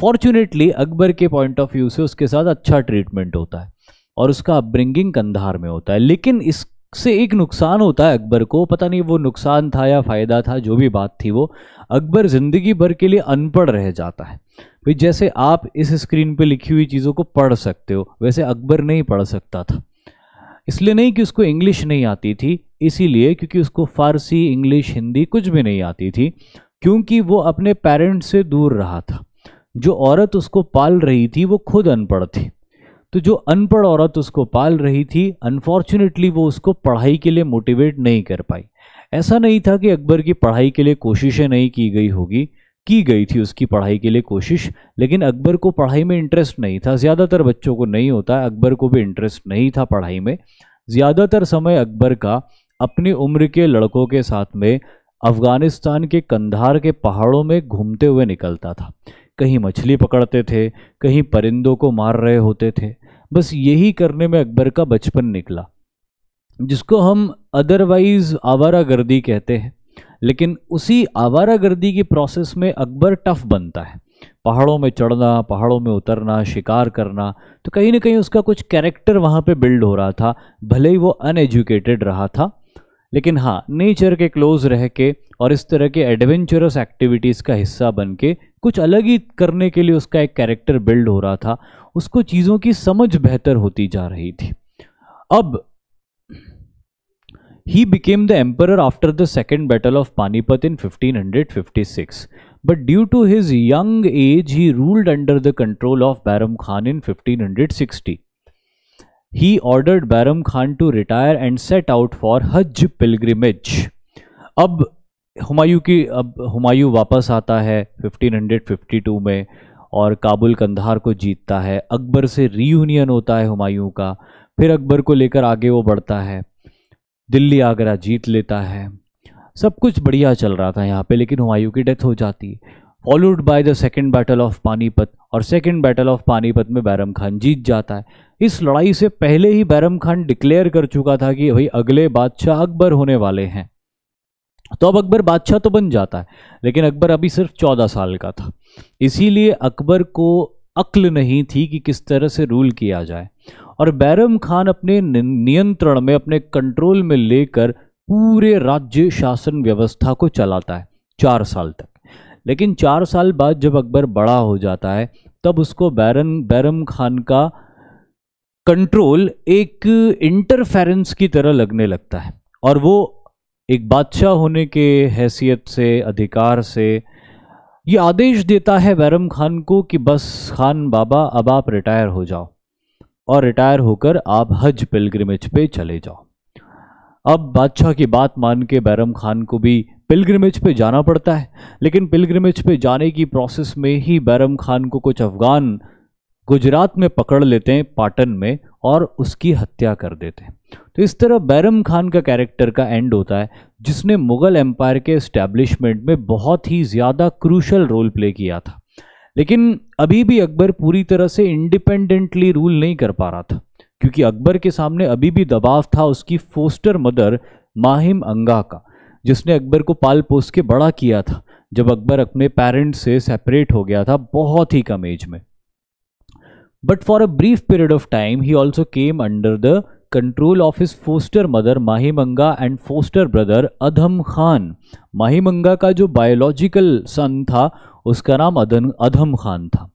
फॉर्चुनेटली अकबर के पॉइंट ऑफ व्यू से उसके साथ अच्छा ट्रीटमेंट होता है और उसका अपब्रिंगिंग कंधार में होता है लेकिन इससे एक नुकसान होता है अकबर को पता नहीं वो नुकसान था या फ़ायदा था जो भी बात थी वो अकबर ज़िंदगी भर के लिए अनपढ़ रह जाता है भाई जैसे आप इस स्क्रीन पे लिखी हुई चीज़ों को पढ़ सकते हो वैसे अकबर नहीं पढ़ सकता था इसलिए नहीं कि उसको इंग्लिश नहीं आती थी इसीलिए क्योंकि उसको फ़ारसी इंग्लिश हिंदी कुछ भी नहीं आती थी क्योंकि वो अपने पेरेंट्स से दूर रहा था जो औरत उसको पाल रही थी वो खुद अनपढ़ थी तो जो अनपढ़ औरत उसको पाल रही थी अनफॉर्चुनेटली वो उसको पढ़ाई के लिए मोटिवेट नहीं कर पाई ऐसा नहीं था कि अकबर की पढ़ाई के लिए कोशिशें नहीं की गई होगी की गई थी उसकी पढ़ाई के लिए कोशिश लेकिन अकबर को पढ़ाई में इंटरेस्ट नहीं था ज़्यादातर बच्चों को नहीं होता अकबर को भी इंटरेस्ट नहीं था पढ़ाई में ज़्यादातर समय अकबर का अपनी उम्र के लड़कों के साथ में अफ़गानिस्तान के कंधार के पहाड़ों में घूमते हुए निकलता था कहीं मछली पकड़ते थे कहीं परिंदों को मार रहे होते थे बस यही करने में अकबर का बचपन निकला जिसको हम अदरवाइज़ आवारा गर्दी कहते हैं लेकिन उसी आवारा गर्दी की प्रोसेस में अकबर टफ बनता है पहाड़ों में चढ़ना पहाड़ों में उतरना शिकार करना तो कहीं ना कहीं उसका कुछ कैरेक्टर वहाँ पे बिल्ड हो रहा था भले ही वो अनएजुकेटेड रहा था लेकिन हाँ नेचर के क्लोज रह के और इस तरह के एडवेंचरस एक्टिविटीज़ का हिस्सा बन के कुछ अलग ही करने के लिए उसका एक कैरेक्टर बिल्ड हो रहा था उसको चीज़ों की समझ बेहतर होती जा रही थी अब he became the emperor after the second battle of panipat in 1556 but due to his young age he ruled under the control of bahram khan in 1560 he ordered Bairam Khan to retire and set out for Hajj pilgrimage. अब हुमायूं की अब हुमायूं वापस आता है 1552 में और काबुल कंधार को जीतता है अकबर से रीयूनियन होता है हुमायूं का फिर अकबर को लेकर आगे वो बढ़ता है दिल्ली आगरा जीत लेता है सब कुछ बढ़िया चल रहा था यहाँ पे लेकिन हुमायूं की डेथ हो जाती है followed by the second battle of Panipat और सेकेंड बैटल ऑफ पानीपत में बैरम खान जीत जाता है इस लड़ाई से पहले ही बैरम खान डिक्लेयर कर चुका था कि भाई अगले बादशाह अकबर होने वाले हैं तो अब अकबर बादशाह तो बन जाता है लेकिन अकबर अभी सिर्फ चौदह साल का था इसीलिए अकबर को अक्ल नहीं थी कि किस तरह से रूल किया जाए और बैरम खान अपने नियंत्रण में अपने कंट्रोल में लेकर पूरे राज्य शासन व्यवस्था को चलाता है चार साल तक लेकिन चार साल बाद जब अकबर बड़ा हो जाता है तब उसको बैरन बैरम खान का कंट्रोल एक इंटरफेरेंस की तरह लगने लगता है और वो एक बादशाह होने के हैसियत से अधिकार से ये आदेश देता है बैरम खान को कि बस खान बाबा अब आप रिटायर हो जाओ और रिटायर होकर आप हज पिलग्रमेज पे चले जाओ अब बादशाह की बात मान के बैरम खान को भी पिलग्रमेज पे जाना पड़ता है लेकिन पिलग्रमेज पे जाने की प्रोसेस में ही बैरम खान को कुछ अफगान गुजरात में पकड़ लेते हैं पाटन में और उसकी हत्या कर देते हैं तो इस तरह बैरम खान का कैरेक्टर का एंड होता है जिसने मुग़ल एम्पायर के इस्टेब्लिशमेंट में बहुत ही ज़्यादा क्रूशल रोल प्ले किया था लेकिन अभी भी अकबर पूरी तरह से इंडिपेंडेंटली रूल नहीं कर पा रहा था क्योंकि अकबर के सामने अभी भी दबाव था उसकी फोस्टर मदर माहिम अंगा का जिसने अकबर को पाल पोस के बड़ा किया था जब अकबर अपने पेरेंट्स से सेपरेट हो गया था बहुत ही कम एज में but for a brief period of time he also came under the control of his foster mother Maham Anga and foster brother Adham Khan माहिमंगा का जो बायोलॉजिकल सन था उसका नाम अदन अधम खान था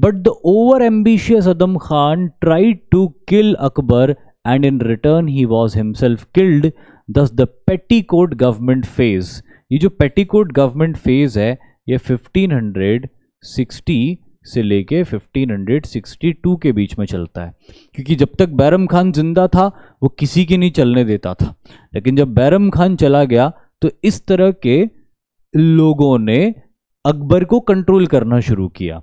but the over ambitious Adham Khan tried to kill Akbar and in return he was himself killed thus the petticoat government phase ये जो कोट गवर्नमेंट फेज है ये 1560 से लेके 1562 के बीच में चलता है क्योंकि जब तक बैरम खान जिंदा था वो किसी के नहीं चलने देता था लेकिन जब बैरम खान चला गया तो इस तरह के लोगों ने अकबर को कंट्रोल करना शुरू किया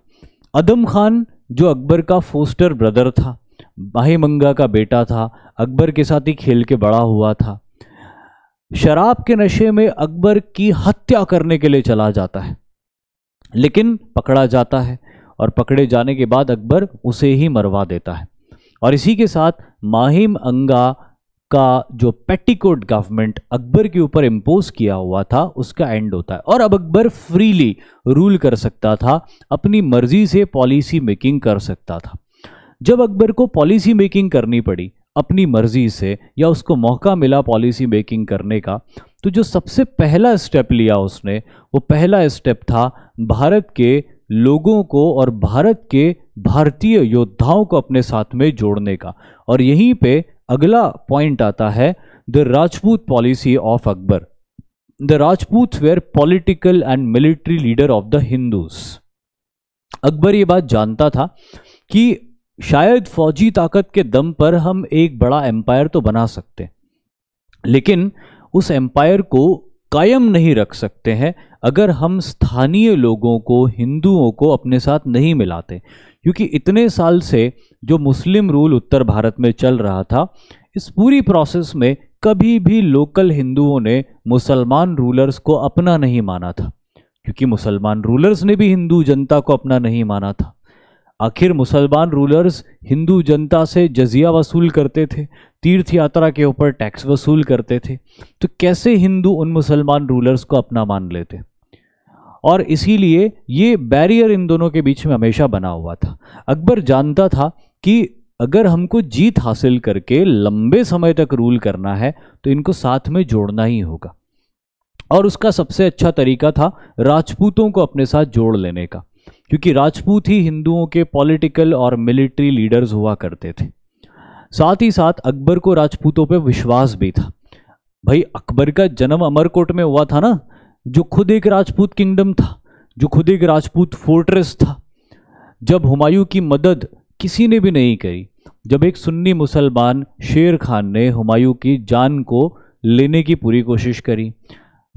अदम खान जो अकबर का फोस्टर ब्रदर था बाहिमंगा मंगा का बेटा था अकबर के साथ ही खेल के बड़ा हुआ था शराब के नशे में अकबर की हत्या करने के लिए चला जाता है लेकिन पकड़ा जाता है और पकड़े जाने के बाद अकबर उसे ही मरवा देता है और इसी के साथ माहिम अंगा का जो पेटीकोट गवर्नमेंट अकबर के ऊपर इम्पोज किया हुआ था उसका एंड होता है और अब अकबर फ्रीली रूल कर सकता था अपनी मर्जी से पॉलिसी मेकिंग कर सकता था जब अकबर को पॉलिसी मेकिंग करनी पड़ी अपनी मर्ज़ी से या उसको मौका मिला पॉलिसी मेकिंग करने का तो जो सबसे पहला स्टेप लिया उसने वो पहला स्टेप था भारत के लोगों को और भारत के भारतीय योद्धाओं को अपने साथ में जोड़ने का और यहीं पे अगला पॉइंट आता है the Rajput policy of Akbar the Rajput were political and military leader of the Hindus Akbar ये बात जानता था कि शायद फौजी ताकत के दम पर हम एक बड़ा एम्पायर तो बना सकते लेकिन उस एम्पायर को कायम नहीं रख सकते हैं अगर हम स्थानीय लोगों को हिंदुओं को अपने साथ नहीं मिलाते क्योंकि इतने साल से जो मुस्लिम रूल उत्तर भारत में चल रहा था इस पूरी प्रोसेस में कभी भी लोकल हिंदुओं ने मुसलमान रूलर्स को अपना नहीं माना था क्योंकि मुसलमान रूलर्स ने भी हिंदू जनता को अपना नहीं माना था आखिर मुसलमान रूलर्स हिंदू जनता से जजिया वसूल करते थे तीर्थ यात्रा के ऊपर टैक्स वसूल करते थे तो कैसे हिंदू उन मुसलमान रूलर्स को अपना मान लेते और इसीलिए ये बैरियर इन दोनों के बीच में हमेशा बना हुआ था अकबर जानता था कि अगर हमको जीत हासिल करके लंबे समय तक रूल करना है तो इनको साथ में जोड़ना ही होगा और उसका सबसे अच्छा तरीका था राजपूतों को अपने साथ जोड़ लेने का क्योंकि राजपूत ही हिंदुओं के पॉलिटिकल और मिलिट्री लीडर्स हुआ करते थे साथ ही साथ अकबर को राजपूतों पर विश्वास भी था भाई अकबर का जन्म अमरकोट में हुआ था ना जो खुद एक राजपूत किंगडम था जो खुद एक राजपूत फोर्ट्रेस था जब हुमायूं की मदद किसी ने भी नहीं करी जब एक सुन्नी मुसलमान शेर खान ने हुमायूं की जान को लेने की पूरी कोशिश करी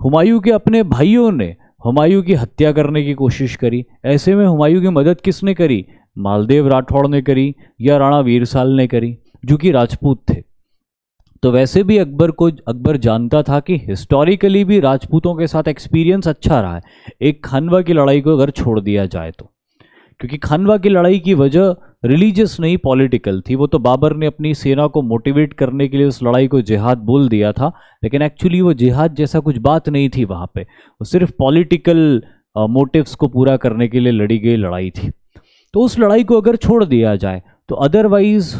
हुमायूं के अपने भाइयों ने हुमायूं की हत्या करने की कोशिश करी ऐसे में हुमायूं की मदद किसने करी मालदेव राठौड़ ने करी या राणा वीरसाल ने करी जो कि राजपूत थे तो वैसे भी अकबर को अकबर जानता था कि हिस्टोरिकली भी राजपूतों के साथ एक्सपीरियंस अच्छा रहा है एक खानवा की लड़ाई को अगर छोड़ दिया जाए तो क्योंकि खानवा की लड़ाई की वजह रिलीजियस नहीं पॉलिटिकल थी वो तो बाबर ने अपनी सेना को मोटिवेट करने के लिए उस लड़ाई को जिहाद बोल दिया था लेकिन एक्चुअली वो जिहाद जैसा कुछ बात नहीं थी वहाँ पे वो सिर्फ पॉलिटिकल मोटिव्स को पूरा करने के लिए लड़ी गई लड़ाई थी तो उस लड़ाई को अगर छोड़ दिया जाए तो अदरवाइज़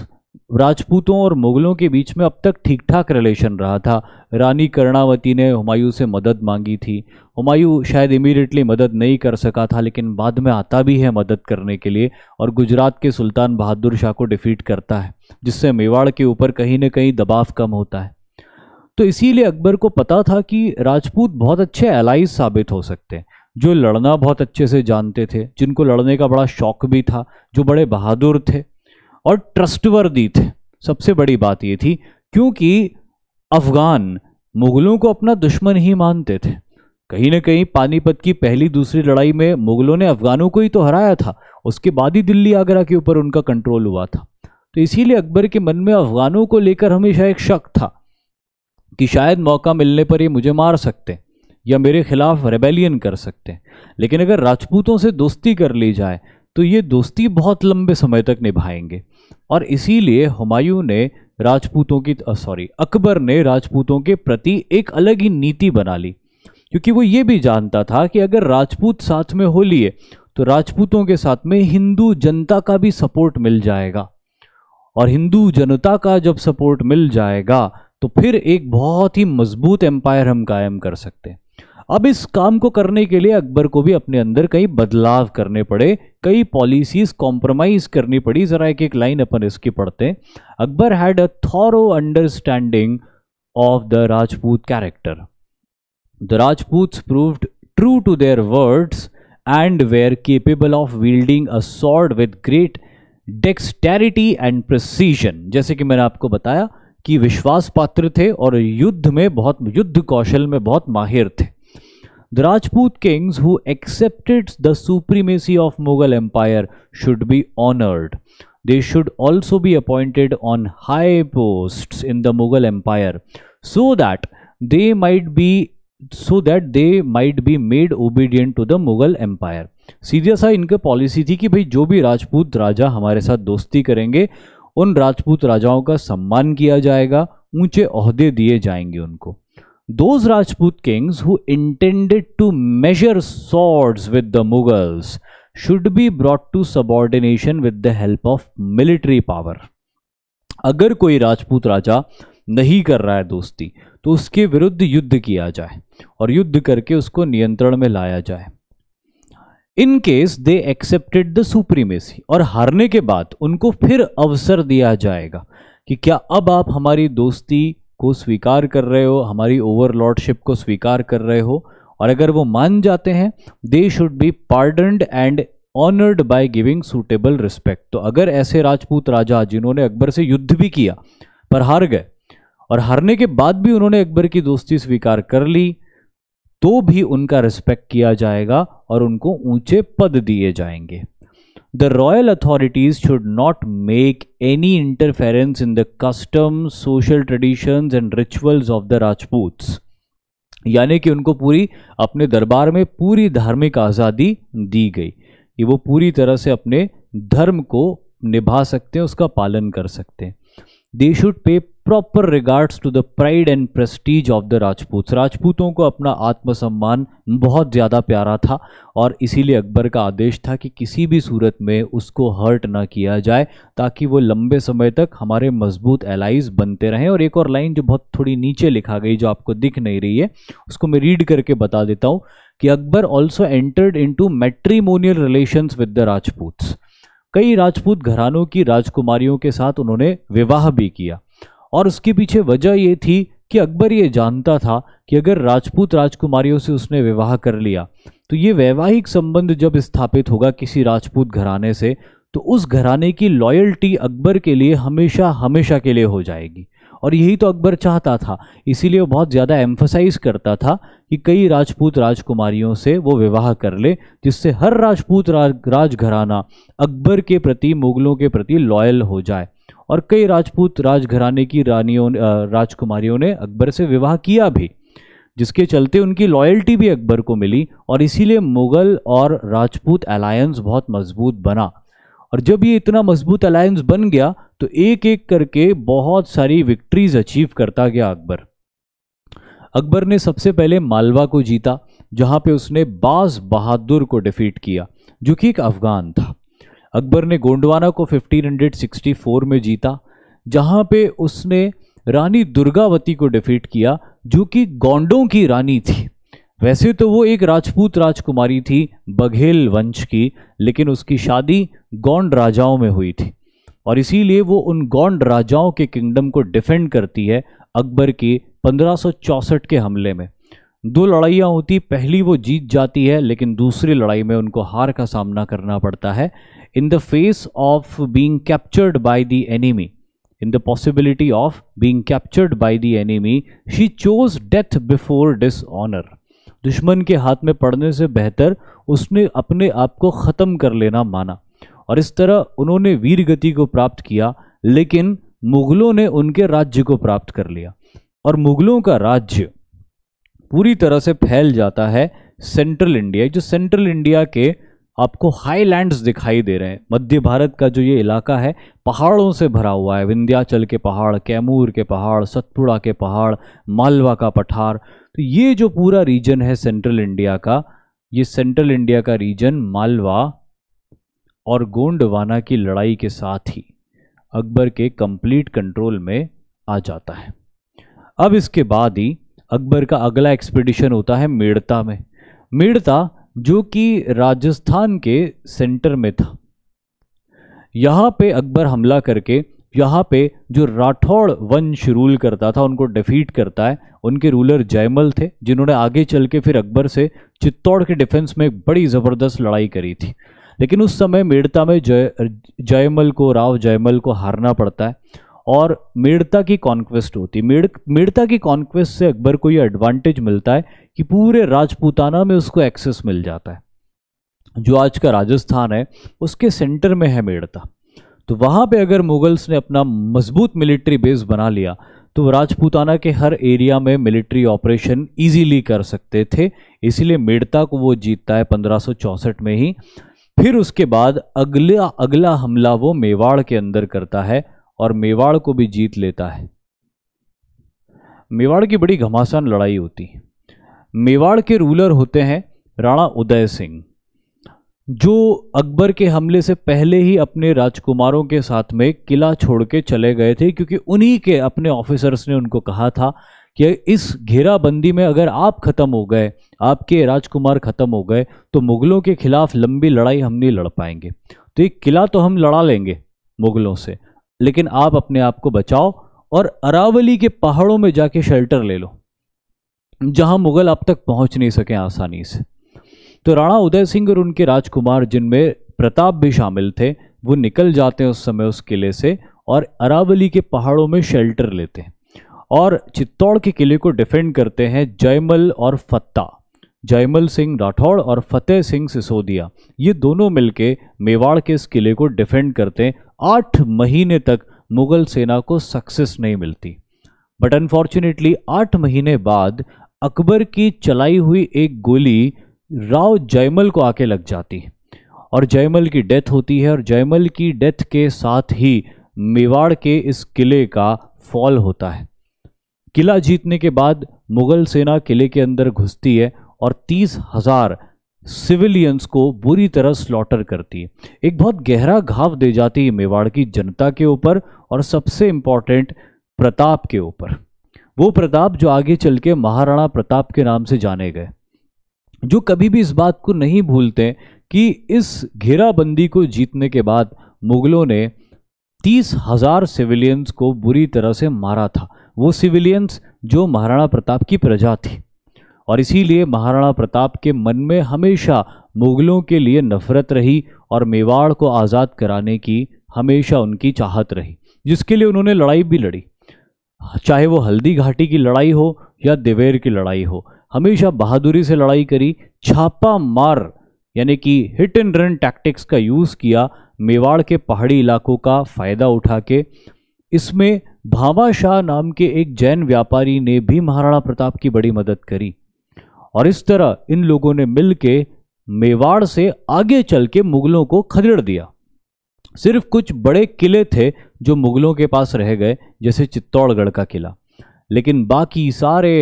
राजपूतों और मुगलों के बीच में अब तक ठीक ठाक रिलेशन रहा था रानी कर्णावती ने हुमायूं से मदद मांगी थी हुमायूं शायद इमीडिएटली मदद नहीं कर सका था लेकिन बाद में आता भी है मदद करने के लिए और गुजरात के सुल्तान बहादुर शाह को डिफीट करता है जिससे मेवाड़ के ऊपर कहीं ना कहीं दबाव कम होता है तो इसीलिए अकबर को पता था कि राजपूत बहुत अच्छे एलाइज साबित हो सकते हैं जो लड़ना बहुत अच्छे से जानते थे जिनको लड़ने का बड़ा शौक भी था जो बड़े बहादुर थे और ट्रस्टवर्दी थे सबसे बड़ी बात ये थी क्योंकि अफगान मुगलों को अपना दुश्मन ही मानते थे कहीं ना कहीं पानीपत की पहली दूसरी लड़ाई में मुगलों ने अफगानों को ही तो हराया था उसके बाद ही दिल्ली आगरा के ऊपर उनका कंट्रोल हुआ था तो इसीलिए अकबर के मन में अफगानों को लेकर हमेशा एक शक था कि शायद मौका मिलने पर ये मुझे मार सकते या मेरे खिलाफ रेबेलियन कर सकते लेकिन अगर राजपूतों से दोस्ती कर ली जाए तो ये दोस्ती बहुत लंबे समय तक निभाएंगे और इसीलिए हुमायूं ने राजपूतों की सॉरी अकबर ने राजपूतों के प्रति एक अलग ही नीति बना ली क्योंकि वो ये भी जानता था कि अगर राजपूत साथ में हो लिए तो राजपूतों के साथ में हिंदू जनता का भी सपोर्ट मिल जाएगा और हिंदू जनता का जब सपोर्ट मिल जाएगा तो फिर एक बहुत ही मजबूत एम्पायर हम कायम कर सकते हैं अब इस काम को करने के लिए अकबर को भी अपने अंदर कई बदलाव करने पड़े कई पॉलिसीज कॉम्प्रोमाइज करनी पड़ी जरा एक एक लाइन अपन इसकी पढ़ते हैं Akbar had a thorough understanding of the Rajput character the Rajput proved true to their words and were capable of wielding a sword with great dexterity and precision जैसे कि मैंने आपको बताया कि विश्वास पात्र थे और युद्ध में बहुत युद्ध कौशल में बहुत माहिर थे the Rajput kings who accepted the supremacy of Mughal empire should be honoured they should also be appointed on high post in the Mughal empire so that they might be so that they might be made obedient to the Mughal empire सीधा सा इनके पॉलिसी थी कि भाई जो भी राजपूत राजा हमारे साथ दोस्ती करेंगे उन राजपूत राजाओं का सम्मान किया जाएगा ऊंचे अहदे दिए जाएंगे उनको those Rajput kings who intended to measure swords with the Mughals should be brought to subordination with the help of military power अगर कोई राजपूत राजा नहीं कर रहा है दोस्ती तो उसके विरुद्ध युद्ध किया जाए और युद्ध करके उसको नियंत्रण में लाया जाए in case they accepted the supremacy और हारने के बाद उनको फिर अवसर दिया जाएगा कि क्या अब आप हमारी दोस्ती को स्वीकार कर रहे हो हमारी ओवरलॉर्डशिप को स्वीकार कर रहे हो और अगर वो मान जाते हैं they should be pardoned and honoured by giving suitable respect तो अगर ऐसे राजपूत राजा जिन्होंने अकबर से युद्ध भी किया पर हार गए और हारने के बाद भी उन्होंने अकबर की दोस्ती स्वीकार कर ली तो भी उनका रिस्पेक्ट किया जाएगा और उनको ऊंचे पद दिए जाएंगे the royal authorities should not make any interference in the custom social traditions and rituals of the Rajputs यानी कि उनको पूरी अपने दरबार में पूरी धार्मिक आज़ादी दी गई कि वो पूरी तरह से अपने धर्म को निभा सकते हैं उसका पालन कर सकते हैं they should pay proper regards to the pride and prestige of the Rajput राजपूतों को अपना आत्मसम्मान बहुत ज़्यादा प्यारा था और इसीलिए अकबर का आदेश था कि किसी भी सूरत में उसको हर्ट ना किया जाए ताकि वो लंबे समय तक हमारे मजबूत एलाइज बनते रहें और एक और लाइन जो बहुत थोड़ी नीचे लिखा गई जो आपको दिख नहीं रही है उसको मैं रीड करके बता देता हूँ कि Akbar also entered in to matrimonial relations with the Rajputs कई राजपूत घरानों की राजकुमारियों के साथ उन्होंने विवाह भी किया और उसके पीछे वजह ये थी कि अकबर ये जानता था कि अगर राजपूत राजकुमारियों से उसने विवाह कर लिया तो ये वैवाहिक संबंध जब स्थापित होगा किसी राजपूत घराने से तो उस घराने की लॉयल्टी अकबर के लिए हमेशा हमेशा के लिए हो जाएगी और यही तो अकबर चाहता था इसीलिए वो बहुत ज़्यादा एम्फोसाइज करता था कि कई राजपूत राजकुमारियों से वो विवाह कर ले जिससे हर राजपूत राज राजघराना अकबर के प्रति मुगलों के प्रति लॉयल हो जाए और कई राजपूत राजघराने की रानियों राजकुमारियों ने अकबर से विवाह किया भी जिसके चलते उनकी लॉयल्टी भी अकबर को मिली और इसीलिए मुग़ल और राजपूत अलायंस बहुत मजबूत बना और जब ये इतना मजबूत अलायंस बन गया तो एक एक करके बहुत सारी विक्ट्रीज अचीव करता गया अकबर अकबर ने सबसे पहले मालवा को जीता जहाँ पे उसने बाज बहादुर को डिफीट किया जो कि एक अफगान था अकबर ने गोंडवाना को 1564 में जीता जहाँ पे उसने रानी दुर्गावती को डिफीट किया जो कि गोंडों की रानी थी वैसे तो वो एक राजपूत राजकुमारी थी बघेल वंश की लेकिन उसकी शादी गौंड राजाओं में हुई थी और इसीलिए वो उन गौंड राजाओं के किंगडम को डिफेंड करती है अकबर के 1564 के हमले में दो लड़ाइयाँ होती पहली वो जीत जाती है लेकिन दूसरी लड़ाई में उनको हार का सामना करना पड़ता है in the face of being captured by the enemy in the possibility of being captured by the enemy she chose death before dishonour दुश्मन के हाथ में पड़ने से बेहतर उसने अपने आप को ख़त्म कर लेना माना और इस तरह उन्होंने वीर गति को प्राप्त किया लेकिन मुगलों ने उनके राज्य को प्राप्त कर लिया और मुगलों का राज्य पूरी तरह से फैल जाता है सेंट्रल इंडिया जो सेंट्रल इंडिया के आपको हाई दिखाई दे रहे हैं मध्य भारत का जो ये इलाका है पहाड़ों से भरा हुआ है विंध्याचल के पहाड़ कैमूर के पहाड़ सतपुड़ा के पहाड़ मालवा का पठार तो ये जो पूरा रीजन है सेंट्रल इंडिया का ये सेंट्रल इंडिया का रीजन मालवा और गोंडवाना की लड़ाई के साथ ही अकबर के कंप्लीट कंट्रोल में आ जाता है अब इसके बाद ही अकबर का अगला एक्सपीडिशन होता है मेड़ता में मेड़ता जो कि राजस्थान के सेंटर में था यहाँ पे अकबर हमला करके यहाँ पे जो राठौड़ वंश रूल करता था उनको डिफीट करता है उनके रूलर जयमल थे जिन्होंने आगे चल के फिर अकबर से चित्तौड़ के डिफेंस में एक बड़ी ज़बरदस्त लड़ाई करी थी लेकिन उस समय मेड़ता में जय जयमल को राव जयमल को हारना पड़ता है और मेड़ता की कॉन्क्वेस्ट होती है मेड़ मेड़ता की कॉन्क्वेस्ट से अकबर को ये एडवांटेज मिलता है कि पूरे राजपूताना में उसको एक्सेस मिल जाता है जो आज का राजस्थान है उसके सेंटर में है मेड़ता तो वहाँ पे अगर मुगल्स ने अपना मजबूत मिलिट्री बेस बना लिया तो राजपूताना के हर एरिया में मिलिट्री ऑपरेशन ईजीली कर सकते थे इसीलिए मेड़ता को वो जीतता है पंद्रह में ही फिर उसके बाद अगला अगला हमला वो मेवाड़ के अंदर करता है और मेवाड़ को भी जीत लेता है मेवाड़ की बड़ी घमासान लड़ाई होती है मेवाड़ के रूलर होते हैं राणा उदय सिंह जो अकबर के हमले से पहले ही अपने राजकुमारों के साथ में किला छोड़ के चले गए थे क्योंकि उन्हीं के अपने ऑफिसर्स ने उनको कहा था कि इस घेराबंदी में अगर आप ख़त्म हो गए आपके राजकुमार ख़त्म हो गए तो मुग़लों के ख़िलाफ़ लंबी लड़ाई हम नहीं लड़ पाएंगे तो एक किला तो हम लड़ा लेंगे मुग़लों से लेकिन आप अपने आप को बचाओ और अरावली के पहाड़ों में जाके शेल्टर ले लो जहां मुगल आप तक पहुंच नहीं सके आसानी से तो राणा उदय सिंह और उनके राजकुमार जिनमें प्रताप भी शामिल थे वो निकल जाते हैं उस समय उस किले से और अरावली के पहाड़ों में शेल्टर लेते हैं और चित्तौड़ के किले को डिफेंड करते हैं जयमल और फत्ता जयमल सिंह राठौड़ और फतेह सिंह सिसोदिया ये दोनों मिलके मेवाड़ के इस किले को डिफेंड करते आठ महीने तक मुगल सेना को सक्सेस नहीं मिलती बट अनफॉर्चुनेटली आठ महीने बाद अकबर की चलाई हुई एक गोली राव जयमल को आके लग जाती और जयमल की डेथ होती है और जयमल की डेथ के साथ ही मेवाड़ के इस किले का फॉल होता है किला जीतने के बाद मुगल सेना किले के अंदर घुसती है और तीस हजार सिविलियंस को बुरी तरह स्लॉटर करती एक बहुत गहरा घाव दे जाती है मेवाड़ की जनता के ऊपर और सबसे इंपॉर्टेंट प्रताप के ऊपर वो प्रताप जो आगे चल के महाराणा प्रताप के नाम से जाने गए जो कभी भी इस बात को नहीं भूलते कि इस घेराबंदी को जीतने के बाद मुगलों ने तीस हजार सिविलियंस को बुरी तरह से मारा था वो सिविलियंस जो महाराणा प्रताप की प्रजा थी और इसीलिए महाराणा प्रताप के मन में हमेशा मुगलों के लिए नफरत रही और मेवाड़ को आज़ाद कराने की हमेशा उनकी चाहत रही जिसके लिए उन्होंने लड़ाई भी लड़ी चाहे वो हल्दी घाटी की लड़ाई हो या देवेर की लड़ाई हो हमेशा बहादुरी से लड़ाई करी छापा मार यानी कि हिट एंड रन टैक्टिक्स का यूज़ किया मेवाड़ के पहाड़ी इलाकों का फ़ायदा उठा के इसमें भामा शाह नाम के एक जैन व्यापारी ने भी महाराणा प्रताप की बड़ी मदद करी और इस तरह इन लोगों ने मिल के मेवाड़ से आगे चल के मुगलों को खदेड़ दिया सिर्फ कुछ बड़े किले थे जो मुगलों के पास रह गए जैसे चित्तौड़गढ़ का किला लेकिन बाकी सारे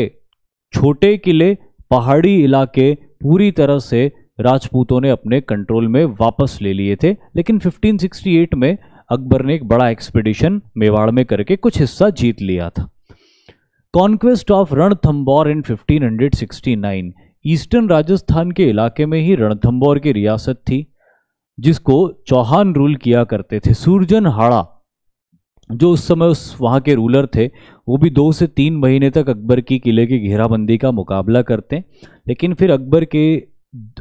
छोटे किले पहाड़ी इलाके पूरी तरह से राजपूतों ने अपने कंट्रोल में वापस ले लिए थे लेकिन 1568 में अकबर ने एक बड़ा एक्सपेडिशन मेवाड़ में करके कुछ हिस्सा जीत लिया था conquest of Ranthambore in 1569 eastern Rajasthan के इलाके में ही रणथम्बोर की रियासत थी जिसको चौहान रूल किया करते थे सूरजन हाड़ा जो उस समय उस वहाँ के रूलर थे वो भी दो से तीन महीने तक अकबर की किले की घेराबंदी का मुकाबला करते लेकिन फिर अकबर के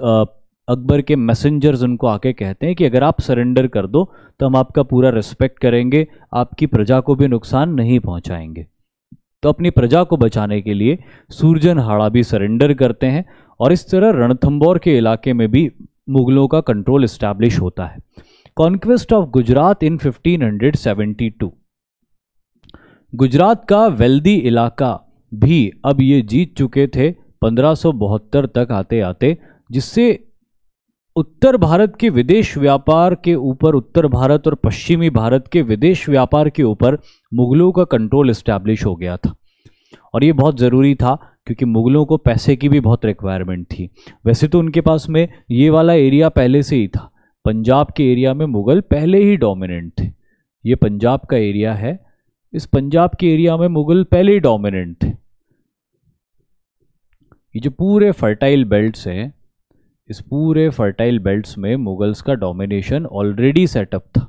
अकबर के मैसेंजर्स उनको आके कहते हैं कि अगर आप सरेंडर कर दो तो हम आपका पूरा रिस्पेक्ट करेंगे आपकी प्रजा को भी नुकसान नहीं पहुँचाएंगे तो अपनी प्रजा को बचाने के लिए सूरजनहाड़ा भी सरेंडर करते हैं और इस तरह रणथंबोर के इलाके में भी मुगलों का कंट्रोल इस्टेब्लिश होता है conquest of Gujarat in 1572 Gujarat का वेल्दी इलाका भी अब ये जीत चुके थे पंद्रह तक आते आते जिससे उत्तर भारत के विदेश व्यापार के ऊपर उत्तर भारत और पश्चिमी भारत के विदेश व्यापार के ऊपर मुगलों का कंट्रोल इस्टेब्लिश हो गया था और ये बहुत ज़रूरी था क्योंकि मुगलों को पैसे की भी बहुत रिक्वायरमेंट थी वैसे तो उनके पास में ये वाला एरिया पहले से ही था पंजाब के एरिया में मुगल पहले ही डोमिनेंट थे ये पंजाब का एरिया है इस पंजाब के एरिया में मुगल पहले ही डोमिनेंट थे ये जो पूरे फर्टाइल बेल्ट्स हैं इस पूरे फर्टाइल बेल्ट्स में मुगल्स का डोमिनेशन ऑलरेडी सेटअप था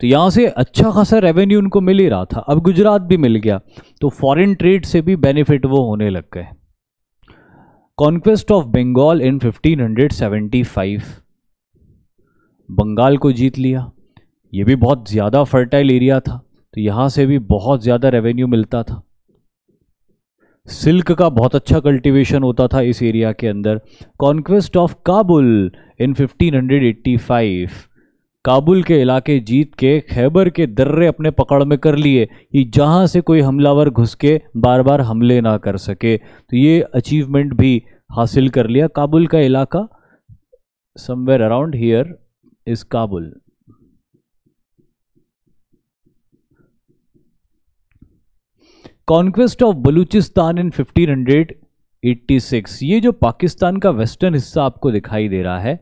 तो यहाँ से अच्छा खासा रेवेन्यू उनको मिल ही रहा था अब गुजरात भी मिल गया तो फॉरेन ट्रेड से भी बेनिफिट वो होने लग गए conquest of Bengal in 1575 Bengal को जीत लिया ये भी बहुत ज़्यादा फर्टाइल एरिया था तो यहाँ से भी बहुत ज़्यादा रेवेन्यू मिलता था सिल्क का बहुत अच्छा कल्टीवेशन होता था इस एरिया के अंदर conquest of Kabul in 1585 Kabul के इलाके जीत के खैबर के दर्रे अपने पकड़ में कर लिए कि जहाँ से कोई हमलावर घुस के बार बार हमले ना कर सके तो ये अचीवमेंट भी हासिल कर लिया काबुल का इलाका somewhere around here is Kabul conquest of Baluchistan in 1586 ये जो पाकिस्तान का वेस्टर्न हिस्सा आपको दिखाई दे रहा है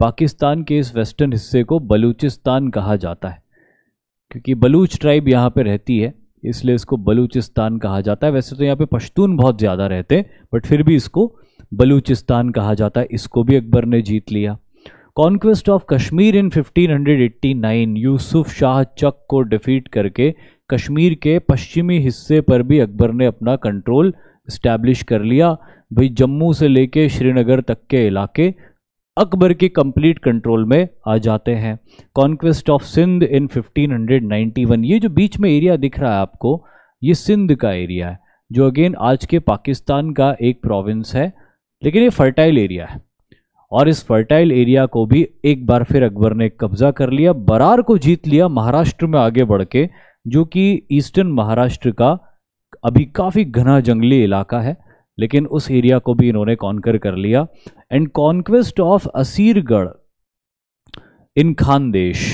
पाकिस्तान के इस वेस्टर्न हिस्से को बलूचिस्तान कहा जाता है क्योंकि बलूच ट्राइब यहाँ पे रहती है इसलिए इसको बलूचिस्तान कहा जाता है वैसे तो यहाँ पे पश्तून बहुत ज़्यादा रहते हैं बट फिर भी इसको बलूचिस्तान कहा जाता है इसको भी अकबर ने जीत लिया conquest of Kashmir in 1589 Yusuf Shah Chak को डिफीट करके कश्मीर के पश्चिमी हिस्से पर भी अकबर ने अपना कंट्रोल इस्टेब्लिश कर लिया भाई जम्मू से लेके श्रीनगर तक के इलाके अकबर के कंप्लीट कंट्रोल में आ जाते हैं कॉन्क्वेस्ट ऑफ सिंध इन 1591 ये जो बीच में एरिया दिख रहा है आपको ये सिंध का एरिया है जो अगेन आज के पाकिस्तान का एक प्रोविंस है लेकिन ये फर्टाइल एरिया है और इस फर्टाइल एरिया को भी एक बार फिर अकबर ने कब्जा कर लिया बरार को जीत लिया महाराष्ट्र में आगे बढ़ के जो कि ईस्टर्न महाराष्ट्र का अभी काफ़ी घना जंगली इलाका है लेकिन उस एरिया को भी इन्होंने कॉन्कर कर लिया and conquest of Asirgarh in Khandesh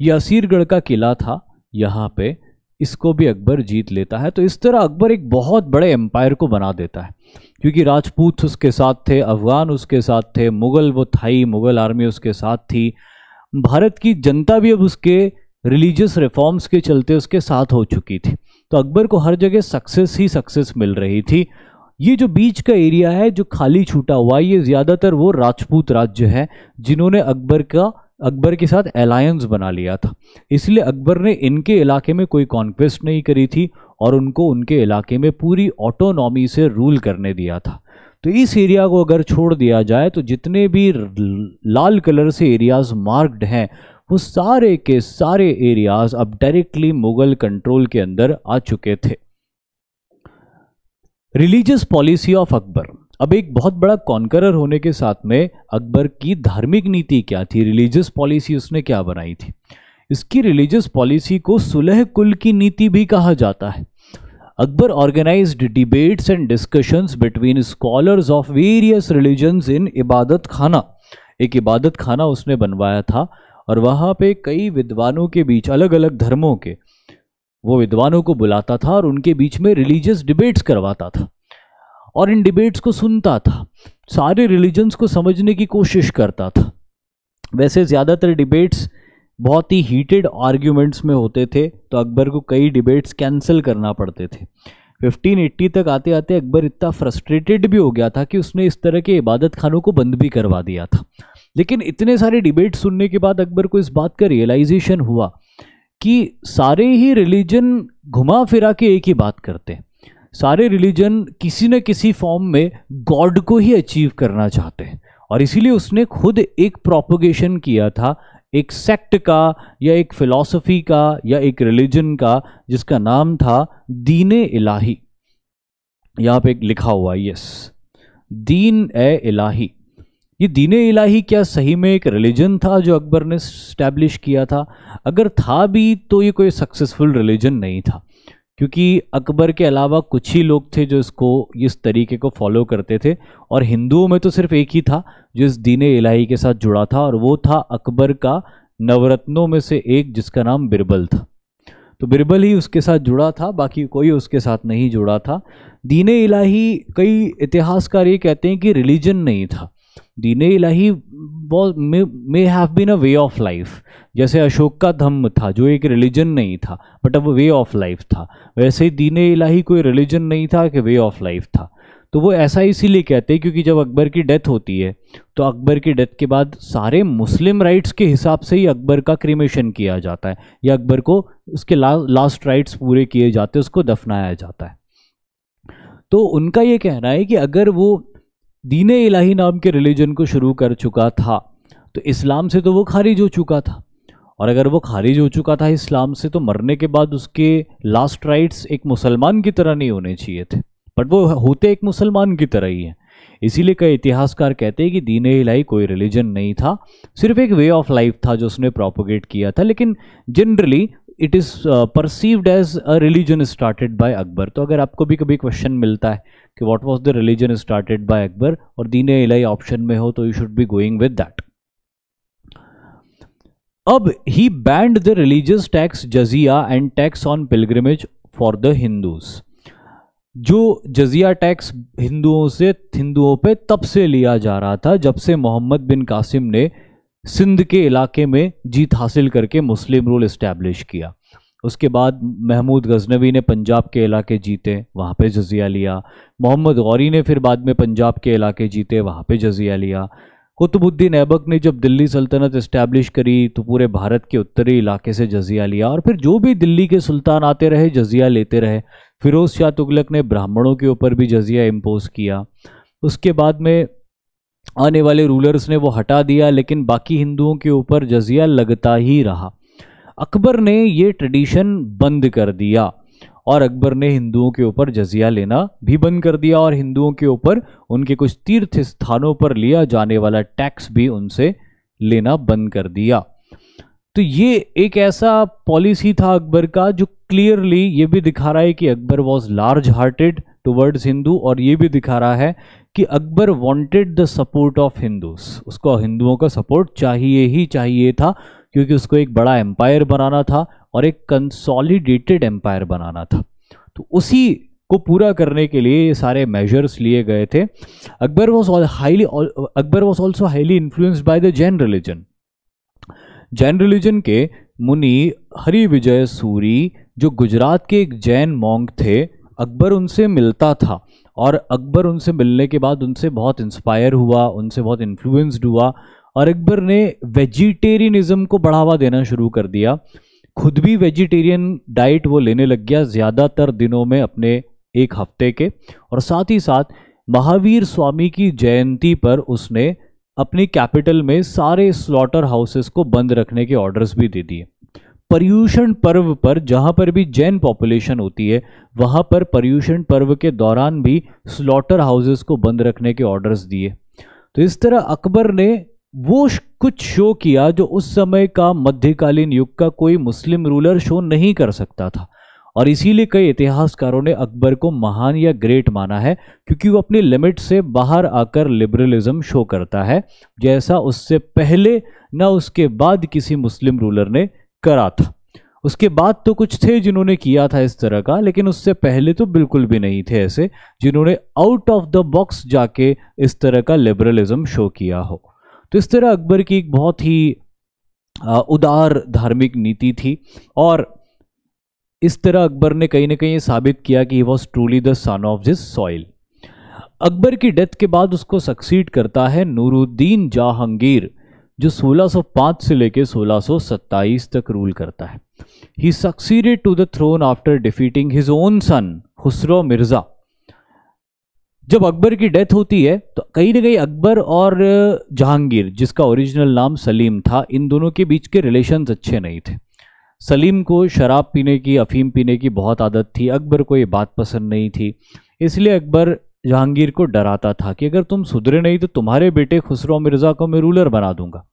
यह असीरगढ़ का किला था यहाँ पे इसको भी अकबर जीत लेता है तो इस तरह अकबर एक बहुत बड़े एम्पायर को बना देता है क्योंकि राजपूत उसके साथ थे अफगान उसके साथ थे मुग़ल वो थाई मुग़ल आर्मी उसके साथ थी भारत की जनता भी अब उसके रिलीजियस रिफॉर्म्स के चलते उसके साथ हो चुकी थी तो अकबर को हर जगह सक्सेस ही सक्सेस मिल रही थी ये जो बीच का एरिया है जो खाली छूटा हुआ ये ज़्यादातर वो राजपूत राज्य है जिन्होंने अकबर का अकबर के साथ अलायंस बना लिया था इसलिए अकबर ने इनके इलाके में कोई कॉन्क्वेस्ट नहीं करी थी और उनको उनके इलाके में पूरी ऑटोनॉमी से रूल करने दिया था तो इस एरिया को अगर छोड़ दिया जाए तो जितने भी लाल कलर से एरियाज मार्क्ड हैं वो सारे के सारे एरियाज अब डायरेक्टली मुगल कंट्रोल के अंदर आ चुके थे रिलीजियस पॉलिसी ऑफ अकबर अब एक बहुत बड़ा कॉन्करर होने के साथ में अकबर की धार्मिक नीति क्या थी रिलीजियस पॉलिसी उसने क्या बनाई थी इसकी रिलीजियस पॉलिसी को सुलह कुल की नीति भी कहा जाता है Akbar organise debates and discussions between scholars of various religions in Ibadat Khana एक इबादत खाना उसने बनवाया था और वहाँ पे कई विद्वानों के बीच अलग अलग धर्मों के वो विद्वानों को बुलाता था और उनके बीच में रिलीजियस डिबेट्स करवाता था और इन डिबेट्स को सुनता था सारे रिलीजन्स को समझने की कोशिश करता था वैसे ज़्यादातर डिबेट्स बहुत ही हीटेड आर्ग्यूमेंट्स में होते थे तो अकबर को कई डिबेट्स कैंसिल करना पड़ते थे 1580 तक आते आते अकबर इतना फ्रस्ट्रेटेड भी हो गया था कि उसने इस तरह के इबादत खानों को बंद भी करवा दिया था लेकिन इतने सारे डिबेट सुनने के बाद अकबर को इस बात का रियलाइजेशन हुआ कि सारे ही रिलीजन घुमा फिरा के एक ही बात करते हैं सारे रिलीजन किसी न किसी फॉर्म में गॉड को ही अचीव करना चाहते हैं और इसीलिए उसने खुद एक प्रोपोगेशन किया था एक सेक्ट का या एक फिलॉसफी का या एक रिलीजन का जिसका नाम था दीन इलाही यहाँ पे एक लिखा हुआ यस दीन ए इलाही ये दीन इलाही क्या सही में एक रिलीजन था जो अकबर ने स्टैब्लिश किया था अगर था भी तो ये कोई सक्सेसफुल रिलीजन नहीं था क्योंकि अकबर के अलावा कुछ ही लोग थे जो इसको इस तरीके को फॉलो करते थे और हिंदुओं में तो सिर्फ एक ही था जो इस दीन इलाही के साथ जुड़ा था और वो था अकबर का नवरत्नों में से एक जिसका नाम बिरबल था तो बिरबल ही उसके साथ जुड़ा था बाकी कोई उसके साथ नहीं जुड़ा था दीन इलाही कई इतिहासकार ये कहते हैं कि रिलीजन नहीं था Din Ilahi may have been a way of life जैसे अशोक का धम्म था जो एक रिलीजन नहीं था बट अब वे ऑफ लाइफ था वैसे ही दीन इलाही कोई रिलीजन नहीं था कि वे ऑफ लाइफ था तो वो ऐसा इसीलिए कहते हैं क्योंकि जब अकबर की डेथ होती है तो अकबर की डेथ के बाद सारे मुस्लिम राइट्स के हिसाब से ही अकबर का क्रीमेशन किया जाता है या अकबर को उसके ला, लास्ट राइट्स पूरे किए जाते हैं उसको दफनाया जाता है तो उनका ये कहना है कि अगर वो दीन इलाही नाम के रिलीजन को शुरू कर चुका था तो इस्लाम से तो वो खारिज हो चुका था और अगर वो खारिज हो चुका था इस्लाम से तो मरने के बाद उसके लास्ट राइट्स एक मुसलमान की तरह नहीं होने चाहिए थे बट वो होते एक मुसलमान की तरह ही हैं इसीलिए कई इतिहासकार कहते हैं कि दीन इलाही कोई रिलीजन नहीं था सिर्फ एक वे ऑफ लाइफ था जो उसने प्रोपोगेट किया था लेकिन generally it is perceived as a religion started by Akbar तो अगर आपको भी कभी क्वेश्चन मिलता है कि what was the religion started by Akbar और दीन इलाई ऑप्शन में हो तो you should be going with that अब he banned the religious tax jizya and tax on pilgrimage for the Hindus जो जजिया टैक्स हिंदुओं से हिंदुओं पे तब से लिया जा रहा था जब से मोहम्मद बिन कासिम ने सिंध के इलाके में जीत हासिल करके मुस्लिम रूल इस्टेब्लिश किया उसके बाद महमूद गजनवी ने पंजाब के इलाके जीते वहाँ पे जजिया लिया मोहम्मद गौरी ने फिर बाद में पंजाब के इलाके जीते वहाँ पे जजिया लिया कुतुबुद्दीन ऐबक ने जब दिल्ली सल्तनत इस्टेब्लिश करी तो पूरे भारत के उत्तरी इलाके से जजिया लिया और फिर जो भी दिल्ली के सुल्तान आते रहे जजिया लेते रहे फिरोज़ शाह तुगलक ने ब्राह्मणों के ऊपर भी जजिया इम्पोज़ किया उसके बाद में आने वाले रूलर्स ने वो हटा दिया लेकिन बाकी हिंदुओं के ऊपर जजिया लगता ही रहा अकबर ने ये ट्रेडिशन बंद कर दिया और अकबर ने हिंदुओं के ऊपर जजिया लेना भी बंद कर दिया और हिंदुओं के ऊपर उनके कुछ तीर्थ स्थानों पर लिया जाने वाला टैक्स भी उनसे लेना बंद कर दिया तो ये एक ऐसा पॉलिसी था अकबर का जो क्लियरली ये भी दिखा रहा है कि Akbar was large hearted towards Hindu और ये भी दिखा रहा है कि Akbar wanted the support of Hindus उसको हिंदुओं का सपोर्ट चाहिए ही चाहिए था क्योंकि उसको एक बड़ा एम्पायर बनाना था और एक कंसॉलिडेटेड एम्पायर बनाना था तो उसी को पूरा करने के लिए ये सारे मेजर्स लिए गए थे Akbar was highly Akbar was also highly influenced by the Jain religion Jain religion के मुनि हरि विजय सूरी जो गुजरात के एक जैन मोंग थे अकबर उनसे मिलता था और अकबर उनसे मिलने के बाद उनसे बहुत इंस्पायर हुआ उनसे बहुत इन्फ्लुएंस्ड हुआ और अकबर ने वेजिटेरियनिज़म को बढ़ावा देना शुरू कर दिया खुद भी वेजिटेरियन डाइट वो लेने लग गया ज़्यादातर दिनों में अपने एक हफ्ते के और साथ ही साथ महावीर स्वामी की जयंती पर उसने अपनी कैपिटल में सारे स्लॉटर हाउसेस को बंद रखने के ऑर्डर्स भी दे दिए पर्यूषण पर्व पर जहाँ पर भी जैन पॉपुलेशन होती है वहाँ पर पर्यूषण पर्व के दौरान भी स्लॉटर हाउसेस को बंद रखने के ऑर्डर्स दिए तो इस तरह अकबर ने वो कुछ शो किया जो उस समय का मध्यकालीन युग का कोई मुस्लिम रूलर शो नहीं कर सकता था और इसीलिए कई इतिहासकारों ने अकबर को महान या ग्रेट माना है क्योंकि वो अपनी लिमिट से बाहर आकर लिबरलिज्म शो करता है जैसा उससे पहले ना उसके बाद किसी मुस्लिम रूलर ने करा था उसके बाद तो कुछ थे जिन्होंने किया था इस तरह का लेकिन उससे पहले तो बिल्कुल भी नहीं थे ऐसे जिन्होंने आउट ऑफ द बॉक्स जाके इस तरह का लिबरलिज्म शो किया हो तो इस तरह अकबर की एक बहुत ही उदार धार्मिक नीति थी और इस तरह अकबर ने कहीं ना कहीं ये साबित किया कि he was truly the son of this soil Akbar की डेथ के बाद उसको सक्सीड करता है नूरुद्दीन जहांगीर जो 1605 से लेकर 1627 तक रूल करता है he succeeded to the throne after defeating his own son Khusrau Mirza जब अकबर की डेथ होती है तो कहीं ना कहीं अकबर और जहांगीर जिसका ओरिजिनल नाम सलीम था इन दोनों के बीच के रिलेशन अच्छे नहीं थे सलीम को शराब पीने की अफीम पीने की बहुत आदत थी अकबर को ये बात पसंद नहीं थी इसलिए अकबर जहांगीर को डराता था कि अगर तुम सुधरे नहीं तो तुम्हारे बेटे खुसरो मिर्ज़ा को मैं रूलर बना दूंगा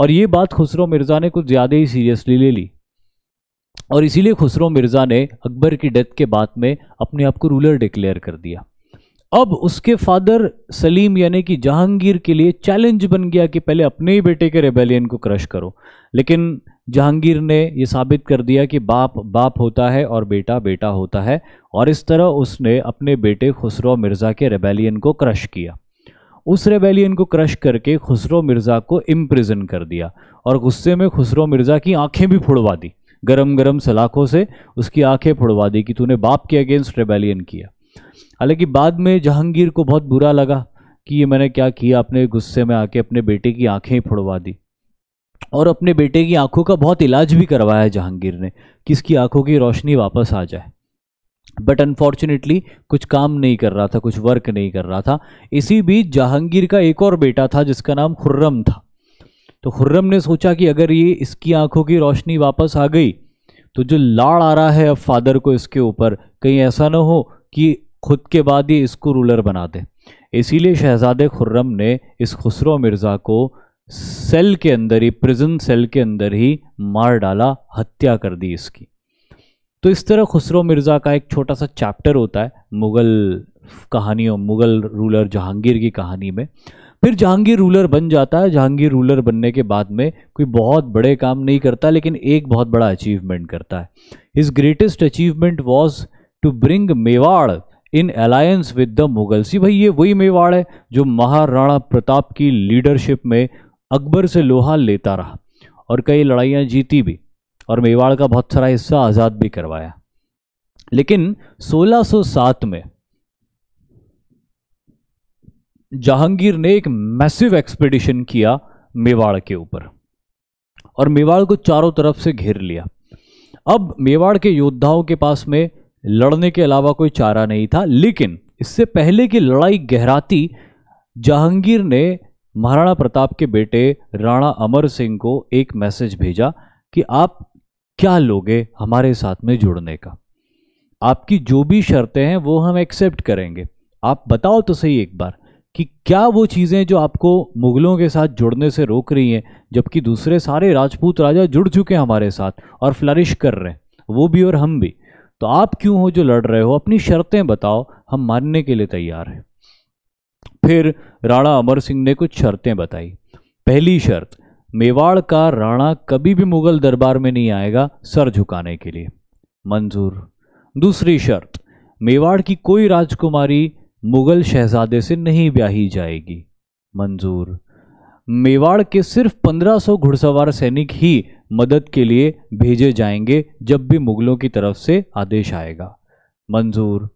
और ये बात खुसरो मिर्ज़ा ने कुछ ज़्यादा ही सीरियसली ले ली और इसीलिए खुसरो मिर्ज़ा ने अकबर की डेथ के बाद में अपने आप को रूलर डिक्लेयर कर दिया अब उसके फादर सलीम यानी कि जहांगीर के लिए चैलेंज बन गया कि पहले अपने ही बेटे के रेबेलियन को क्रश करो लेकिन जहांगीर ने ये साबित कर दिया कि बाप बाप होता है और बेटा बेटा होता है और इस तरह उसने अपने बेटे खुसरो मिर्ज़ा के रेबेलियन को क्रश किया उस रेबेलियन को क्रश करके खुसरो मिर्ज़ा को इम्प्रिजन कर दिया और गुस्से में खुसरो मिर्ज़ा की आंखें भी फुड़वा दी गरम गरम सलाखों से उसकी आंखें फुड़वा दी कि तूने बाप के अगेंस्ट रेबेलियन किया हालांकि बाद में जहांगीर को बहुत बुरा लगा कि ये मैंने क्या किया अपने गुस्से में आके अपने बेटे की आंखें फुड़वा दी और अपने बेटे की आंखों का बहुत इलाज भी करवाया जहांगीर ने कि इसकी आंखों की रोशनी वापस आ जाए बट अनफॉर्चुनेटली कुछ काम नहीं कर रहा था कुछ वर्क नहीं कर रहा था इसी बीच जहांगीर का एक और बेटा था जिसका नाम खुर्रम था तो खुर्रम ने सोचा कि अगर ये इसकी आंखों की रोशनी वापस आ गई तो जो लाड़ आ रहा है अब फादर को इसके ऊपर कहीं ऐसा ना हो कि खुद के बाद ये इसको रूलर बना दे इसीलिए शहजादे खुर्रम ने इस खुसरो मिर्ज़ा को सेल के अंदर ही प्रिजन सेल के अंदर ही मार डाला हत्या कर दी इसकी तो इस तरह खुसरो मिर्ज़ा का एक छोटा सा चैप्टर होता है मुग़ल कहानियों मुग़ल रूलर जहांगीर की कहानी में फिर जहांगीर रूलर बन जाता है जहांगीर रूलर बनने के बाद में कोई बहुत बड़े काम नहीं करता लेकिन एक बहुत बड़ा अचीवमेंट करता है his greatest achievement was to bring Mewar in alliance with the Mughals भाई ये वही मेवाड़ है जो महाराणा प्रताप की लीडरशिप में अकबर से लोहा लेता रहा और कई लड़ाइयाँ जीती भी और मेवाड़ का बहुत सारा हिस्सा आज़ाद भी करवाया लेकिन 1607 में जहांगीर ने एक मैसिव एक्सपेडिशन किया मेवाड़ के ऊपर और मेवाड़ को चारों तरफ से घेर लिया अब मेवाड़ के योद्धाओं के पास में लड़ने के अलावा कोई चारा नहीं था लेकिन इससे पहले की लड़ाई गहराती जहांगीर ने महाराणा प्रताप के बेटे राणा अमर सिंह को एक मैसेज भेजा कि आप क्या लोगे हमारे साथ में जुड़ने का आपकी जो भी शर्तें हैं वो हम एक्सेप्ट करेंगे आप बताओ तो सही एक बार कि क्या वो चीज़ें जो आपको मुगलों के साथ जुड़ने से रोक रही हैं जबकि दूसरे सारे राजपूत राजा जुड़ चुके हैं हमारे साथ और फ्लरिश कर रहे हैं वो भी और हम भी तो आप क्यों हो जो लड़ रहे हो अपनी शर्तें बताओ हम मानने के लिए तैयार हैं फिर राणा अमर सिंह ने कुछ शर्तें बताई पहली शर्त मेवाड़ का राणा कभी भी मुगल दरबार में नहीं आएगा सर झुकाने के लिए मंजूर दूसरी शर्त मेवाड़ की कोई राजकुमारी मुगल शहजादे से नहीं ब्याही जाएगी मंजूर मेवाड़ के सिर्फ 1500 घुड़सवार सैनिक ही मदद के लिए भेजे जाएंगे जब भी मुगलों की तरफ से आदेश आएगा मंजूर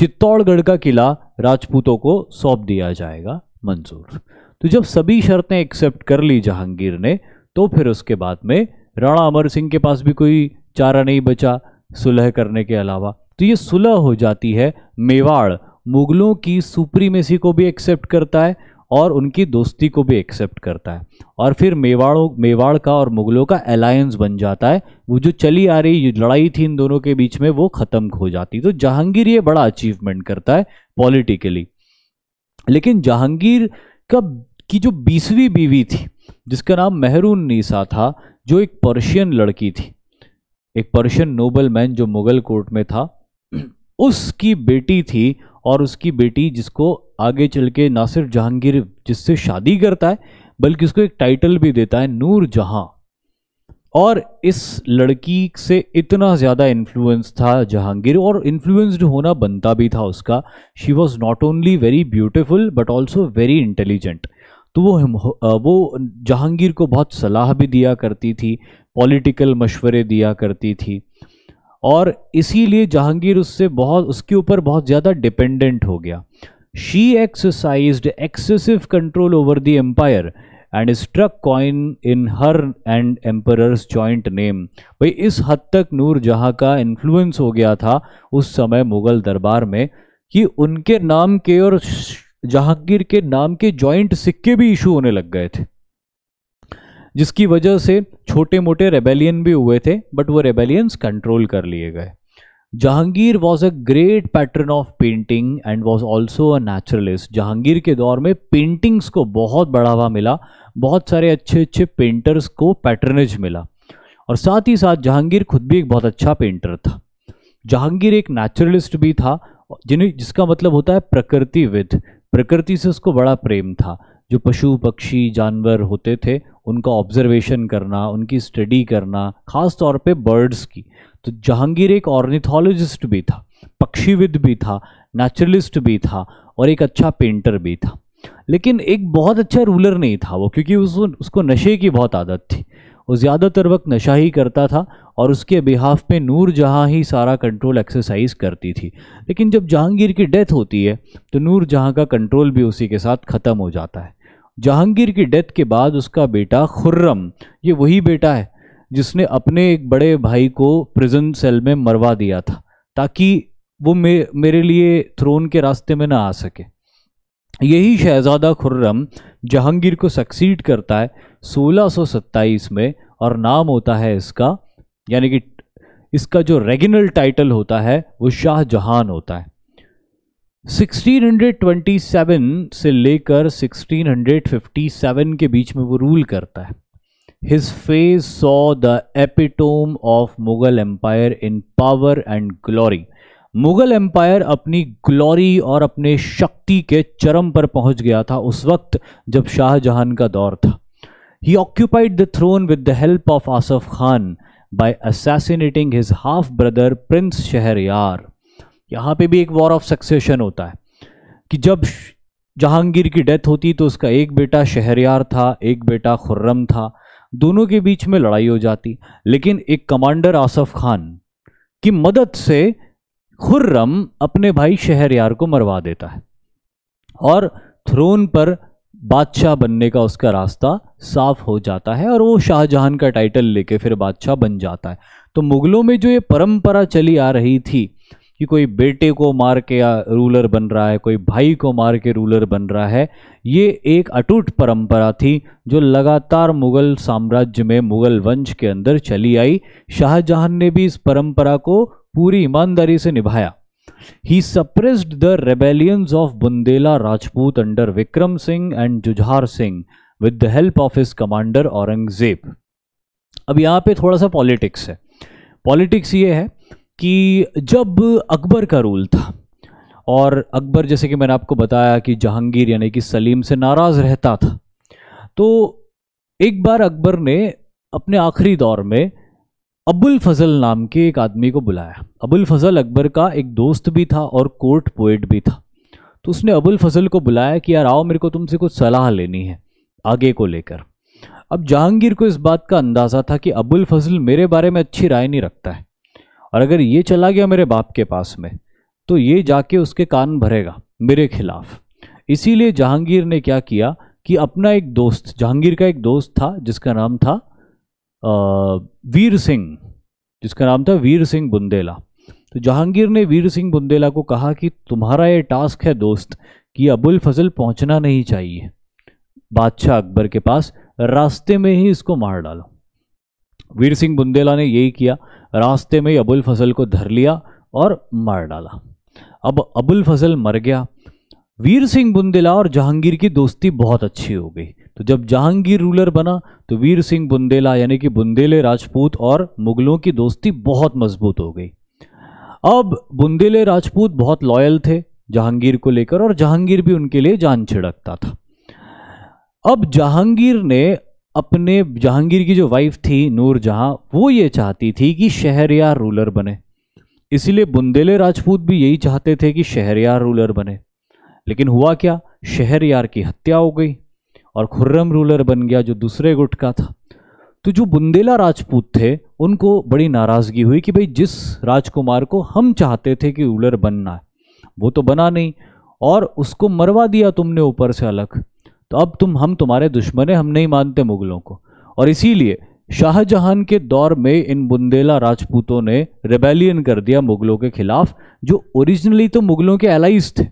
चित्तौड़गढ़ का किला राजपूतों को सौंप दिया जाएगा मंजूर तो जब सभी शर्तें एक्सेप्ट कर ली जहांगीर ने तो फिर उसके बाद में राणा अमर सिंह के पास भी कोई चारा नहीं बचा सुलह करने के अलावा तो ये सुलह हो जाती है मेवाड़ मुगलों की सुप्रीमेसी को भी एक्सेप्ट करता है और उनकी दोस्ती को भी एक्सेप्ट करता है और फिर मेवाड़ों मेवाड़ का और मुगलों का अलायंस बन जाता है वो जो चली आ रही लड़ाई थी इन दोनों के बीच में वो ख़त्म हो जाती तो जहांगीर ये बड़ा अचीवमेंट करता है पॉलिटिकली लेकिन जहांगीर का की जो बीसवीं बीवी थी जिसका नाम मेहरून नीसा था जो एक पर्शियन लड़की थी एक पर्शियन नोबल मैन जो मुगल कोर्ट में था उसकी बेटी थी और उसकी बेटी जिसको आगे चल के ना सिर्फ जहांगीर जिससे शादी करता है बल्कि उसको एक टाइटल भी देता है नूर जहां और इस लड़की से इतना ज़्यादा इन्फ्लुएंस था जहांगीर और इन्फ्लुएंस्ड होना बनता भी था उसका she was not only very beautiful but also very intelligent तो वो वो जहांगीर को बहुत सलाह भी दिया करती थी पॉलिटिकल मशवरे दिया करती थी और इसीलिए जहांगीर उससे बहुत उसके ऊपर बहुत ज़्यादा डिपेंडेंट हो गया she exercise excessive control over the empire and struck coin in her and emperor's joint name भाई इस हद तक नूर जहाँ का इन्फ्लुएंस हो गया था उस समय मुगल दरबार में कि उनके नाम के और जहांगीर के नाम के जॉइंट सिक्के भी इशू होने लग गए थे जिसकी वजह से छोटे मोटे रेबेलियन भी हुए थे बट वो रेबेलियंस कंट्रोल कर लिए गए Jahangir was a great pattern of painting and was also a naturalist Jahangir के दौर में पेंटिंग्स को बहुत बढ़ावा मिला बहुत सारे अच्छे अच्छे पेंटर्स को पैटर्नेज मिला और साथ ही साथ जहांगीर खुद भी एक बहुत अच्छा पेंटर था जहांगीर एक नेचुरलिस्ट भी था जिन्हें जिसका मतलब होता है प्रकृतिविद प्रकृति से उसको बड़ा प्रेम था जो पशु पक्षी जानवर होते थे उनका ऑब्जर्वेशन करना उनकी स्टडी करना ख़ास तौर पे बर्ड्स की तो जहांगीर एक ऑर्निथोलॉजिस्ट भी था पक्षीविद भी था नेचुरलिस्ट भी था और एक अच्छा पेंटर भी था लेकिन एक बहुत अच्छा रूलर नहीं था वो क्योंकि उस उसको नशे की बहुत आदत थी वो ज़्यादातर वक्त नशा ही करता था और उसके बिहाफ पे नूर जहाँ ही सारा कंट्रोल एक्सरसाइज करती थी लेकिन जब जहांगीर की डेथ होती है तो नूर जहाँ का कंट्रोल भी उसी के साथ ख़त्म हो जाता है जहांगीर की डेथ के बाद उसका बेटा खुर्रम ये वही बेटा है जिसने अपने एक बड़े भाई को प्रिजन सेल में मरवा दिया था ताकि वो मे, मेरे लिए थ्रोन के रास्ते में ना आ सके यही शहजादा खुर्रम जहांगीर को सक्सीड करता है सोलह में और नाम होता है इसका यानी कि इसका जो रेगिनल टाइटल होता है वो शाहजहान होता है 1627 से लेकर 1657 के बीच में वो रूल करता है his phase saw the epitome of Mughal empire in power and glory Mughal empire अपनी ग्लोरी और अपने शक्ति के चरम पर पहुंच गया था उस वक्त जब शाहजहान का दौर था he occupied the throne with the help of Asaf Khan by assassinating his half brother prince Shahryar यहाँ पे भी एक वॉर ऑफ सक्सेशन होता है कि जब जहांगीर की डेथ होती तो उसका एक बेटा शहरयार था एक बेटा खुर्रम था दोनों के बीच में लड़ाई हो जाती लेकिन एक कमांडर आसफ खान की मदद से खुर्रम अपने भाई शहरयार को मरवा देता है और थ्रोन पर बादशाह बनने का उसका रास्ता साफ हो जाता है और वो शाहजहान का टाइटल लेके फिर बादशाह बन जाता है तो मुगलों में जो ये परंपरा चली आ रही थी कि कोई बेटे को मार के रूलर बन रहा है कोई भाई को मार के रूलर बन रहा है ये एक अटूट परंपरा थी जो लगातार मुगल साम्राज्य में मुगल वंश के अंदर चली आई शाहजहां ने भी इस परंपरा को पूरी ईमानदारी से निभाया he suppressed the rebellions of Bundela Rajput under Vikram Singh and Jujhar Singh with the help of his commander Aurangzeb अब यहाँ पे थोड़ा सा पॉलिटिक्स है पॉलिटिक्स ये है कि जब अकबर का रूल था और अकबर जैसे कि मैंने आपको बताया कि जहांगीर यानी कि सलीम से नाराज़ रहता था तो एक बार अकबर ने अपने आखिरी दौर में अबुल फजल नाम के एक आदमी को बुलाया अबुल फजल अकबर का एक दोस्त भी था और कोर्ट पोइट भी था तो उसने अबुल फजल को बुलाया कि यार आओ मेरे को तुमसे कुछ सलाह लेनी है आगे को लेकर अब जहांगीर को इस बात का अंदाज़ा था कि अबुल फजल मेरे बारे में अच्छी राय नहीं रखता है और अगर ये चला गया मेरे बाप के पास में तो ये जाके उसके कान भरेगा मेरे खिलाफ इसीलिए जहांगीर ने क्या किया कि अपना एक दोस्त जहांगीर का एक दोस्त था जिसका नाम था आ, वीर सिंह जिसका नाम था वीर सिंह बुंदेला तो जहांगीर ने वीर सिंह बुंदेला को कहा कि तुम्हारा ये टास्क है दोस्त कि अबुल फजल पहुंचना नहीं चाहिए बादशाह अकबर के पास रास्ते में ही इसको मार डालो वीर सिंह बुंदेला ने यही किया रास्ते में अबुल फजल को धर लिया और मार डाला अब अबुल फजल मर गया वीर सिंह बुंदेला और जहांगीर की दोस्ती बहुत अच्छी हो गई तो जब जहांगीर रूलर बना तो वीर सिंह बुंदेला यानी कि बुंदेले राजपूत और मुगलों की दोस्ती बहुत मजबूत हो गई अब बुंदेले राजपूत बहुत लॉयल थे जहांगीर को लेकर और जहांगीर भी उनके लिए जान छिड़कता था अब जहांगीर ने अपने जहांगीर की जो वाइफ थी नूर जहाँ वो ये चाहती थी कि यार रूलर बने इसीलिए बुंदेले राजपूत भी यही चाहते थे कि यार रूलर बने लेकिन हुआ क्या यार की हत्या हो गई और खुर्रम रूलर बन गया जो दूसरे गुट का था तो जो बुंदेला राजपूत थे उनको बड़ी नाराज़गी हुई कि भाई जिस राजकुमार को हम चाहते थे कि रूलर बनना है वो तो बना नहीं और उसको मरवा दिया तुमने ऊपर से अलग तो अब तुम हम तुम्हारे दुश्मन हैं हम नहीं मानते मुगलों को और इसीलिए शाहजहान के दौर में इन बुंदेला राजपूतों ने रेबेलियन कर दिया मुगलों के खिलाफ जो ओरिजिनली तो मुगलों के एलाइज थे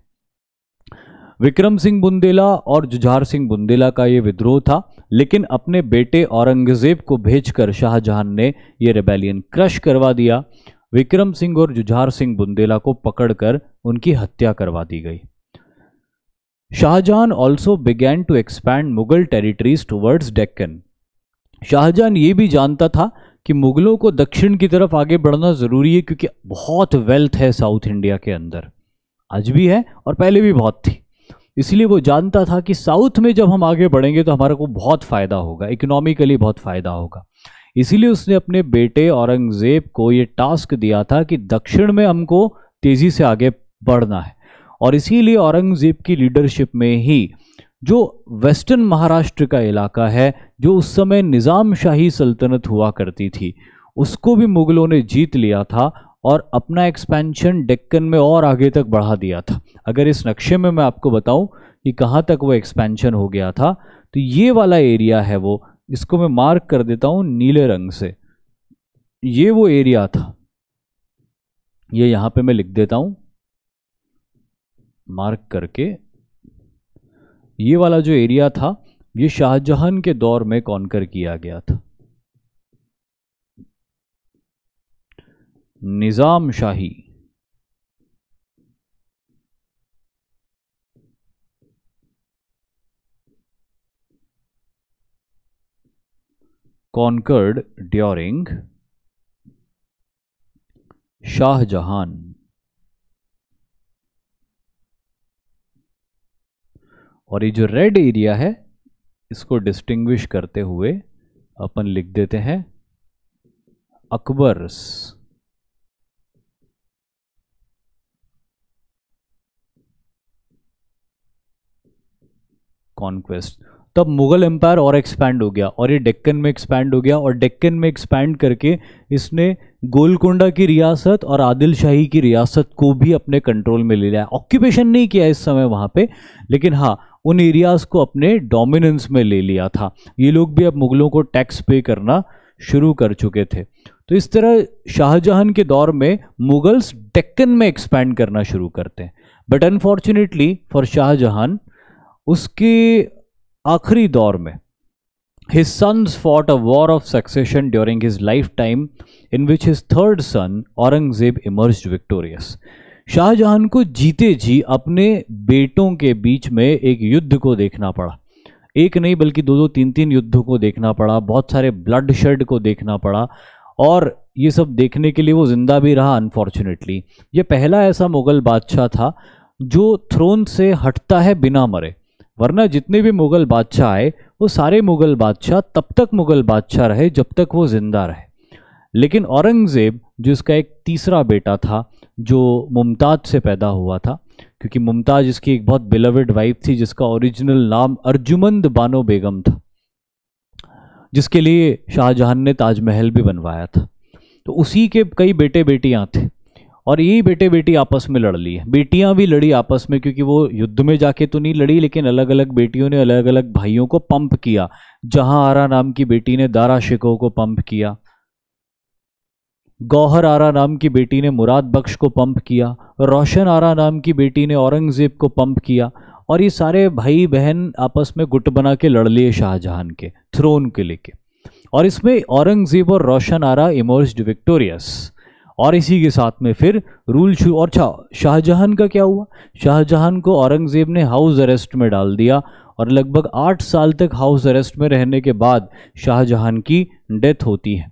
विक्रम सिंह बुंदेला और जुझार सिंह बुंदेला का ये विद्रोह था लेकिन अपने बेटे औरंगजेब को भेजकर शाहजहान ने यह रेबेलियन क्रश करवा दिया विक्रम सिंह और जुझार सिंह बुंदेला को पकड़कर उनकी हत्या करवा दी गई Shahjahan also began to expand Mughal territories towards Deccan Shahjahan ये भी जानता था कि मुगलों को दक्षिण की तरफ आगे बढ़ना ज़रूरी है क्योंकि बहुत वेल्थ है साउथ इंडिया के अंदर आज भी है और पहले भी बहुत थी इसलिए वो जानता था कि साउथ में जब हम आगे बढ़ेंगे तो हमारे को बहुत फ़ायदा होगा इकोनॉमिकली बहुत फ़ायदा होगा इसीलिए उसने अपने बेटे औरंगज़ेब को ये टास्क दिया था कि दक्षिण में हमको तेज़ी से आगे बढ़ना है और इसीलिए औरंगज़ेब की लीडरशिप में ही जो वेस्टर्न महाराष्ट्र का इलाका है जो उस समय निज़ाम शाही सल्तनत हुआ करती थी उसको भी मुग़लों ने जीत लिया था और अपना एक्सपेंशन डेक्कन में और आगे तक बढ़ा दिया था अगर इस नक्शे में मैं आपको बताऊं कि कहाँ तक वो एक्सपेंशन हो गया था तो ये वाला एरिया है वो इसको मैं मार्क कर देता हूँ नीले रंग से ये वो एरिया था ये यहाँ पे मैं लिख देता हूँ मार्क करके ये वाला जो एरिया था ये शाहजहां के दौर में कॉन्कर किया गया था निज़ाम शाही कॉन्कर्ड ड्योरिंग शाहजहां और ये जो रेड एरिया है इसको डिस्टिंग्विश करते हुए अपन लिख देते हैं अकबर्स कॉन्क्वेस्ट तब मुगल एम्पायर और एक्सपैंड हो गया और ये डेक्कन में एक्सपैंड हो गया और डेक्कन में एक्सपैंड करके इसने गोलकोंडा की रियासत और आदिल शाही की रियासत को भी अपने कंट्रोल में ले लिया ऑक्यूपेशन नहीं किया इस समय वहां पे लेकिन हाँ उन एरियाज़ को अपने डोमिनेंस में ले लिया था ये लोग भी अब मुग़लों को टैक्स पे करना शुरू कर चुके थे तो इस तरह शाहजहां के दौर में मुग़ल्स डेक्कन में एक्सपैंड करना शुरू करते हैं बट अनफॉर्चुनेटली फॉर शाहजहां उसके आखिरी दौर में his sons fought a war of succession during his life time in which his third son Aurangzeb emerge victorious Shahjahan को जीते जी अपने बेटों के बीच में एक युद्ध को देखना पड़ा एक नहीं बल्कि दो दो तीन तीन युद्धों को देखना पड़ा बहुत सारे ब्लड शेड को देखना पड़ा और ये सब देखने के लिए वो ज़िंदा भी रहा अनफॉर्चुनेटली ये पहला ऐसा मुग़ल बादशाह था जो थ्रोन से हटता है बिना मरे वरना जितने भी मुग़ल बादशाह आए वो सारे मुग़ल बादशाह तब तक मुग़ल बादशाह रहे जब तक वो ज़िंदा रहे लेकिन औरंगज़ेब जो इसका एक तीसरा बेटा था जो मुमताज़ से पैदा हुआ था क्योंकि मुमताज़ इसकी एक बहुत बिलवड वाइफ थी जिसका ओरिजिनल नाम अर्जुमंद बानो बेगम था जिसके लिए शाहजहां ने ताजमहल भी बनवाया था तो उसी के कई बेटे बेटियां थे और यही बेटे बेटी आपस में लड़ है बेटियां भी लड़ी आपस में क्योंकि वो युद्ध में जाके तो नहीं लड़ी लेकिन अलग अलग बेटियों ने अलग अलग भाइयों को पंप किया जहां आरा नाम की बेटी ने दारा शिको को पंप किया गौहर आरा नाम की बेटी ने मुराद बख्श को पंप किया रोशन आरा नाम की बेटी ने औरंगज़ेब को पंप किया और ये सारे भाई बहन आपस में गुट बना के लड़ लिए शाहजहान के थ्रोन के लेके और इसमें औरंगज़ेब और रोशन आरा इमर्स्ड विक्टोरियस और इसी के साथ में फिर रूल शू और छा शाहजहान का क्या हुआ शाहजहान को औरंगज़ेब ने हाउस अरेस्ट में डाल दिया और लगभग आठ साल तक हाउस अरेस्ट में रहने के बाद शाहजहान की डेथ होती है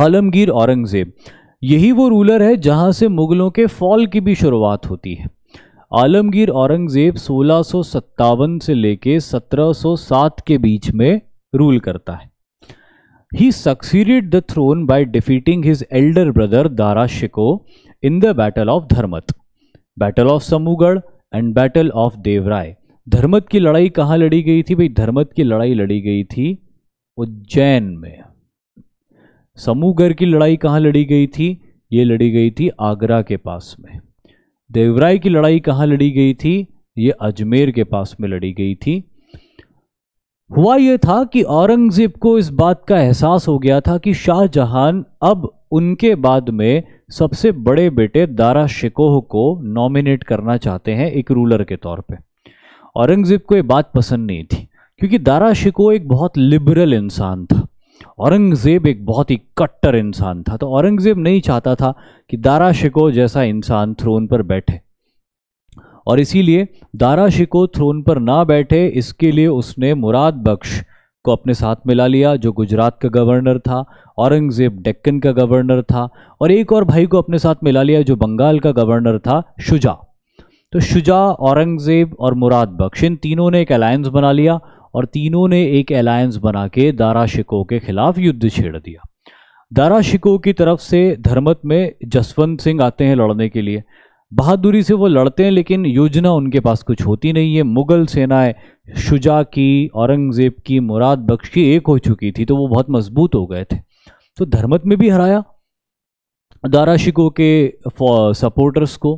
आलमगीर औरंगज़ेब यही वो रूलर है जहाँ से मुग़लों के फॉल की भी शुरुआत होती है आलमगीर औरंगज़ेब सोलह से लेके 1707 के बीच में रूल करता है he succeeded the throne by defeating his elder brother Dara Shikoh in the battle of Dharmat battle of Samugarh and battle of Deorai Dharmat की लड़ाई कहाँ लड़ी गई थी भाई धर्मत की लड़ाई लड़ी गई थी उज्जैन में समूहगढ़ की लड़ाई कहाँ लड़ी गई थी ये लड़ी गई थी आगरा के पास में देवराय की लड़ाई कहाँ लड़ी गई थी ये अजमेर के पास में लड़ी गई थी हुआ यह था कि औरंगजेब को इस बात का एहसास हो गया था कि शाहजहां अब उनके बाद में सबसे बड़े बेटे दारा शिकोह को नॉमिनेट करना चाहते हैं एक रूलर के तौर पे औरंगजेब को ये बात पसंद नहीं थी क्योंकि दारा शिकोह एक बहुत लिबरल इंसान था औरंगज़ेब एक बहुत ही कट्टर इंसान था तो औरंगज़ेब नहीं चाहता था कि दारा शिको जैसा इंसान थ्रोन पर बैठे और इसीलिए दारा शिको थ्रोन पर ना बैठे इसके लिए उसने मुराद बख्श को अपने साथ मिला लिया जो गुजरात का गवर्नर था औरंगज़ेब डेक्कन का गवर्नर था और एक और भाई को अपने साथ मिला लिया जो बंगाल का गवर्नर था शुजा तो शुजा औरंगज़ेब और मुराद बख्श इन तीनों ने एक अलायंस बना लिया और तीनों ने एक अलायंस बना के दारा शिको के खिलाफ युद्ध छेड़ दिया दारा शिको की तरफ से धर्मत में जसवंत सिंह आते हैं लड़ने के लिए बहादुरी से वो लड़ते हैं लेकिन योजना उनके पास कुछ होती नहीं है मुग़ल सेनाएं शुजा की औरंगज़ेब की मुराद बख्श की एक हो चुकी थी तो वो बहुत मजबूत हो गए थे तो धर्मत में भी हराया दारा शिको के सपोर्टर्स को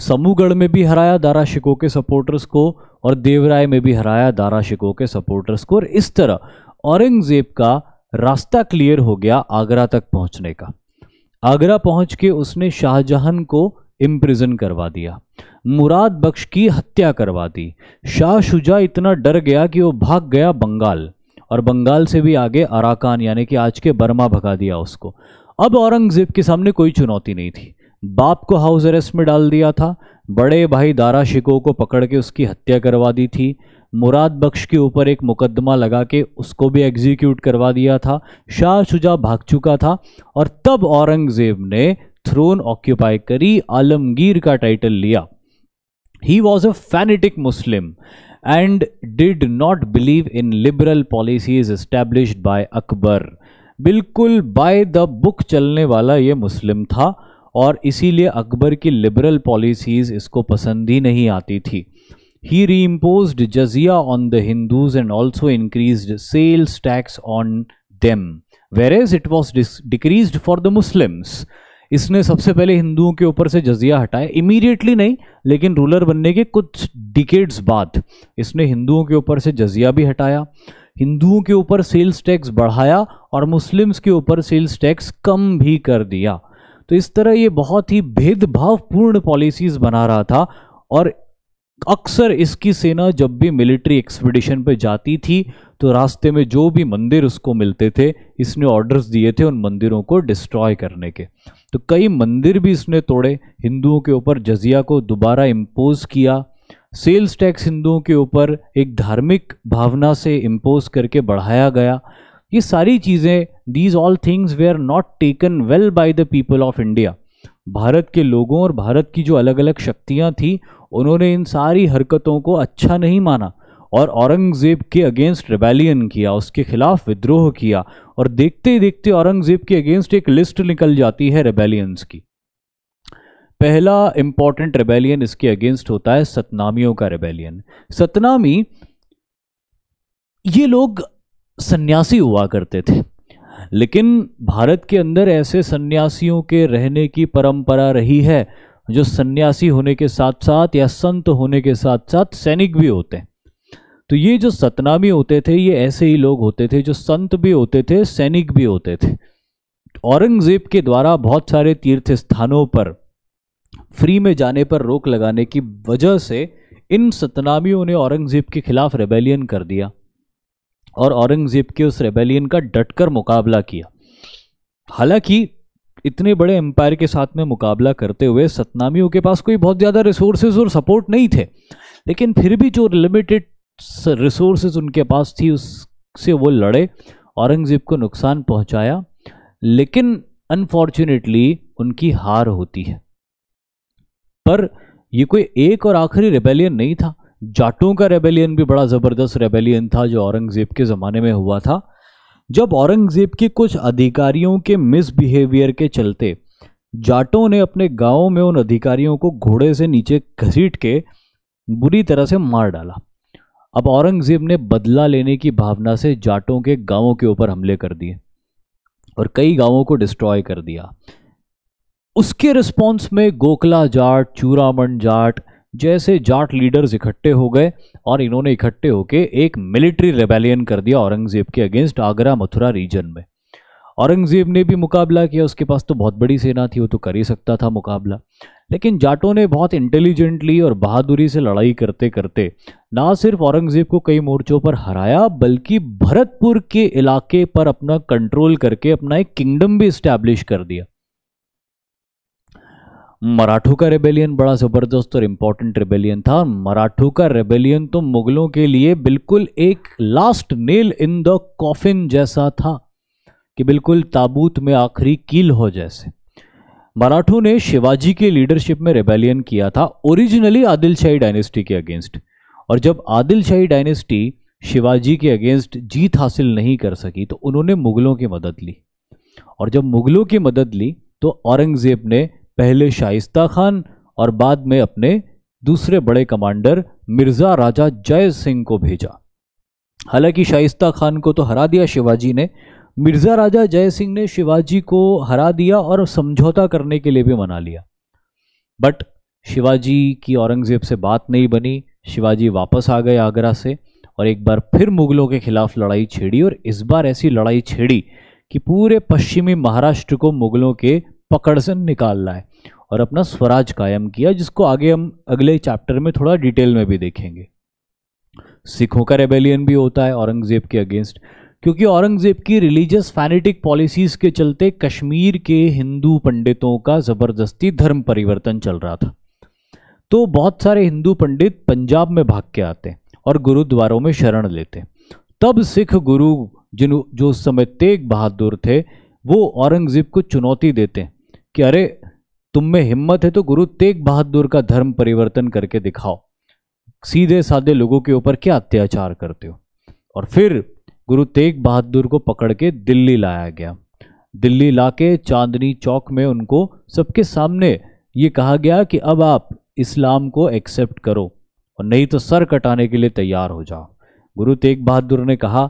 समूहगढ़ में भी हराया दारा शिको के सपोर्टर्स को और देवराय में भी हराया दारा शिको के सपोर्टर्स को और इस तरह औरंगजेब का रास्ता क्लियर हो गया आगरा तक पहुंचने का आगरा पहुंच के उसने शाहजहां को इम्प्रिजन करवा दिया मुराद बख्श की हत्या करवा दी शाह शुजा इतना डर गया कि वो भाग गया बंगाल और बंगाल से भी आगे अराकान यानी कि आज के बर्मा भगा दिया उसको अब औरंगजेब के सामने कोई चुनौती नहीं थी बाप को हाउस अरेस्ट में डाल दिया था बड़े भाई दारा शिको को पकड़ के उसकी हत्या करवा दी थी मुराद बख्श के ऊपर एक मुकदमा लगा के उसको भी एग्जीक्यूट करवा दिया था शाह शुजा भाग चुका था और तब औरंगजेब ने थ्रोन ऑक्यूपाई करी आलमगीर का टाइटल लिया he was a fanatic Muslim and did not believe in liberal policies established by Akbar बिल्कुल बाय द बुक चलने वाला ये मुस्लिम था और इसीलिए अकबर की लिबरल पॉलिसीज़ इसको पसंद ही नहीं आती थी he reimpose jizya on the Hindus and also increase sales tax on them whereas it was decrease for the Muslims इसने सबसे पहले हिंदुओं के ऊपर से जजिया हटाया इमीडिएटली नहीं लेकिन रूलर बनने के कुछ डिकेड्स बाद इसने हिंदुओं के ऊपर से जजिया भी हटाया हिंदुओं के ऊपर सेल्स टैक्स बढ़ाया और मुस्लिम्स के ऊपर सेल्स टैक्स कम भी कर दिया तो इस तरह ये बहुत ही भेदभावपूर्ण पॉलिसीज बना रहा था और अक्सर इसकी सेना जब भी मिलिट्री एक्सपीडिशन पर जाती थी तो रास्ते में जो भी मंदिर उसको मिलते थे इसने ऑर्डर्स दिए थे उन मंदिरों को डिस्ट्रॉय करने के तो कई मंदिर भी इसने तोड़े हिंदुओं के ऊपर जजिया को दोबारा इम्पोज़ किया सेल्स टैक्स हिंदुओं के ऊपर एक धार्मिक भावना से इम्पोज करके बढ़ाया गया ये सारी चीज़ें these all things they are not taken well by the people of India Bharat के लोगों और भारत की जो अलग अलग शक्तियाँ थी उन्होंने इन सारी हरकतों को अच्छा नहीं माना और औरंगज़ेब के अगेंस्ट रिबेलियन किया उसके खिलाफ विद्रोह किया और देखते ही देखते औरंगज़ेब के अगेंस्ट एक लिस्ट निकल जाती है रेबेलियंस की पहला इंपॉर्टेंट रेबेलियन इसके अगेंस्ट होता है सतनामियों का रेबेलियन सतनामी ये लोग सन्यासी हुआ करते थे लेकिन भारत के अंदर ऐसे सन्यासियों के रहने की परंपरा रही है जो सन्यासी होने के साथ साथ या संत होने के साथ साथ सैनिक भी होते हैं तो ये जो सतनामी होते थे ये ऐसे ही लोग होते थे जो संत भी होते थे सैनिक भी होते थे औरंगजेब के द्वारा बहुत सारे तीर्थ स्थानों पर फ्री में जाने पर रोक लगाने की वजह से इन सतनामियों ने औरंगजेब के खिलाफ रेबेलियन कर दिया और औरंगज़ेब के उस रेबेलियन का डटकर मुकाबला किया हालांकि इतने बड़े एम्पायर के साथ में मुकाबला करते हुए सतनामियों के पास कोई बहुत ज़्यादा रिसोर्सेज और सपोर्ट नहीं थे लेकिन फिर भी जो लिमिटेड रिसोर्सेज उनके पास थी उससे वो लड़े औरंगज़ेब को नुकसान पहुंचाया लेकिन अनफॉर्चुनेटली उनकी हार होती है पर यह कोई एक और आखिरी रिबेलियन नहीं था जाटों का रेबेलियन भी बड़ा ज़बरदस्त रेबेलियन था जो औरंगज़ेब के ज़माने में हुआ था जब औरंगज़ेब के कुछ अधिकारियों के मिसबिहेवियर के चलते जाटों ने अपने गाँव में उन अधिकारियों को घोड़े से नीचे घसीट के बुरी तरह से मार डाला अब औरंगज़ेब ने बदला लेने की भावना से जाटों के गांवों के ऊपर हमले कर दिए और कई गांवों को डिस्ट्रॉय कर दिया उसके रिस्पॉन्स में गोकला जाट चूरामन जाट जैसे जाट लीडर्स इकट्ठे हो गए और इन्होंने इकट्ठे होके एक मिलिट्री रेबेलियन कर दिया औरंगजेब के अगेंस्ट आगरा मथुरा रीजन में औरंगजेब ने भी मुकाबला किया उसके पास तो बहुत बड़ी सेना थी वो तो कर ही सकता था मुकाबला लेकिन जाटों ने बहुत इंटेलिजेंटली और बहादुरी से लड़ाई करते करते ना सिर्फ औरंगजेब को कई मोर्चों पर हराया बल्कि भरतपुर के इलाके पर अपना कंट्रोल करके अपना एक किंगडम भी इस्टेब्लिश कर दिया मराठों का रेबेलियन बड़ा ज़बरदस्त और इम्पॉर्टेंट रेबेलियन था मराठों का रेबेलियन तो मुगलों के लिए बिल्कुल एक last nail in the coffin जैसा था कि बिल्कुल ताबूत में आखिरी कील हो जैसे मराठों ने शिवाजी के लीडरशिप में रेबेलियन किया था ओरिजिनली आदिलशाही डायनेस्टी के अगेंस्ट और जब आदिलशाही डायनेस्टी शिवाजी के अगेंस्ट जीत हासिल नहीं कर सकी तो उन्होंने मुगलों की मदद ली और जब मुगलों की मदद ली तो औरंगज़ेब ने पहले शाइस्ता खान और बाद में अपने दूसरे बड़े कमांडर मिर्ज़ा राजा जय सिंह को भेजा हालांकि शाइस्ता खान को तो हरा दिया शिवाजी ने मिर्ज़ा राजा जय सिंह ने शिवाजी को हरा दिया और समझौता करने के लिए भी मना लिया बट शिवाजी की औरंगज़ेब से बात नहीं बनी शिवाजी वापस आ गए आगरा से और एक बार फिर मुग़लों के ख़िलाफ़ लड़ाई छेड़ी और इस बार ऐसी लड़ाई छेड़ी कि पूरे पश्चिमी महाराष्ट्र को मुग़लों के पकड़ से निकाल लाए और अपना स्वराज कायम किया जिसको आगे हम अगले चैप्टर में थोड़ा डिटेल में भी देखेंगे सिखों का रेबेलियन भी होता है औरंगज़ेब के अगेंस्ट क्योंकि औरंगज़ेब की रिलीजियस फैनेटिक पॉलिसीज़ के चलते कश्मीर के हिंदू पंडितों का ज़बरदस्ती धर्म परिवर्तन चल रहा था तो बहुत सारे हिंदू पंडित पंजाब में भाग के आते और गुरुद्वारों में शरण लेते तब सिख गुरु जिन जो उस समय तेग बहादुर थे वो औरंगज़ेब को चुनौती देते हैं कि अरे तुम में हिम्मत है तो गुरु तेग बहादुर का धर्म परिवर्तन करके दिखाओ सीधे साधे लोगों के ऊपर क्या अत्याचार करते हो और फिर गुरु तेग बहादुर को पकड़ के दिल्ली लाया गया दिल्ली लाके चांदनी चौक में उनको सबके सामने ये कहा गया कि अब आप इस्लाम को एक्सेप्ट करो और नहीं तो सर कटाने के लिए तैयार हो जाओ गुरु तेग बहादुर ने कहा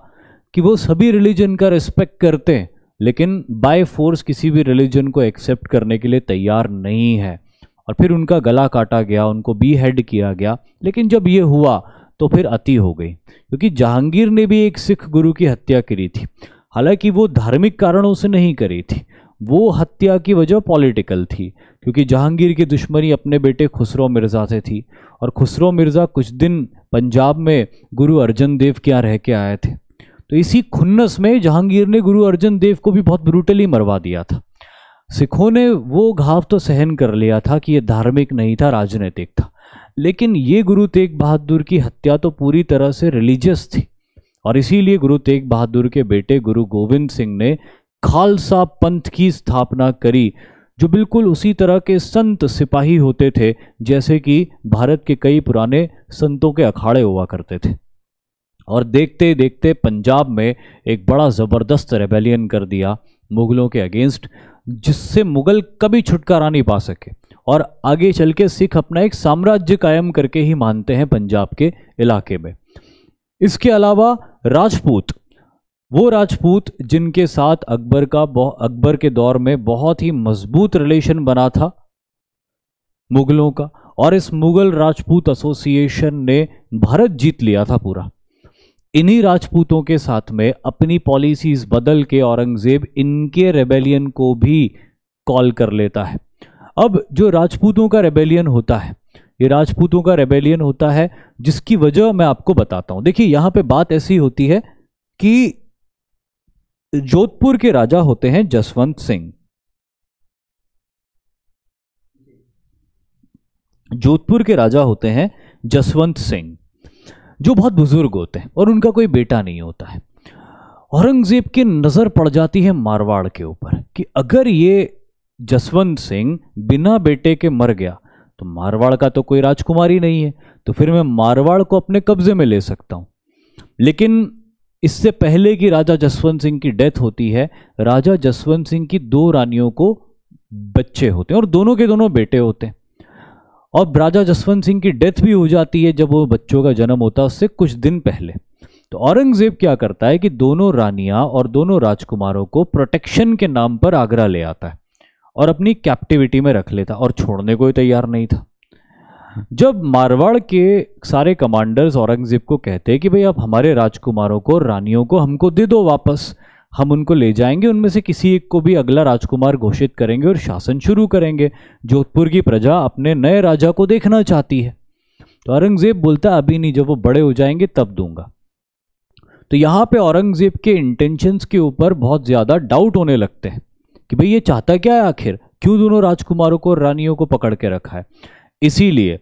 कि वो सभी रिलीजन का रिस्पेक्ट करते हैं लेकिन बाय फोर्स किसी भी रिलीजन को एक्सेप्ट करने के लिए तैयार नहीं है और फिर उनका गला काटा गया उनको बी हेड किया गया लेकिन जब ये हुआ तो फिर अति हो गई क्योंकि जहांगीर ने भी एक सिख गुरु की हत्या करी थी हालांकि वो धार्मिक कारणों से नहीं करी थी वो हत्या की वजह पॉलिटिकल थी क्योंकि जहांगीर की दुश्मनी अपने बेटे खुसरो मिर्ज़ा से थी और खुसरो मिर्ज़ा कुछ दिन पंजाब में गुरु अर्जन देव के यहाँ रह के आए थे तो इसी खुन्नस में जहांगीर ने गुरु अर्जन देव को भी बहुत ब्रूटली मरवा दिया था सिखों ने वो घाव तो सहन कर लिया था कि ये धार्मिक नहीं था राजनीतिक था लेकिन ये गुरु तेग बहादुर की हत्या तो पूरी तरह से रिलीजियस थी और इसीलिए गुरु तेग बहादुर के बेटे गुरु गोविंद सिंह ने खालसा पंथ की स्थापना करी जो बिल्कुल उसी तरह के संत सिपाही होते थे जैसे कि भारत के कई पुराने संतों के अखाड़े हुआ करते थे और देखते देखते पंजाब में एक बड़ा ज़बरदस्त रेबेलियन कर दिया मुग़लों के अगेंस्ट जिससे मुग़ल कभी छुटकारा नहीं पा सके और आगे चल के सिख अपना एक साम्राज्य कायम करके ही मानते हैं पंजाब के इलाके में इसके अलावा राजपूत वो राजपूत जिनके साथ अकबर का अकबर के दौर में बहुत ही मजबूत रिलेशन बना था मुगलों का और इस मुगल राजपूत एसोसिएशन ने भारत जीत लिया था पूरा इन्हीं राजपूतों के साथ में अपनी पॉलिसीज बदल के औरंगजेब इनके रेबेलियन को भी कॉल कर लेता है अब जो राजपूतों का रेबेलियन होता है ये राजपूतों का रेबेलियन होता है जिसकी वजह मैं आपको बताता हूं देखिए यहां पे बात ऐसी होती है कि जोधपुर के राजा होते हैं जसवंत सिंह जोधपुर के राजा होते हैं जसवंत सिंह जो बहुत बुज़ुर्ग होते हैं और उनका कोई बेटा नहीं होता है औरंगज़ेब की नज़र पड़ जाती है मारवाड़ के ऊपर कि अगर ये जसवंत सिंह बिना बेटे के मर गया तो मारवाड़ का तो कोई राजकुमारी नहीं है तो फिर मैं मारवाड़ को अपने कब्जे में ले सकता हूँ लेकिन इससे पहले कि राजा जसवंत सिंह की डेथ होती है राजा जसवंत सिंह की दो रानियों को बच्चे होते हैं और दोनों के दोनों बेटे होते हैं और राजा जसवंत सिंह की डेथ भी हो जाती है जब वो बच्चों का जन्म होता है उससे कुछ दिन पहले तो औरंगजेब क्या करता है कि दोनों रानियां और दोनों राजकुमारों को प्रोटेक्शन के नाम पर आगरा ले आता है और अपनी कैप्टिविटी में रख लेता और छोड़ने को तैयार नहीं था जब मारवाड़ के सारे कमांडर्स औरंगजेब को कहते हैं कि भाई आप हमारे राजकुमारों को रानियों को हमको दे दो वापस हम उनको ले जाएंगे उनमें से किसी एक को भी अगला राजकुमार घोषित करेंगे और शासन शुरू करेंगे जोधपुर की प्रजा अपने नए राजा को देखना चाहती है तो औरंगजेब बोलता अभी नहीं जब वो बड़े हो जाएंगे तब दूंगा तो यहाँ पे औरंगजेब के इंटेंशंस के ऊपर बहुत ज़्यादा डाउट होने लगते हैं कि भाई ये चाहता क्या है आखिर क्यों दोनों राजकुमारों को रानियों को पकड़ के रखा है इसीलिए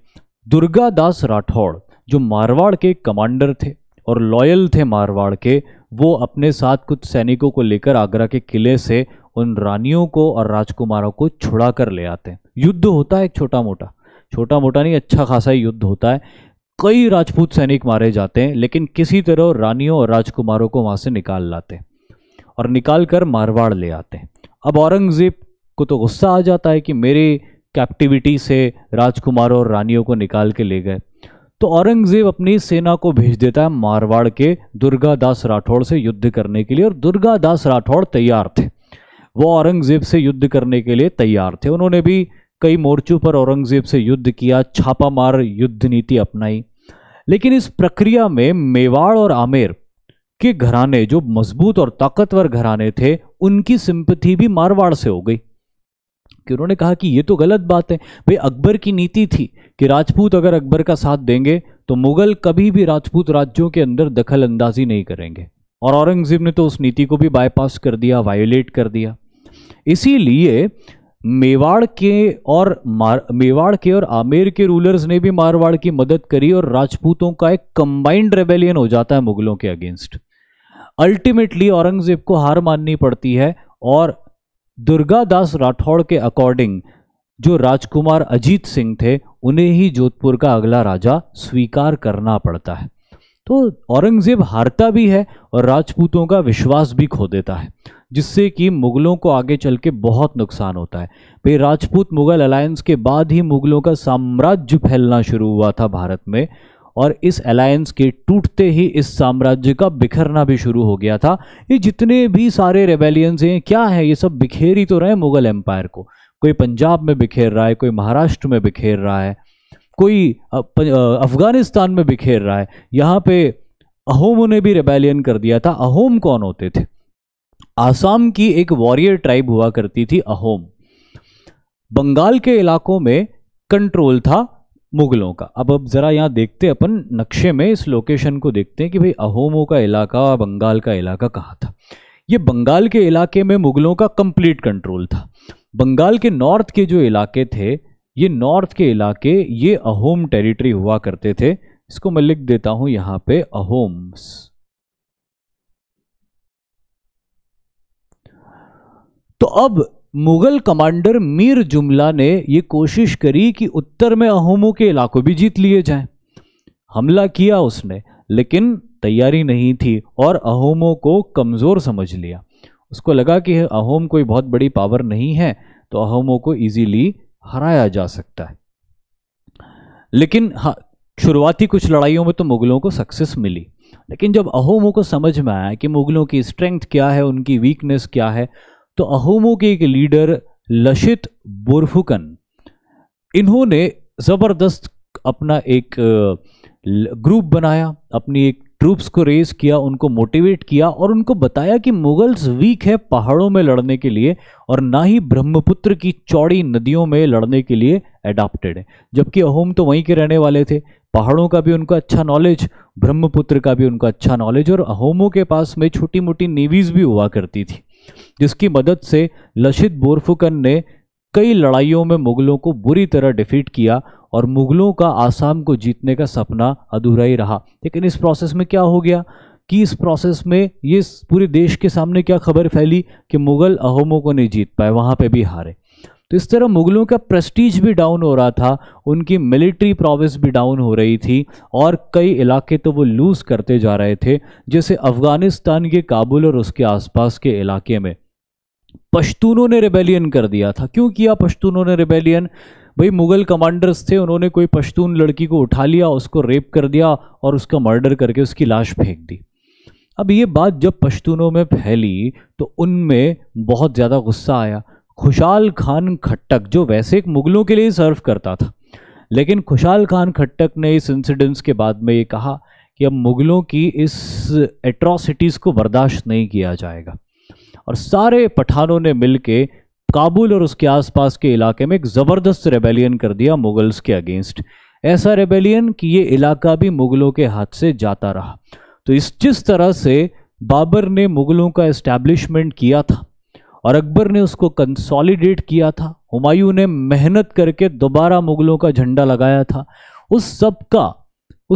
दुर्गादास राठौड़ जो मारवाड़ के कमांडर थे और लॉयल थे मारवाड़ के वो अपने साथ कुछ सैनिकों को लेकर आगरा के किले से उन रानियों को और राजकुमारों को छुड़ा कर ले आते हैं युद्ध होता है एक छोटा मोटा छोटा मोटा नहीं अच्छा खासा युद्ध होता है कई राजपूत सैनिक मारे जाते हैं लेकिन किसी तरह रानियों और राजकुमारों को वहाँ से निकाल लाते हैं और निकाल कर मारवाड़ ले आते हैं अब औरंगज़ेब को तो गुस्सा आ जाता है कि मेरी कैप्टिविटी से राजकुमारों और रानियों को निकाल के ले गए तो औरंगजेब अपनी सेना को भेज देता है मारवाड़ के दुर्गादास राठौड़ से युद्ध करने के लिए और दुर्गादास राठौड़ तैयार थे वो औरंगजेब से युद्ध करने के लिए तैयार थे उन्होंने भी कई मोर्चों पर औरंगजेब से युद्ध किया छापामार युद्ध नीति अपनाई लेकिन इस प्रक्रिया में मेवाड़ और आमेर के घराने जो मजबूत और ताकतवर घराने थे उनकी सिंपथी भी मारवाड़ से हो गई कि उन्होंने कहा कि ये तो गलत बात है भाई अकबर की नीति थी कि राजपूत अगर अकबर का साथ देंगे तो मुगल कभी भी राजपूत राज्यों के अंदर दखल अंदाजी नहीं करेंगे और औरंगजेब ने तो उस नीति को भी बाईपास कर दिया वायोलेट कर दिया इसीलिए मेवाड़ के और मेवाड़ के और आमेर के रूलर्स ने भी मारवाड़ की मदद करी और राजपूतों का एक कंबाइंड रेबेलियन हो जाता है मुगलों के अगेंस्ट अल्टीमेटली औरंगजेब को हार माननी पड़ती है और दुर्गादास राठौड़ के अकॉर्डिंग जो राजकुमार अजीत सिंह थे उन्हें ही जोधपुर का अगला राजा स्वीकार करना पड़ता है तो औरंगज़ेब हारता भी है और राजपूतों का विश्वास भी खो देता है जिससे कि मुग़लों को आगे चल के बहुत नुकसान होता है भाई राजपूत मुग़ल अलायंस के बाद ही मुग़लों का साम्राज्य फैलना शुरू हुआ था भारत में और इस अलायंस के टूटते ही इस साम्राज्य का बिखरना भी शुरू हो गया था ये जितने भी सारे रेबेलियंस हैं क्या है ये सब बिखेर ही तो रहे मुगल एम्पायर को कोई पंजाब में बिखेर रहा है कोई महाराष्ट्र में बिखेर रहा है कोई अफगानिस्तान में बिखेर रहा है यहाँ पे अहोम ने भी रेबेलियन कर दिया था अहोम कौन होते थे आसाम की एक वॉरियर ट्राइब हुआ करती थी अहोम बंगाल के इलाकों में कंट्रोल था मुगलों का अब अब ज़रा यहाँ देखते अपन नक्शे में इस लोकेशन को देखते हैं कि भाई अहोमों का इलाका बंगाल का इलाका कहाँ था ये बंगाल के इलाके में मुगलों का कंप्लीट कंट्रोल था बंगाल के नॉर्थ के जो इलाके थे ये नॉर्थ के इलाके ये अहोम टेरिटरी हुआ करते थे इसको मैं लिख देता हूं यहां पे अहोम्स तो अब मुगल कमांडर मीर जुमला ने ये कोशिश करी कि उत्तर में अहोमों के इलाकों भी जीत लिए जाएं। हमला किया उसने लेकिन तैयारी नहीं थी और अहोमों को कमज़ोर समझ लिया उसको लगा कि अहोम कोई बहुत बड़ी पावर नहीं है तो अहोमों को इजीली हराया जा सकता है लेकिन हाँ शुरुआती कुछ लड़ाइयों में तो मुगलों को सक्सेस मिली लेकिन जब अहोमों को समझ में आया कि मुगलों की स्ट्रेंथ क्या है उनकी वीकनेस क्या है तो अहोमों के एक लीडर लशित बुरफुकन इन्होंने ज़बरदस्त अपना एक ग्रुप बनाया अपनी एक ट्रूप्स को रेज किया उनको मोटिवेट किया और उनको बताया कि मुगल्स वीक है पहाड़ों में लड़ने के लिए और ना ही ब्रह्मपुत्र की चौड़ी नदियों में लड़ने के लिए एडाप्टेड है जबकि अहोम तो वहीं के रहने वाले थे पहाड़ों का भी उनका अच्छा नॉलेज ब्रह्मपुत्र का भी उनका अच्छा नॉलेज और अहोमों के पास में छोटी मोटी नेवीज़ भी हुआ करती थी जिसकी मदद से लशित बोरफुकन ने कई लड़ाइयों में मुगलों को बुरी तरह डिफीट किया और मुगलों का आसाम को जीतने का सपना अधूरा ही रहा लेकिन इस प्रोसेस में क्या हो गया कि इस प्रोसेस में ये पूरे देश के सामने क्या खबर फैली कि मुग़ल अहोमों को नहीं जीत पाए वहाँ पे भी हारे तो इस तरह मुगलों का प्रेस्टीज भी डाउन हो रहा था उनकी मिलिट्री प्रोविस भी डाउन हो रही थी और कई इलाके तो वो लूज़ करते जा रहे थे जैसे अफ़गानिस्तान के काबुल और उसके आसपास के इलाके में पश्तूनों ने रिबेलियन कर दिया था क्यों किया पश्तूनों ने रिबेलियन भाई मुगल कमांडर्स थे उन्होंने कोई पश्तून लड़की को उठा लिया उसको रेप कर दिया और उसका मर्डर करके उसकी लाश फेंक दी अब ये बात जब पश्तूनों में फैली तो उनमें बहुत ज़्यादा गुस्सा आया खुशाल खान खट्टक जो वैसे एक मुगलों के लिए सर्व करता था लेकिन खुशाल खान खट्टक ने इस इंसिडेंस के बाद में ये कहा कि अब मुगलों की इस एट्रोसिटीज़ को बर्दाश्त नहीं किया जाएगा और सारे पठानों ने मिल के काबुल और उसके आसपास के इलाके में एक ज़बरदस्त रेबेलियन कर दिया मुगल्स के अगेंस्ट ऐसा रेबेलियन कि ये इलाका भी मुगलों के हाथ से जाता रहा तो इस जिस तरह से बाबर ने मुगलों का इस्टेब्लिशमेंट किया था और अकबर ने उसको कंसोलिडेट किया था हुमायूं ने मेहनत करके दोबारा मुगलों का झंडा लगाया था उस सब का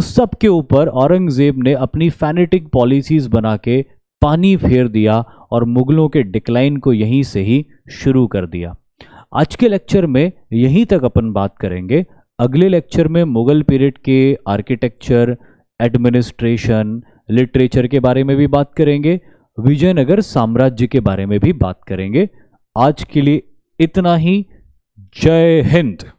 उस सब के ऊपर औरंगज़ेब ने अपनी फैनेटिक पॉलिसीज़ बना के पानी फेर दिया और मुगलों के डिक्लाइन को यहीं से ही शुरू कर दिया आज के लेक्चर में यहीं तक अपन बात करेंगे अगले लेक्चर में मुगल पीरियड के आर्किटेक्चर एडमिनिस्ट्रेशन लिटरेचर के बारे में भी बात करेंगे विजयनगर साम्राज्य के बारे में भी बात करेंगे आज के लिए इतना ही जय हिंद